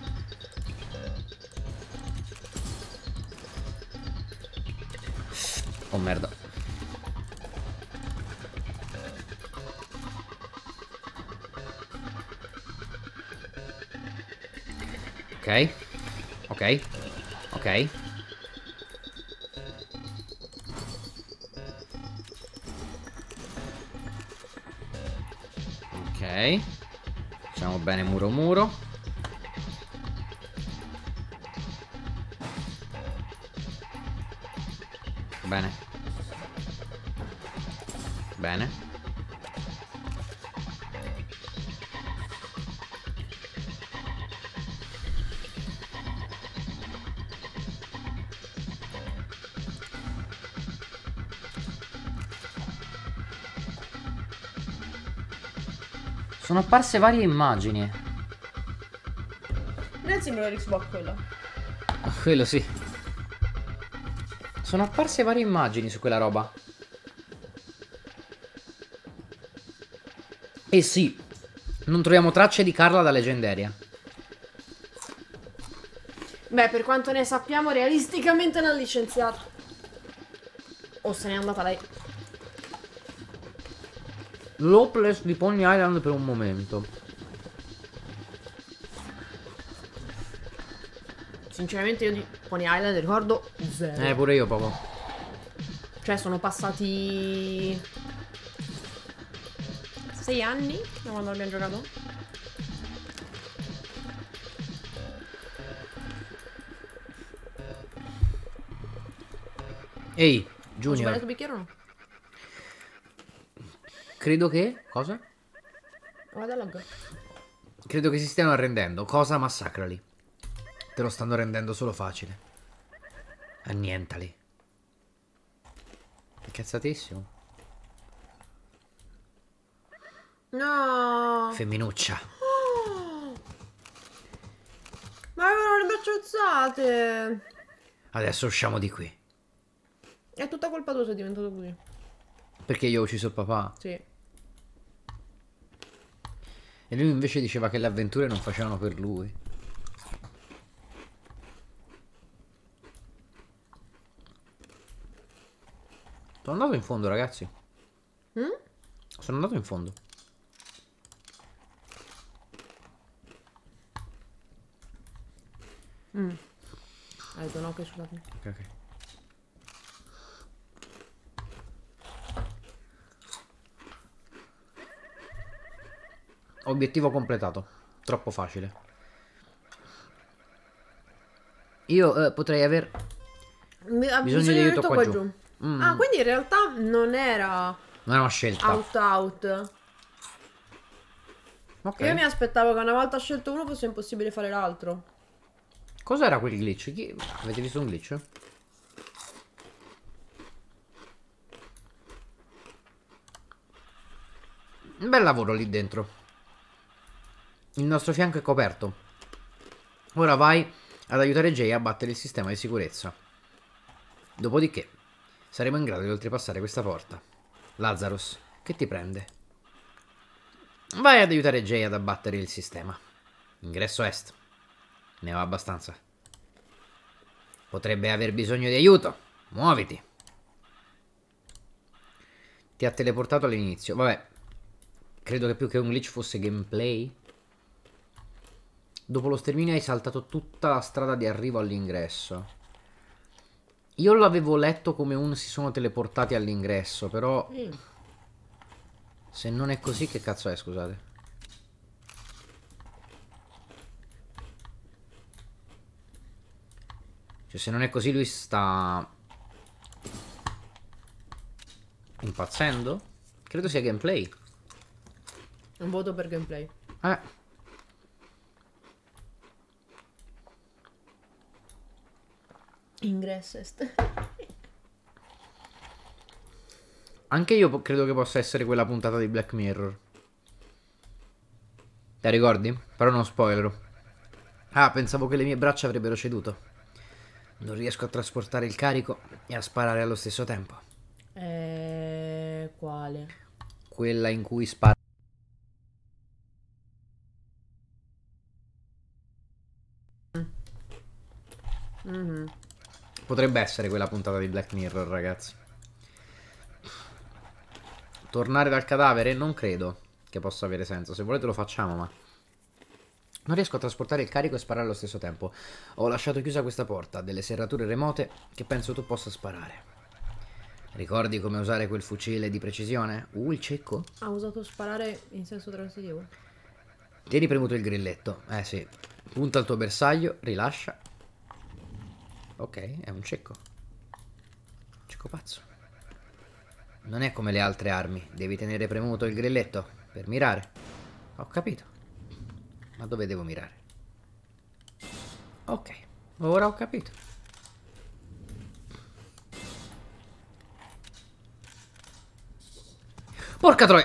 Oh merda Ok Ok Ok Ok Facciamo bene muro muro Bene bene Sono apparse varie immagini Non sembra l'Xbox quello Quello sì Sono apparse varie immagini su quella roba E eh sì, non troviamo tracce di Carla da leggendaria. Beh, per quanto ne sappiamo, realisticamente l'ha licenziata. O oh, se n'è andata lei. L'Opless di Pony Island per un momento. Sinceramente io di Pony Island ricordo zero. Eh, pure io proprio. Cioè, sono passati sei anni da quando abbiamo giocato. Ehi, Junior. Ho bicchiere o no? Credo che... Cosa? Guarda log. Credo che si stiano arrendendo. Cosa massacrali? Te lo stanno rendendo solo facile. Annientali. È cazzatissimo. No. Femminuccia. (gasps) Ma erano le braccia alzate. Adesso usciamo di qui. È tutta colpa tua se è diventato così. Perché io ho ucciso il papà? Sì. E lui invece diceva che le avventure non facevano per lui. Sono andato in fondo, ragazzi. Mm? Sono andato in fondo. Mm. Ha ah, detto no che Ok, ok. Obiettivo completato. Troppo facile. Io eh, potrei aver ah, bisogno, bisogno di aiuto qua, qua giù. giù. Mm. Ah, quindi in realtà non era... Non era una scelta. Out out. Okay. Io mi aspettavo che una volta scelto uno fosse impossibile fare l'altro. Cos'era quel glitch? Chi... Avete visto un glitch? Un bel lavoro lì dentro. Il nostro fianco è coperto. Ora vai ad aiutare Jay a battere il sistema di sicurezza. Dopodiché saremo in grado di oltrepassare questa porta. Lazarus, che ti prende? Vai ad aiutare Jay ad abbattere il sistema. Ingresso est. Ne ho abbastanza. Potrebbe aver bisogno di aiuto. Muoviti. Ti ha teleportato all'inizio. Vabbè. Credo che più che un glitch fosse gameplay. Dopo lo sterminio hai saltato tutta la strada di arrivo all'ingresso. Io l'avevo letto come un si sono teleportati all'ingresso, però... Mm. Se non è così, che cazzo è, scusate? Cioè se non è così lui sta... Impazzendo? Credo sia gameplay. Un voto per gameplay. Eh. Ingresso Anche io credo che possa essere quella puntata di Black Mirror. Te ricordi? Però non spoiler. Ah, pensavo che le mie braccia avrebbero ceduto. Non riesco a trasportare il carico e a sparare allo stesso tempo. Eeeh, quale? Quella in cui spara. Mm -hmm. Potrebbe essere quella puntata di Black Mirror, ragazzi. Tornare dal cadavere? Non credo che possa avere senso. Se volete lo facciamo, ma... Non riesco a trasportare il carico e sparare allo stesso tempo. Ho lasciato chiusa questa porta, delle serrature remote che penso tu possa sparare. Ricordi come usare quel fucile di precisione? Uh, il cecco? Ha usato sparare in senso transitivo. Tieni premuto il grilletto. Eh sì. Punta al tuo bersaglio, rilascia. Ok, è un cecco. Cecco pazzo. Non è come le altre armi. Devi tenere premuto il grilletto per mirare. Ho capito. Ma dove devo mirare? Ok, ora ho capito. Porca troia!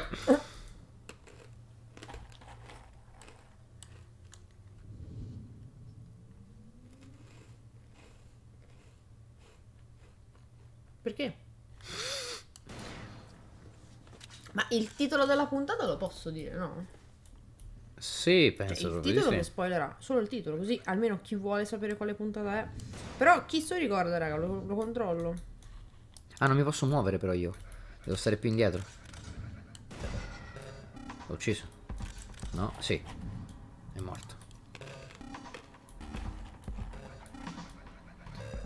Perché? Ma il titolo della puntata lo posso dire, no? Sì, penso cioè, Il titolo sì. lo spoilerà, solo il titolo, così almeno chi vuole sapere quale puntata è. Però chi so ricorda, raga, lo, lo controllo. Ah, non mi posso muovere però io. Devo stare più indietro. L'ho ucciso. No, sì. È morto.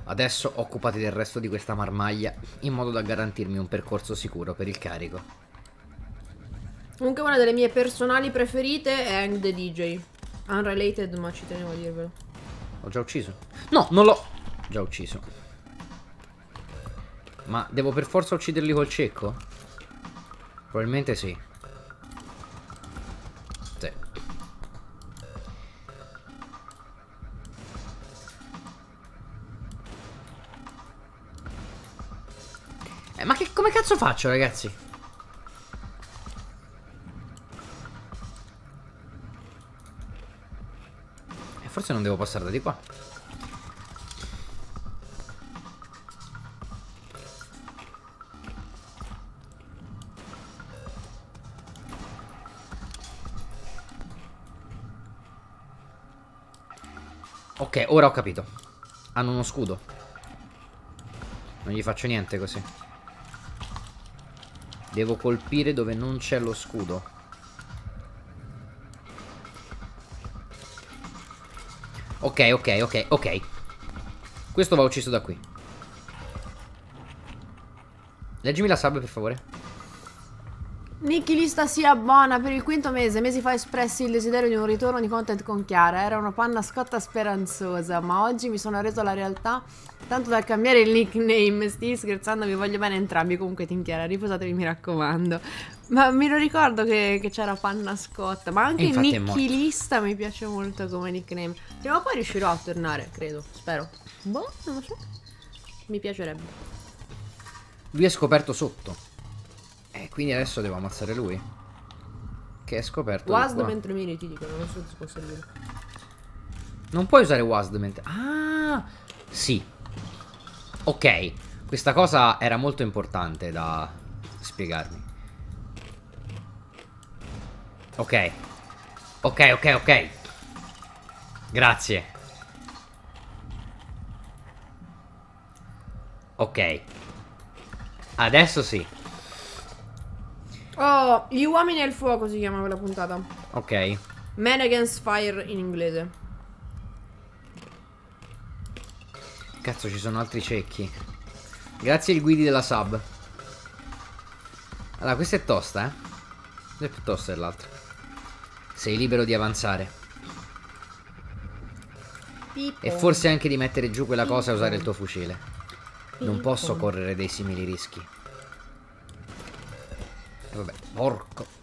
Adesso occupati del resto di questa marmaglia in modo da garantirmi un percorso sicuro per il carico. Comunque una delle mie personali preferite è Hang the DJ. Unrelated, ma ci tenevo a dirvelo. L'ho già ucciso? No, non l'ho già ucciso. Ma devo per forza ucciderli col cecco? Probabilmente sì. Sì. Eh, ma che, come cazzo faccio, ragazzi? forse non devo passare da di qua Ok, ora ho capito Hanno uno scudo Non gli faccio niente così Devo colpire dove non c'è lo scudo Ok, ok, ok, ok. Questo va ucciso da qui. Leggimi la sub, per favore. Nichilista sia buona per il quinto mese. Mesi fa espressi il desiderio di un ritorno di content con Chiara. Era una panna scotta speranzosa, ma oggi mi sono reso la realtà Tanto da cambiare il nickname, stai scherzando, vi voglio bene entrambi, comunque Tinchiera, riposatevi mi raccomando. Ma mi lo ricordo che, che c'era Panna Scotta, ma anche Nichilista mi piace molto come nickname. Prima o poi riuscirò a tornare, credo, spero. Boh, non lo so. Mi piacerebbe. Lui è scoperto sotto. E eh, quindi adesso devo ammazzare lui. Che è scoperto. Wasd mentre mi ti dico, non so se può servire. Non puoi usare Wasd mentre... Ah! Sì, Ok, questa cosa era molto importante da spiegarmi. Ok. Ok, ok, ok. Grazie. Ok. Adesso sì. Oh, gli uomini al fuoco si chiamava la puntata. Ok. Man Against Fire in inglese. Cazzo, ci sono altri cecchi. Grazie ai guidi della sub. Allora, questa è tosta, eh. Questa È più tosta dell'altra. Sei libero di avanzare. Pippo. E forse anche di mettere giù quella cosa e usare il tuo fucile. Pippo. Non posso correre dei simili rischi. vabbè, porco.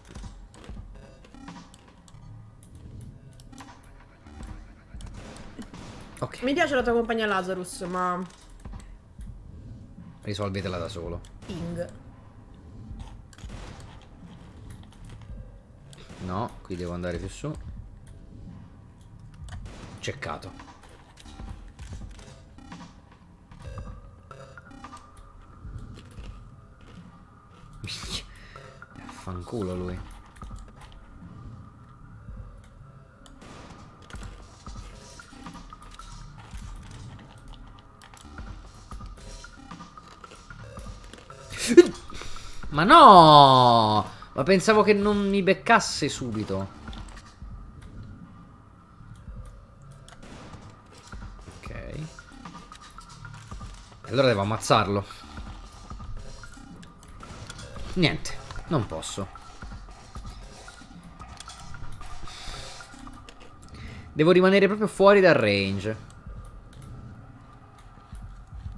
Ok. Mi piace la tua compagnia Lazarus, ma... Risolvetela da solo. Ping. No, qui devo andare più su. Ceccato. Fanculo lui. Ma no! Ma pensavo che non mi beccasse subito. Ok. Allora devo ammazzarlo. Niente, non posso. Devo rimanere proprio fuori dal range.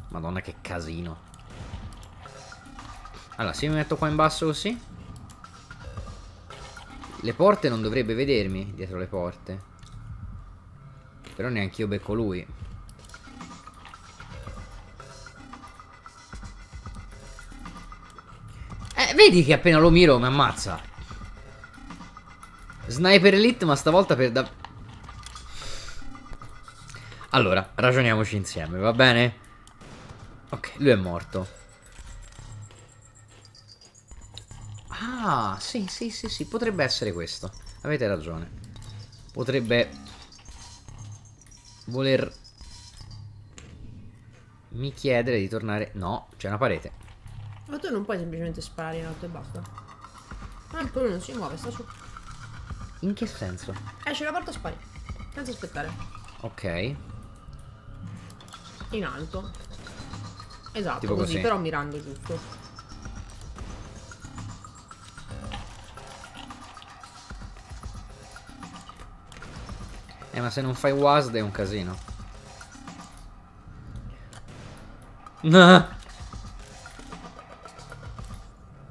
Madonna che casino. Allora, se io mi metto qua in basso così. Le porte non dovrebbe vedermi dietro le porte. Però neanche io becco lui. Eh, vedi che appena lo miro mi ammazza. Sniper Elite, ma stavolta per da... Allora, ragioniamoci insieme, va bene? Ok, lui è morto. Ah, sì, sì, sì, sì, potrebbe essere questo. Avete ragione. Potrebbe voler mi chiedere di tornare... No, c'è una parete. Ma tu non puoi semplicemente sparare in alto e basta. Ah, il non si muove, sta su. In che senso? Esce la porta e spari. Senza aspettare. Ok. In alto. Esatto, tipo così, così, però mirando giusto. Eh ma se non fai WASD è un casino.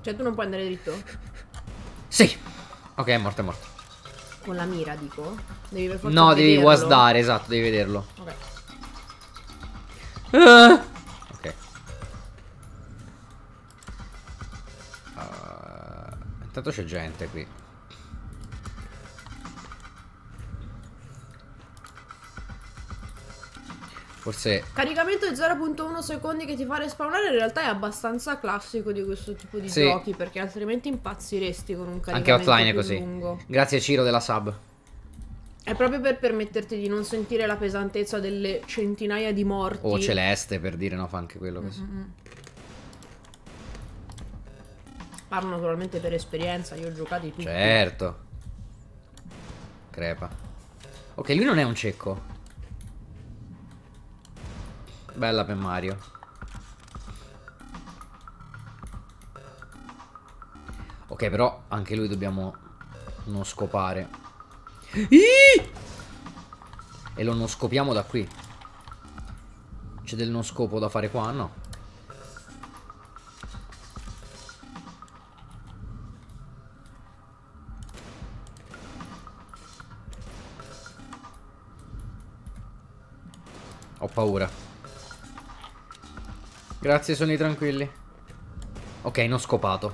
Cioè tu non puoi andare dritto? Sì. Ok, è morto, è morto. Con la mira, dico? Devi per forza No, vederlo. devi wasdare, esatto, devi vederlo. Ok. Ah. Ok. Uh, intanto c'è gente qui. Forse... Caricamento di 0.1 secondi che ti fa respawnare in realtà è abbastanza classico di questo tipo di sì. giochi perché altrimenti impazziresti con un caricamento Anche offline è così. Lungo. Grazie Ciro della sub. È proprio per permetterti di non sentire la pesantezza delle centinaia di morti. O celeste per dire, no, fa anche quello così. Mm -hmm. Parlo naturalmente per esperienza, io ho giocato tutti. Certo. Crepa. Ok, lui non è un cecco. Bella per Mario. Ok, però anche lui dobbiamo non scopare. Iii! E lo non scopiamo da qui. C'è del non scopo da fare qua? No. Ho paura. Grazie, sono i tranquilli. Ok, non scopato.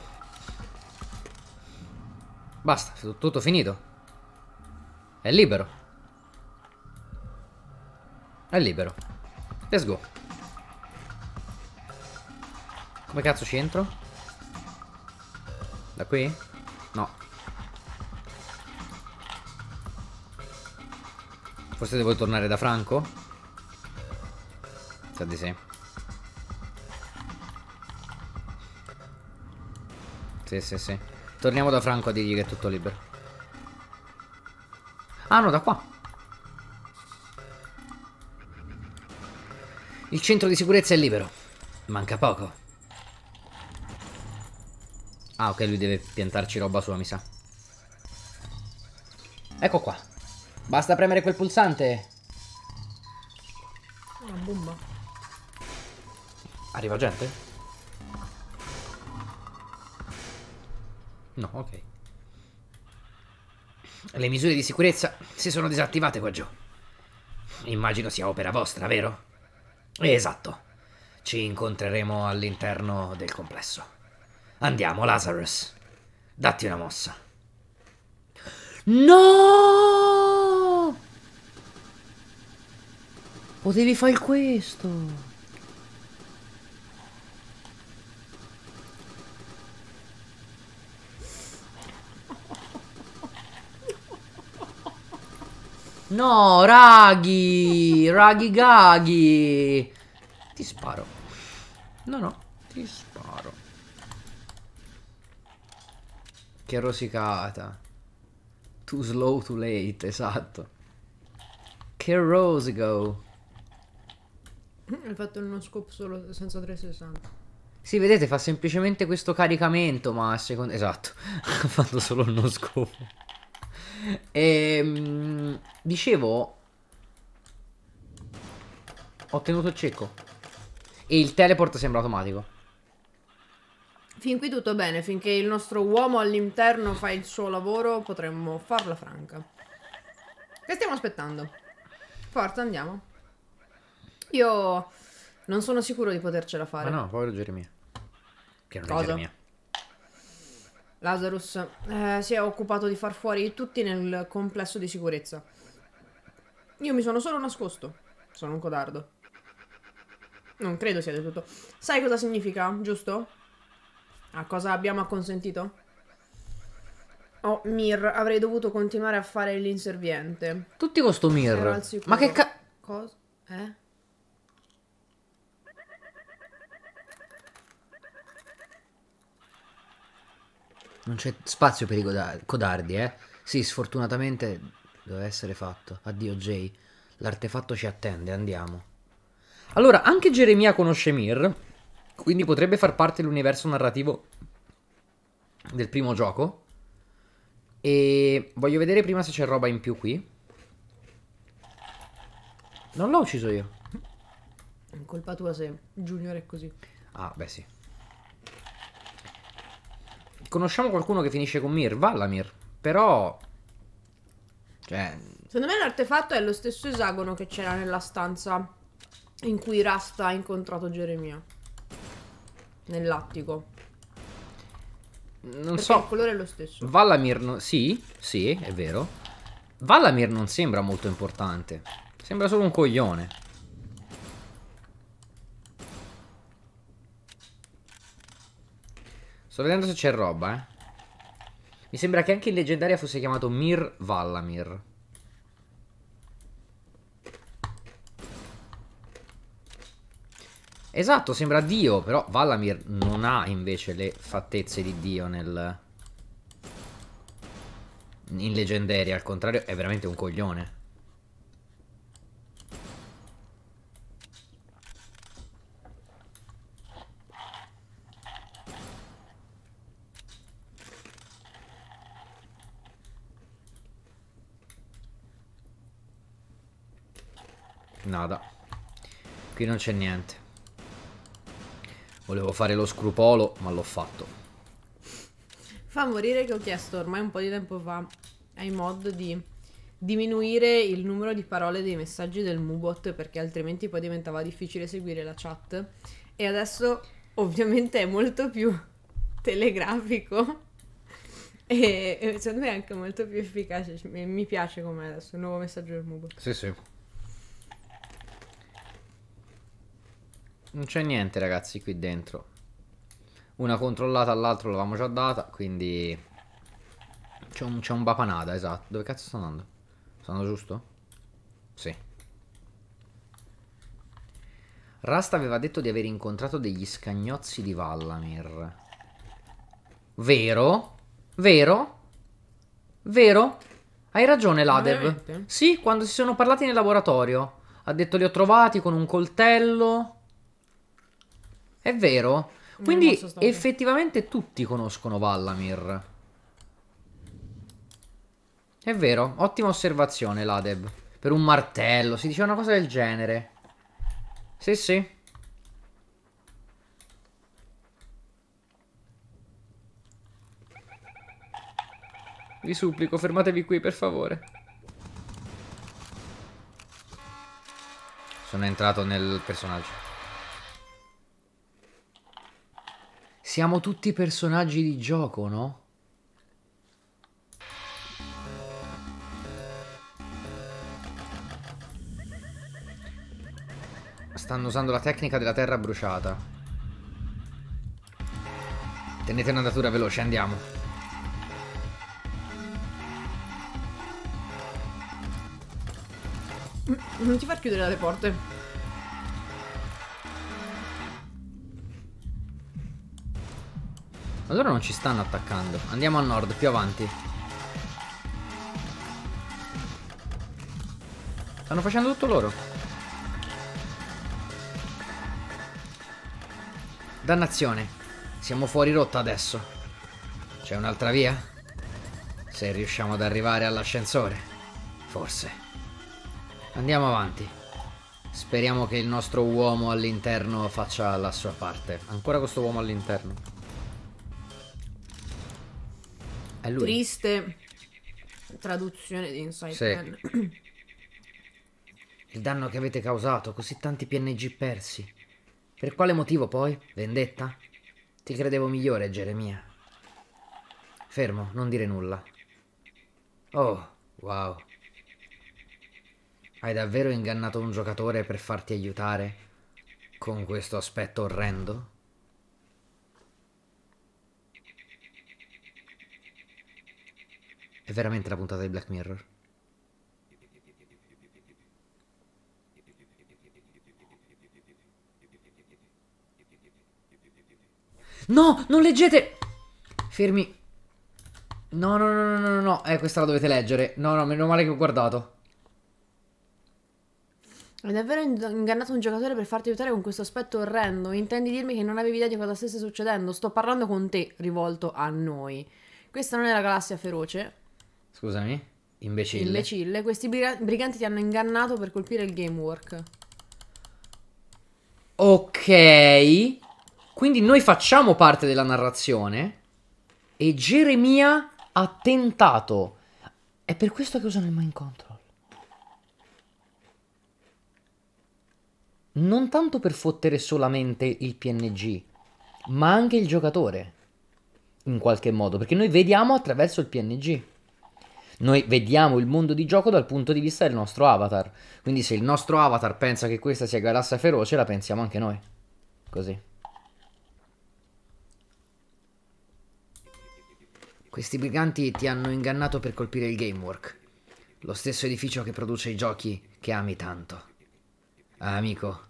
Basta, tutto finito. È libero. È libero. Let's go. Come cazzo ci entro? Da qui? No. Forse devo tornare da Franco? Sa di sì. Sì, sì, sì. Torniamo da Franco a dirgli che è tutto libero. Ah, no, da qua. Il centro di sicurezza è libero. Manca poco. Ah, ok, lui deve piantarci roba sua, mi sa. Ecco qua. Basta premere quel pulsante. Una ah, bomba. Arriva gente? No, ok. Le misure di sicurezza si sono disattivate qua giù. Immagino sia opera vostra, vero? Esatto. Ci incontreremo all'interno del complesso. Andiamo, Lazarus. Datti una mossa. No! Potevi fare questo. No, raghi, raghi gaghi. Ti sparo. No, no, ti sparo. Che rosicata. Too slow, too late, esatto. Che rosico. Hai fatto uno scoop solo senza 360. Sì, vedete, fa semplicemente questo caricamento, ma a seconda... Esatto, (laughs) ha fatto solo uno scopo. E, ehm, dicevo, ho tenuto il cecco. E il teleport sembra automatico. Fin qui tutto bene, finché il nostro uomo all'interno fa il suo lavoro potremmo farla franca. Che stiamo aspettando? Forza, andiamo. Io non sono sicuro di potercela fare. Ma no, povero Geremia. Che non Cosa? è Geremia. Lazarus eh, si è occupato di far fuori tutti nel complesso di sicurezza. Io mi sono solo nascosto. Sono un codardo. Non credo sia del tutto. Sai cosa significa, giusto? A cosa abbiamo acconsentito? Oh, Mir, avrei dovuto continuare a fare l'inserviente. Tutti con Mir. Ma che ca... Cosa? Eh? Non c'è spazio per i codardi, eh? Sì, sfortunatamente doveva essere fatto. Addio, Jay. L'artefatto ci attende, andiamo. Allora, anche Geremia conosce Mir, quindi potrebbe far parte dell'universo narrativo del primo gioco. E voglio vedere prima se c'è roba in più qui. Non l'ho ucciso io. È colpa tua se Junior è così. Ah, beh sì conosciamo qualcuno che finisce con Mir, Vallamir. Però... Cioè... Secondo me l'artefatto è lo stesso esagono che c'era nella stanza in cui Rasta ha incontrato Geremia. Nell'attico. Non Perché so. Il colore è lo stesso. Vallamir, no... sì, sì, è vero. Vallamir non sembra molto importante. Sembra solo un coglione. Sto vedendo se c'è roba, eh. Mi sembra che anche in leggendaria fosse chiamato Mir Vallamir. Esatto, sembra Dio, però Vallamir non ha invece le fattezze di Dio nel... In leggendaria, al contrario, è veramente un coglione. Nada. Qui non c'è niente. Volevo fare lo scrupolo, ma l'ho fatto. Fa morire che ho chiesto ormai un po' di tempo fa ai mod di diminuire il numero di parole dei messaggi del Mubot perché altrimenti poi diventava difficile seguire la chat. E adesso ovviamente è molto più telegrafico e secondo me è anche molto più efficace. Mi piace come adesso il nuovo messaggio del Mubot. Sì, sì. Non c'è niente ragazzi qui dentro Una controllata all'altro l'avevamo già data Quindi C'è un, un, bapanada esatto Dove cazzo sto andando? Sto andando giusto? Sì Rasta aveva detto di aver incontrato degli scagnozzi di Vallamir Vero? Vero? Vero? Hai ragione Ladev Sì quando si sono parlati nel laboratorio Ha detto li ho trovati con un coltello è vero? Quindi effettivamente tutti conoscono Vallamir. È vero, ottima osservazione l'Adeb. Per un martello, si diceva una cosa del genere. Sì, sì. Vi supplico, fermatevi qui, per favore. Sono entrato nel personaggio. Siamo tutti personaggi di gioco, no? Stanno usando la tecnica della terra bruciata. Tenete un'andatura veloce, andiamo. Mm, non ti far chiudere le porte. Ma loro non ci stanno attaccando. Andiamo a nord, più avanti. Stanno facendo tutto loro. Dannazione. Siamo fuori rotta adesso. C'è un'altra via? Se riusciamo ad arrivare all'ascensore. Forse. Andiamo avanti. Speriamo che il nostro uomo all'interno faccia la sua parte. Ancora questo uomo all'interno. È lui. Triste traduzione di Inside sì. Pen. Il danno che avete causato, così tanti PNG persi. Per quale motivo poi? Vendetta? Ti credevo migliore, Geremia. Fermo, non dire nulla. Oh, wow. Hai davvero ingannato un giocatore per farti aiutare con questo aspetto orrendo? È veramente la puntata di Black Mirror. No, non leggete! Fermi. No, no, no, no, no, no. Eh, questa la dovete leggere. No, no, meno male che ho guardato. Hai davvero ingannato un giocatore per farti aiutare con questo aspetto orrendo. Intendi dirmi che non avevi idea di cosa stesse succedendo? Sto parlando con te, rivolto a noi. Questa non è la galassia feroce. Scusami? Imbecille. Imbecille. Questi briganti ti hanno ingannato per colpire il gamework. Ok. Quindi noi facciamo parte della narrazione. E Geremia ha tentato. È per questo che usano il mind control. Non tanto per fottere solamente il PNG, ma anche il giocatore. In qualche modo. Perché noi vediamo attraverso il PNG noi vediamo il mondo di gioco dal punto di vista del nostro avatar. Quindi se il nostro avatar pensa che questa sia galassia feroce, la pensiamo anche noi. Così. Questi briganti ti hanno ingannato per colpire il Gamework. Lo stesso edificio che produce i giochi che ami tanto. Ah, amico,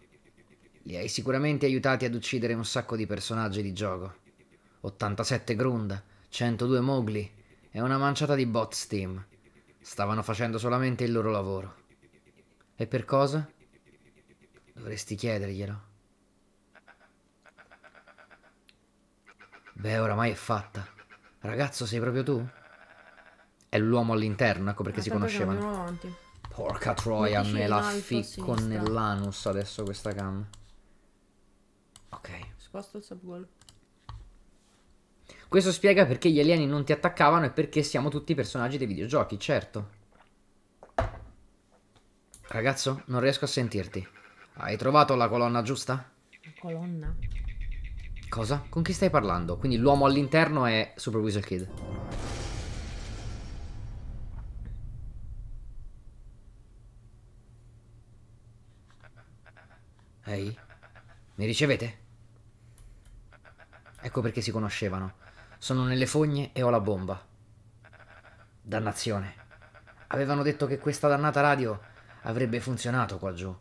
li hai sicuramente aiutati ad uccidere un sacco di personaggi di gioco. 87 Grund, 102 Mowgli, e una manciata di bot Steam. Stavano facendo solamente il loro lavoro. E per cosa? Dovresti chiederglielo. Beh, oramai è fatta. Ragazzo, sei proprio tu? È l'uomo all'interno, ecco perché Aspetta, si conoscevano. Porca troia, me la ficco nell'anus adesso questa cam. Ok. Sposto il subwall. Questo spiega perché gli alieni non ti attaccavano e perché siamo tutti personaggi dei videogiochi, certo. Ragazzo, non riesco a sentirti. Hai trovato la colonna giusta? La colonna? Cosa? Con chi stai parlando? Quindi l'uomo all'interno è Super Weasel Kid. Ehi, mi ricevete? Ecco perché si conoscevano. Sono nelle fogne e ho la bomba. Dannazione. Avevano detto che questa dannata radio avrebbe funzionato qua giù.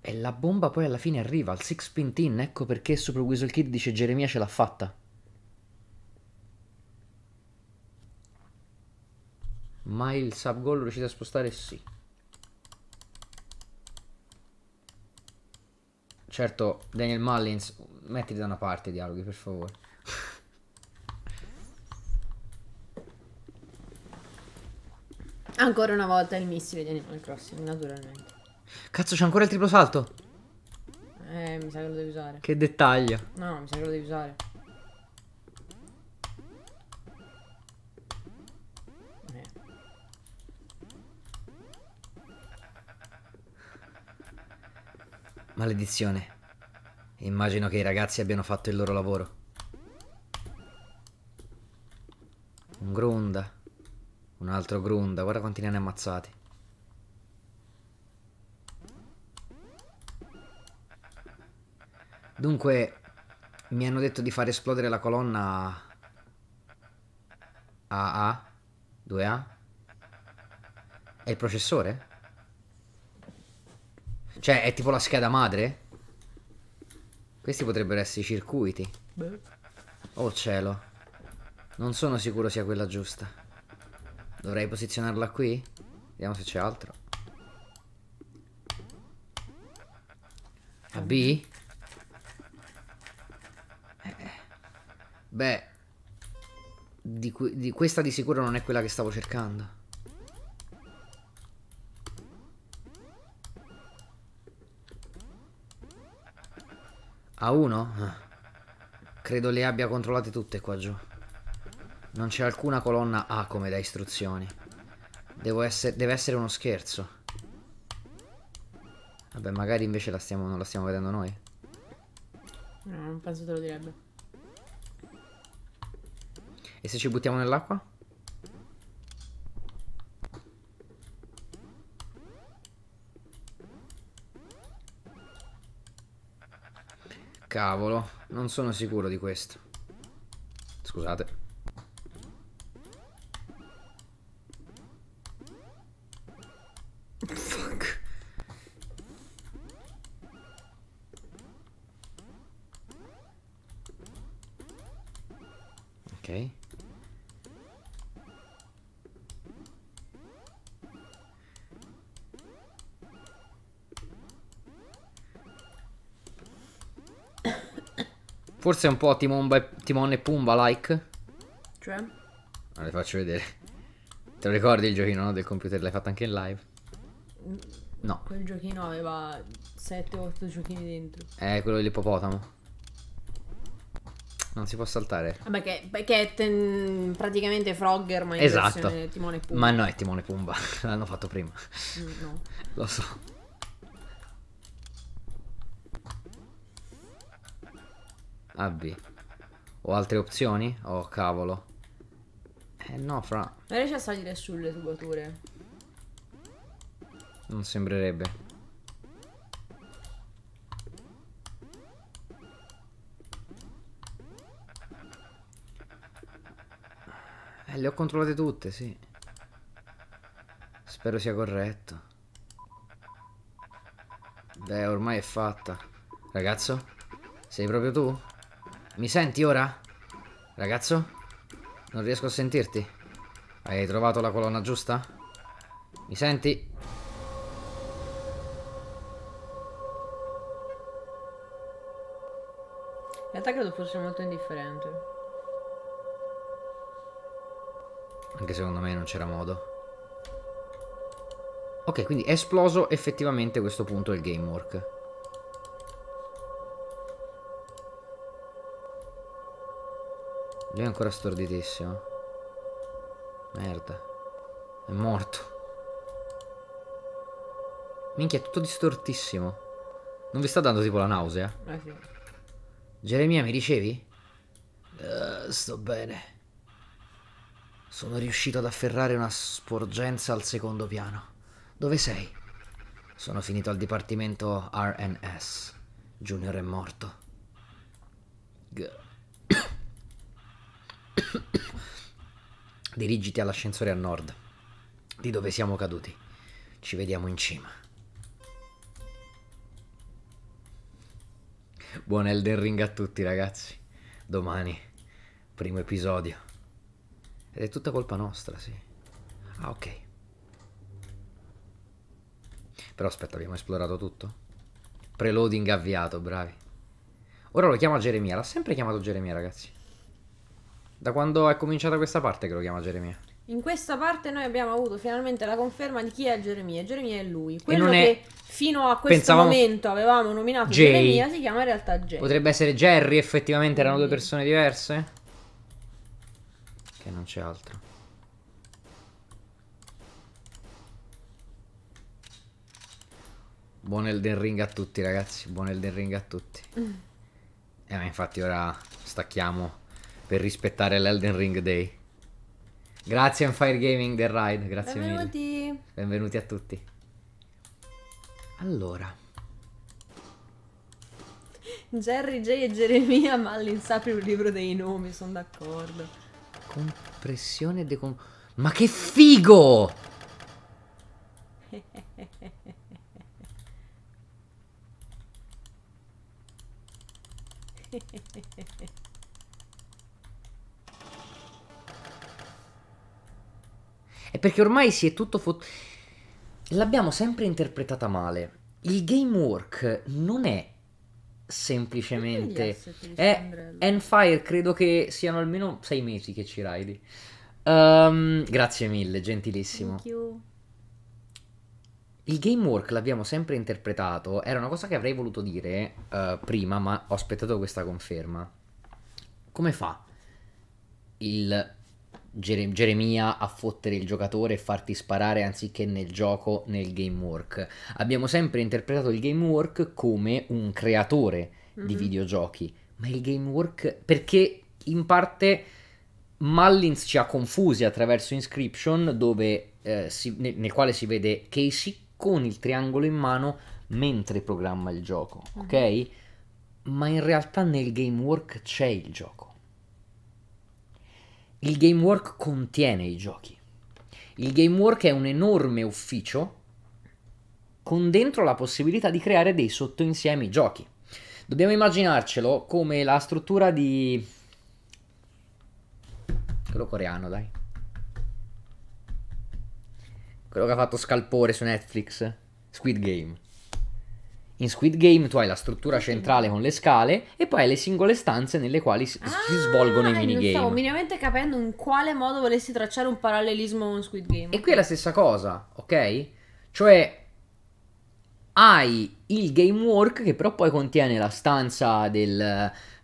E la bomba poi alla fine arriva al Six Pin Tin, ecco perché Super Weasel Kid dice Geremia ce l'ha fatta. Ma il sub goal riuscite a spostare? Sì. Certo, Daniel Mullins, mettiti da una parte i dialoghi, per favore. Ancora una volta il missile di Animal Crossing, naturalmente. Cazzo, c'è ancora il triplo salto. Eh, mi sa che lo devi usare. Che dettaglio. No, mi sa che lo devi usare. Eh. Maledizione. Immagino che i ragazzi abbiano fatto il loro lavoro. Un gronda. Un altro Grunda, guarda quanti ne hanno ammazzati. Dunque, mi hanno detto di far esplodere la colonna AA, 2A. È il processore? Cioè, è tipo la scheda madre? Questi potrebbero essere i circuiti. Oh cielo. Non sono sicuro sia quella giusta. Dovrei posizionarla qui? Vediamo se c'è altro. A B? Eh, eh. Beh, di, di questa di sicuro non è quella che stavo cercando. A1? Ah. Credo le abbia controllate tutte qua giù. Non c'è alcuna colonna A come da istruzioni. Essere, deve essere uno scherzo. Vabbè, magari invece la stiamo, non la stiamo vedendo noi. No, non penso te lo direbbe. E se ci buttiamo nell'acqua? Cavolo, non sono sicuro di questo. Scusate. Forse è un po' Timon, Timon e Pumba like. Cioè? Ma le faccio vedere. Te lo ricordi il giochino no, del computer? L'hai fatto anche in live? Mm, no. Quel giochino aveva 7-8 giochini dentro. Eh, quello dell'ippopotamo. Non si può saltare. Vabbè, che, che è ten, praticamente Frogger, ma in esatto. Timone e Pumba. Ma no, è Timon e Pumba. (laughs) L'hanno fatto prima. Mm, no. lo so. a B. Ho altre opzioni? Oh cavolo. Eh no, fra. Non riesci a salire sulle tubature. Non sembrerebbe. Eh, le ho controllate tutte, sì. Spero sia corretto. Beh, ormai è fatta. Ragazzo? Sei proprio tu? Mi senti ora? Ragazzo? Non riesco a sentirti. Hai trovato la colonna giusta? Mi senti? In realtà credo fosse molto indifferente. Anche secondo me non c'era modo. Ok, quindi è esploso effettivamente questo punto il gamework. Lui è ancora storditissimo. Merda. È morto. Minchia, è tutto distortissimo. Non vi sta dando tipo la nausea? Eh sì. Geremia, mi ricevi? Uh, sto bene. Sono riuscito ad afferrare una sporgenza al secondo piano. Dove sei? Sono finito al dipartimento RNS. Junior è morto. Gah. Dirigiti all'ascensore a nord, di dove siamo caduti. Ci vediamo in cima. Buon Elden Ring a tutti ragazzi. Domani, primo episodio. Ed è tutta colpa nostra, sì. Ah, ok. Però aspetta, abbiamo esplorato tutto? Preloading avviato, bravi. Ora lo chiama Geremia. L'ha sempre chiamato Geremia, ragazzi. Da quando è cominciata questa parte che lo chiama Geremia? In questa parte noi abbiamo avuto finalmente la conferma di chi è Geremia. Geremia è lui. Quello è... fino a questo Pensavamo... momento avevamo nominato Jay. Geremia si chiama in realtà Jerry. Potrebbe essere Jerry, effettivamente erano due persone diverse? Che non c'è altro. Buon Elden Ring a tutti ragazzi, buon Elden Ring a tutti. Mm. Eh infatti ora stacchiamo per rispettare l'Elden Ring Day. Grazie Fire Gaming del ride, grazie Benvenuti. mille. Benvenuti Benvenuti a tutti. Allora. Jerry Jay e Geremia, Mallins apri un libro dei nomi, sono d'accordo. Compressione e decom... Ma che figo! (laughs) È perché ormai si è tutto fottuto. L'abbiamo sempre interpretata male. Il game work non è semplicemente. È è Fire credo che siano almeno sei mesi che ci ridi. Um, grazie mille, gentilissimo. Il game work l'abbiamo sempre interpretato, era una cosa che avrei voluto dire uh, prima, ma ho aspettato questa conferma. Come fa il Gere- Geremia a fottere il giocatore e farti sparare anziché nel gioco, nel gamework. Abbiamo sempre interpretato il gamework come un creatore mm-hmm. di mhm. videogiochi, ma il gamework perché in parte Mullins ci ha confusi attraverso Inscription dove, eh, si, nel, nel quale si vede Casey con il triangolo in mano mentre programma il gioco, ok? Mm-hmm. Ma in realtà nel gamework c'è il gioco. Il gamework contiene i giochi. Il gamework è un enorme ufficio con dentro la possibilità di creare dei sottoinsiemi giochi. Dobbiamo immaginarcelo come la struttura di... quello coreano, dai. Quello che ha fatto scalpore su Netflix. Squid Game. In Squid Game tu hai la struttura centrale con le scale e poi hai le singole stanze nelle quali si, ah, si svolgono i minigame. Non Stavo minimamente capendo in quale modo volessi tracciare un parallelismo con Squid Game. E qui è la stessa cosa, ok? Cioè hai il gamework che però poi contiene la stanza del,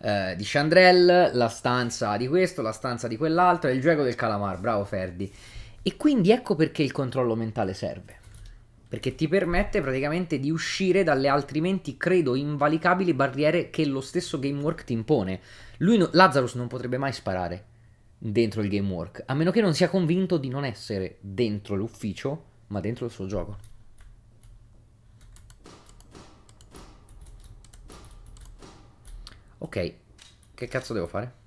eh, di Chandrell, la stanza di questo, la stanza di quell'altro e il gioco del calamar, bravo Ferdi. E quindi ecco perché il controllo mentale serve perché ti permette praticamente di uscire dalle altrimenti credo invalicabili barriere che lo stesso gamework ti impone. Lui no, Lazarus non potrebbe mai sparare dentro il gamework, a meno che non sia convinto di non essere dentro l'ufficio, ma dentro il suo gioco. Ok, che cazzo devo fare?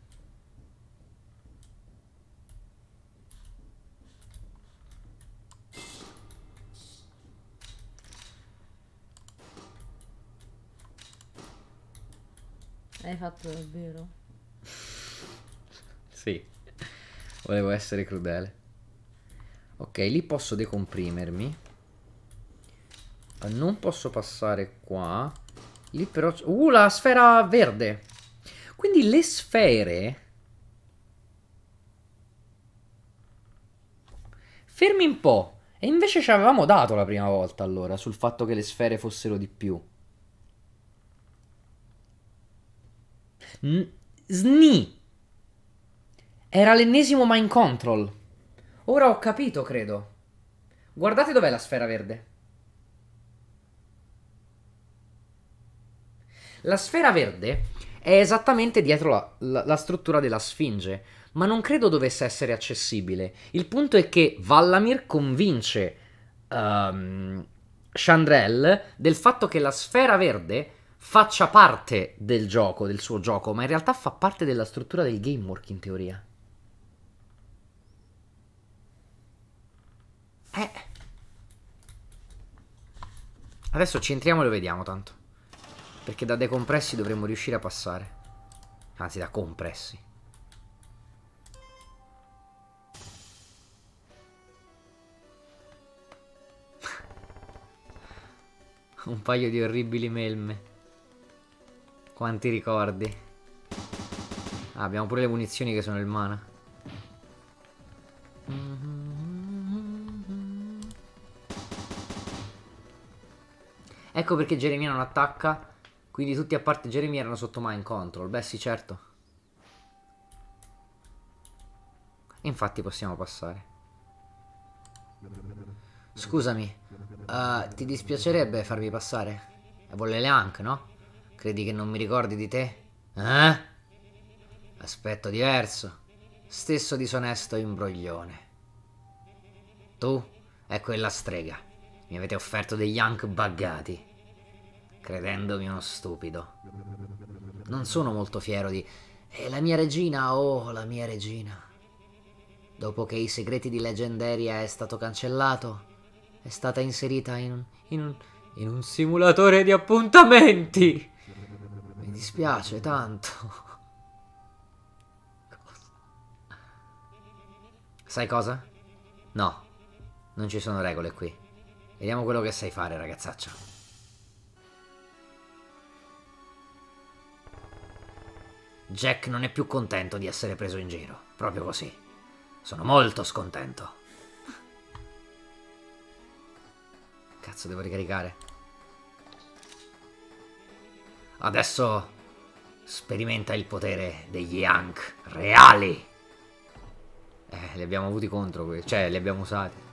fatto davvero? (laughs) sì, volevo essere crudele. Ok, lì posso decomprimermi. Non posso passare qua. Lì però... Uh, la sfera verde! Quindi le sfere... Fermi un po'. E invece ci avevamo dato la prima volta allora sul fatto che le sfere fossero di più. Sni. Era l'ennesimo mind control. Ora ho capito, credo. Guardate dov'è la sfera verde. La sfera verde è esattamente dietro la, la, la, struttura della Sfinge, ma non credo dovesse essere accessibile. Il punto è che Vallamir convince um, Chandrel del fatto che la sfera verde faccia parte del gioco, del suo gioco, ma in realtà fa parte della struttura del gamework in teoria. Eh. Adesso ci entriamo e lo vediamo tanto. Perché da decompressi dovremmo riuscire a passare. Anzi, da compressi. (laughs) Un paio di orribili melme. Quanti ricordi. Ah, abbiamo pure le munizioni che sono il mana. Ecco perché Jeremia non attacca. Quindi tutti a parte Jeremia erano sotto mind control. Beh sì, certo. Infatti possiamo passare. Scusami, uh, ti dispiacerebbe farmi passare? Eh, vuole le Hank no? Credi che non mi ricordi di te? Eh? Aspetto diverso. Stesso disonesto imbroglione. Tu e quella strega. Mi avete offerto degli Hank buggati. Credendomi uno stupido. Non sono molto fiero di... E la mia regina, oh, la mia regina. Dopo che i segreti di Legendaria è stato cancellato, è stata inserita in un... in un, in un simulatore di appuntamenti! Mi dispiace tanto. Cosa? Sai cosa? No, non ci sono regole qui. Vediamo quello che sai fare, ragazzaccio. Jack non è più contento di essere preso in giro. Proprio così. Sono molto scontento. Cazzo, devo ricaricare. Adesso sperimenta il potere degli Yank reali. Eh, li abbiamo avuti contro, cioè li abbiamo usati.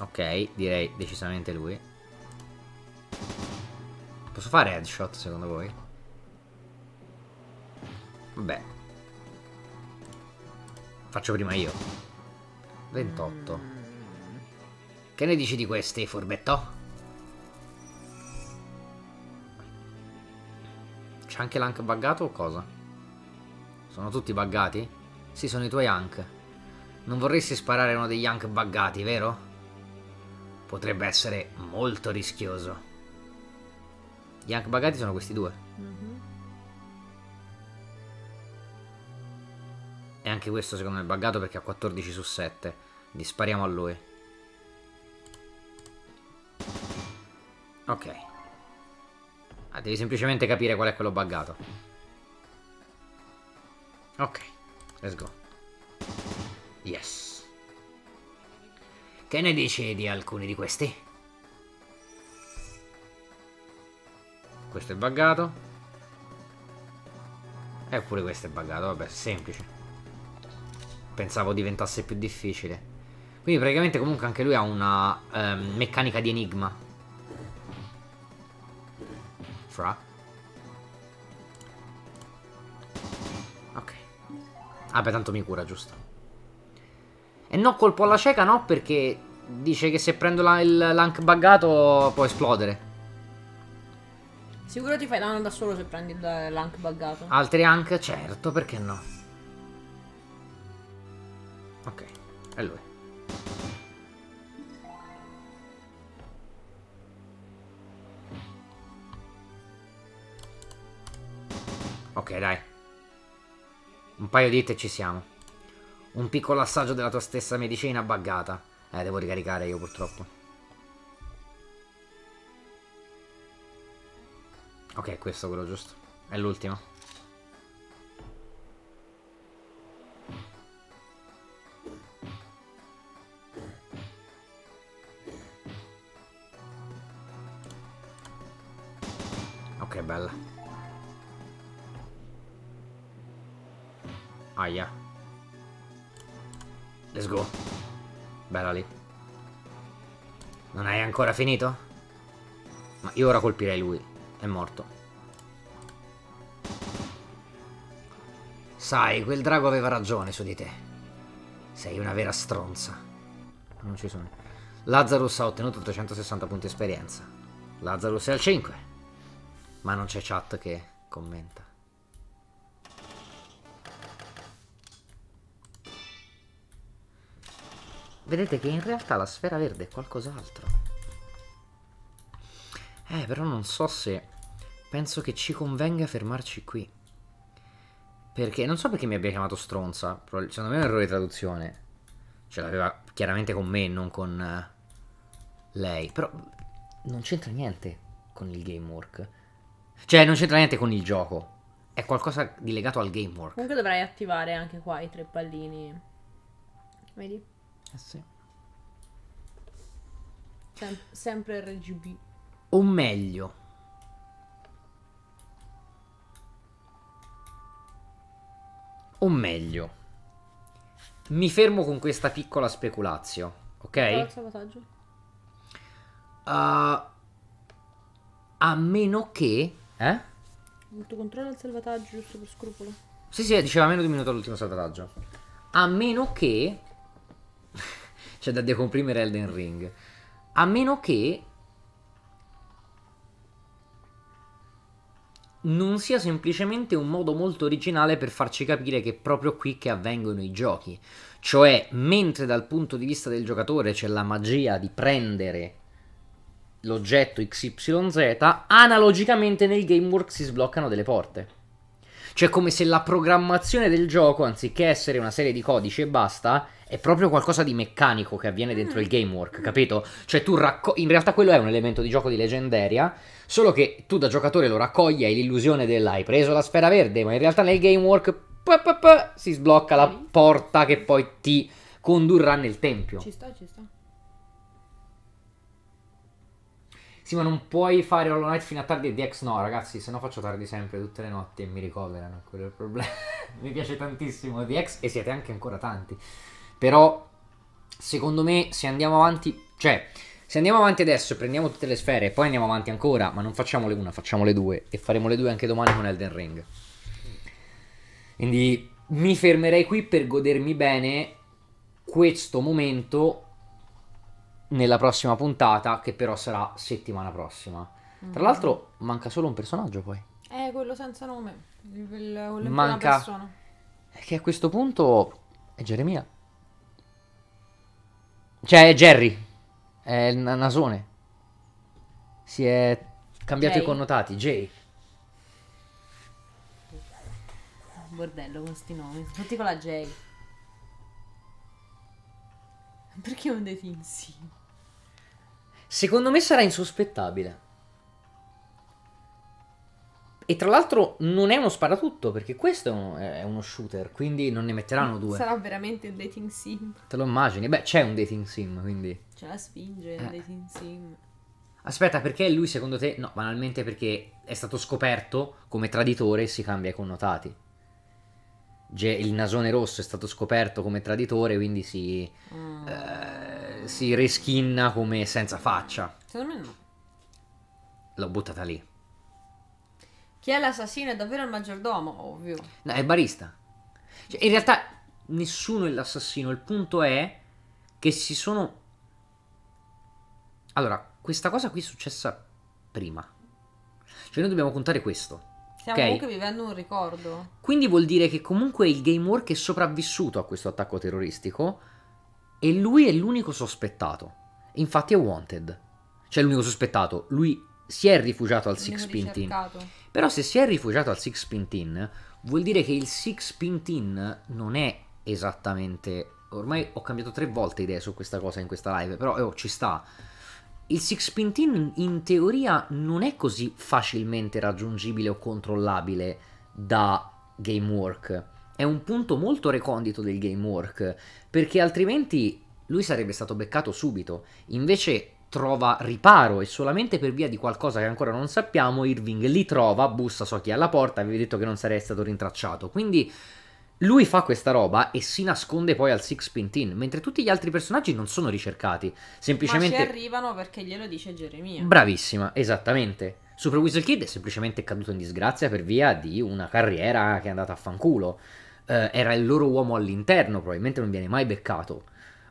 Ok, direi decisamente lui. Posso fare headshot secondo voi? Vabbè. Faccio prima io. 28. Che ne dici di questi, furbetto? C'è anche l'ank buggato o cosa? Sono tutti buggati? Sì, sono i tuoi ank. Non vorresti sparare uno degli ank buggati, vero? Potrebbe essere molto rischioso. Gli ank buggati sono questi due. Mm -hmm. E anche questo secondo me è buggato perché ha 14 su 7. Gli spariamo a lui. Ok. Ah, devi semplicemente capire qual è quello buggato. Ok, let's go. Yes. Che ne dici di alcuni di questi? Questo è buggato. Eppure questo è buggato, vabbè, semplice. Pensavo diventasse più difficile. Quindi praticamente comunque anche lui ha una ehm, meccanica di enigma. Fra. Ok. Ah beh, tanto mi cura, giusto. E no colpo alla cieca, no? Perché dice che se prendo la, il lank buggato può esplodere. Sicuro ti fai danno da solo se prendi il lank buggato. Altri anche? Certo, perché no? Ok, è lui. Ok, dai. Un paio di hit e ci siamo. Un piccolo assaggio della tua stessa medicina buggata. Eh, devo ricaricare io purtroppo. Ok, questo è quello giusto. È l'ultimo. Ok, bella. Aia. Let's go. Bella lì. Non hai ancora finito? Ma io ora colpirei lui. È morto. Sai, quel drago aveva ragione su di te. Sei una vera stronza. Non ci sono. Lazarus ha ottenuto 860 punti esperienza. Lazarus è al 5. Ma non c'è chat che commenta. Vedete che in realtà la sfera verde è qualcos'altro. Eh, però non so se... Penso che ci convenga fermarci qui. Perché... Non so perché mi abbia chiamato stronza. Secondo me è un errore di traduzione. Cioè, l'aveva chiaramente con me, non con eh, lei. Però non c'entra niente con il gamework. Cioè, non c'entra niente con il gioco. È qualcosa di legato al gamework. Comunque dovrai attivare anche qua i tre pallini. Vedi? Eh sì. Sem- sempre RGB. O meglio. O meglio. Mi fermo con questa piccola speculazione, ok? Uh, a meno che... Eh? Molto controllo il salvataggio, giusto per scrupolo. Sì, sì, diceva meno di un minuto all'ultimo salvataggio. A meno che (laughs) C'è da decomprimere Elden Ring. A meno che non sia semplicemente un modo molto originale per farci capire che è proprio qui che avvengono i giochi. Cioè, mentre dal punto di vista del giocatore c'è la magia di prendere l'oggetto XYZ, analogicamente nel gamework si sbloccano delle porte. Cioè, come se la programmazione del gioco, anziché essere una serie di codici e basta, è proprio qualcosa di meccanico che avviene dentro il mm. gamework, capito? Cioè, tu raccogli. In realtà, quello è un elemento di gioco di leggendaria. Solo che tu da giocatore lo raccogli e hai l'illusione dell'hai preso la sfera verde, ma in realtà nel gamework pu, pu, pu, si sblocca la porta che poi ti condurrà nel tempio. Ci sta, ci sta. Sì, ma non puoi fare Hollow Knight fino a tardi e DX no, ragazzi, se no faccio tardi sempre, tutte le notti e mi ricoverano, quello è il problema. (laughs) mi piace tantissimo DX e siete anche ancora tanti. Però, secondo me, se andiamo avanti, cioè, se andiamo avanti adesso e prendiamo tutte le sfere e poi andiamo avanti ancora, ma non facciamo le una, facciamo le due e faremo le due anche domani con Elden Ring. Quindi mi fermerei qui per godermi bene questo momento nella prossima puntata, che però sarà settimana prossima. Mm-hmm. Tra l'altro, manca solo un personaggio poi. Eh, quello senza nome. Il, il, manca. Persona. Che a questo punto è Geremia. Cioè, è Jerry. È il nasone. Si è cambiato Jay. i connotati. Jay. Oh, bordello con questi nomi. Tutti con la J. Perché non dei insieme? Secondo me sarà insospettabile. E tra l'altro non è uno sparatutto, perché questo è uno, shooter, quindi non ne metteranno mm, due. Sarà veramente un dating sim. Te lo immagini? Beh, c'è un dating sim, quindi... C'è la spinge, eh. dating sim. Aspetta, perché lui secondo te... No, banalmente perché è stato scoperto come traditore e si cambia i connotati. il nasone rosso è stato scoperto come traditore, quindi si... Mm. Eh si reskinna come senza faccia. Secondo me no. L'ho buttata lì. Chi è l'assassino è davvero il maggiordomo, ovvio. No, è il barista. Cioè, in realtà nessuno è l'assassino. Il punto è che si sono... Allora, questa cosa qui è successa prima. Cioè noi dobbiamo contare questo. Stiamo okay. comunque vivendo un ricordo. Quindi vuol dire che comunque il game work è sopravvissuto a questo attacco terroristico e lui è l'unico sospettato. Infatti è wanted. Cioè l'unico sospettato. Lui si è rifugiato al Six Pin Tin. Però se si è rifugiato al Six Pin Tin, vuol dire che il Six Pin Tin non è esattamente... Ormai ho cambiato tre volte idea su questa cosa in questa live, però oh, ci sta. Il Six Pin Tin in teoria non è così facilmente raggiungibile o controllabile da Gamework è un punto molto recondito del gamework, perché altrimenti lui sarebbe stato beccato subito. Invece trova riparo e solamente per via di qualcosa che ancora non sappiamo, Irving li trova, bussa so chi alla porta, avevi detto che non sarei stato rintracciato. Quindi lui fa questa roba e si nasconde poi al Six Pintin, mentre tutti gli altri personaggi non sono ricercati. Semplicemente... Ma ci arrivano perché glielo dice Geremia. Bravissima, esattamente. Super Weasel Kid è semplicemente caduto in disgrazia per via di una carriera che è andata a fanculo eh, era il loro uomo all'interno, probabilmente non viene mai beccato.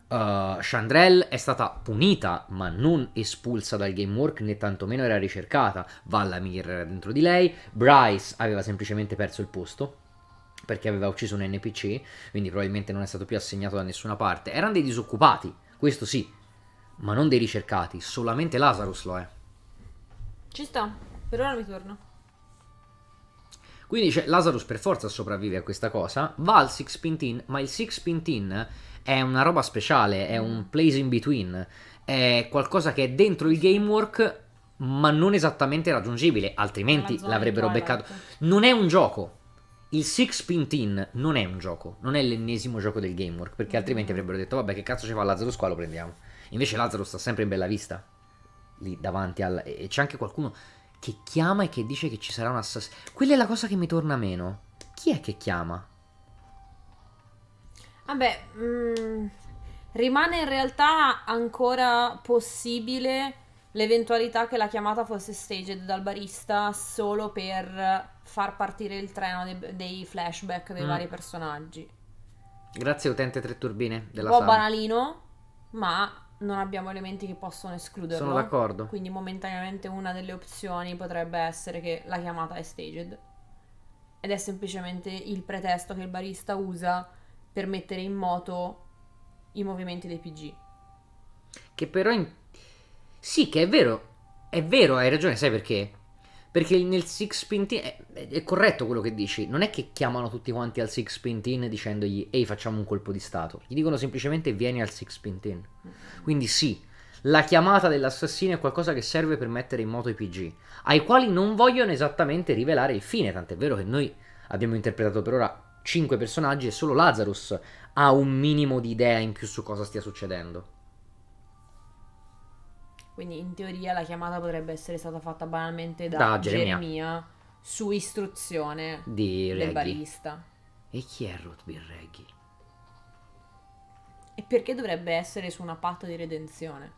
Uh, eh, Chandrell è stata punita, ma non espulsa dal gamework né tantomeno era ricercata. Vallamir era dentro di lei. Bryce aveva semplicemente perso il posto perché aveva ucciso un NPC, quindi probabilmente non è stato più assegnato da nessuna parte. Erano dei disoccupati, questo sì, ma non dei ricercati. Solamente Lazarus lo è. Ci sto, per ora mi torno. Quindi cioè, Lazarus per forza sopravvive a questa cosa, va al six pint in, ma il six pint in è una roba speciale, è un mm. place in between, è qualcosa che è dentro il gamework ma non esattamente raggiungibile, altrimenti l'avrebbero esatto. beccato. Non è un gioco. Il Six Pint In non è un gioco, non è l'ennesimo gioco del gamework, perché mm. altrimenti avrebbero detto vabbè che cazzo ci fa Lazarus qua lo prendiamo. Invece Lazarus sta sempre in bella vista lì davanti al e c'è anche qualcuno che chiama e che dice che ci sarà un assassino. Quella è la cosa che mi torna meno. Chi è che chiama? Vabbè, mm, rimane in realtà ancora possibile l'eventualità che la chiamata fosse staged dal barista solo per far partire il treno dei, dei flashback dei mm. vari personaggi. Grazie utente tre turbine della Un po' banalino, ma non abbiamo elementi che possono escluderlo. Sono d'accordo. Quindi momentaneamente una delle opzioni potrebbe essere che la chiamata è staged. Ed è semplicemente il pretesto che il barista usa per mettere in moto i movimenti dei PG. Che però... In... Sì, che è vero. È vero, hai ragione, sai perché? Perché nel six pin team eh, è, è, corretto quello che dici. Non è che chiamano tutti quanti al six pin team dicendogli ehi facciamo un colpo di stato. Gli dicono semplicemente vieni al six pin team. Quindi sì, la chiamata dell'assassino è qualcosa che serve per mettere in moto i PG, ai quali non vogliono esattamente rivelare il fine, tant'è vero che noi abbiamo interpretato per ora cinque personaggi e solo Lazarus ha un minimo di idea in più su cosa stia succedendo. Quindi in teoria la chiamata potrebbe essere stata fatta banalmente da, da Geremia. su istruzione Di del barista. E chi è Ruth Bill Reggie? E perché dovrebbe essere su una patta di redenzione?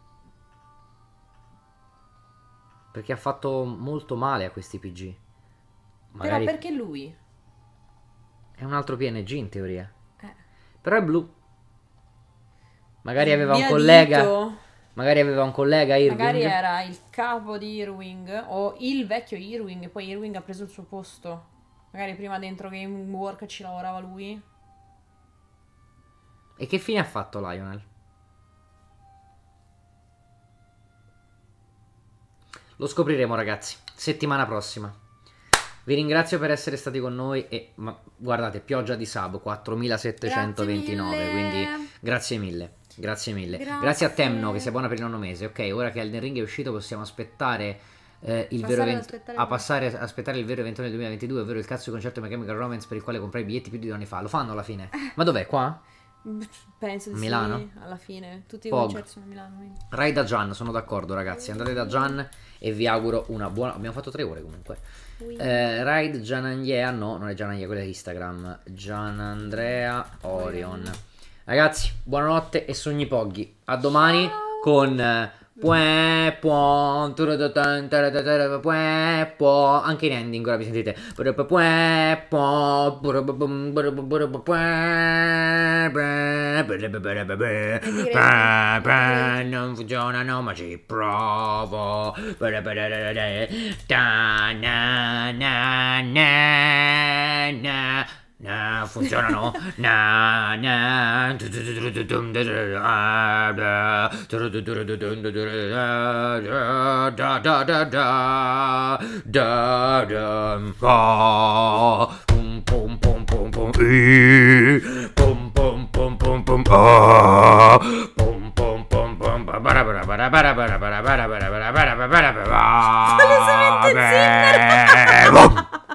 Perché ha fatto molto male a questi PG. Magari... Però perché lui? È un altro PNG in teoria. Eh. Però è blu. Magari aveva un collega. Dito Magari aveva un collega Irving. Magari era il capo di Irving o il vecchio Irving, poi Irving ha preso il suo posto. Magari prima dentro Gamework ci lavorava lui. E che fine ha fatto Lionel? Lo scopriremo ragazzi, settimana prossima. Vi ringrazio per essere stati con noi e ma, guardate, pioggia di sub 4729, grazie quindi grazie mille. Grazie mille. Grazie. Grazie, a Temno che sei buona per il nono mese. Ok, ora che Elden Ring è uscito possiamo aspettare eh, il vero evento a passare a aspettare il vero evento nel 2022, ovvero il cazzo di concerto My Chemical Romance per il quale comprai i biglietti più di due anni fa. Lo fanno alla fine. Ma dov'è qua? (laughs) Penso di Milano. Sì, alla fine. Tutti i concerti sono a Milano. Quindi. Rai da Gian, sono d'accordo ragazzi. Andate da Gian e vi auguro una buona... Abbiamo fatto tre ore comunque. Eh, Ride Gianandrea, no, non è Gianandrea, quella è Instagram. Gianandrea Orion. Ragazzi, buonanotte e sogni poggi. A domani con eh, Pue, può, anche in ending ora vi sentite. non funziona, no, ma ci provo. Ta na na na. No, funziona no? No, da da da pum pum pum. Pum pum pum pum pum. Pum pum pum pum. Barabara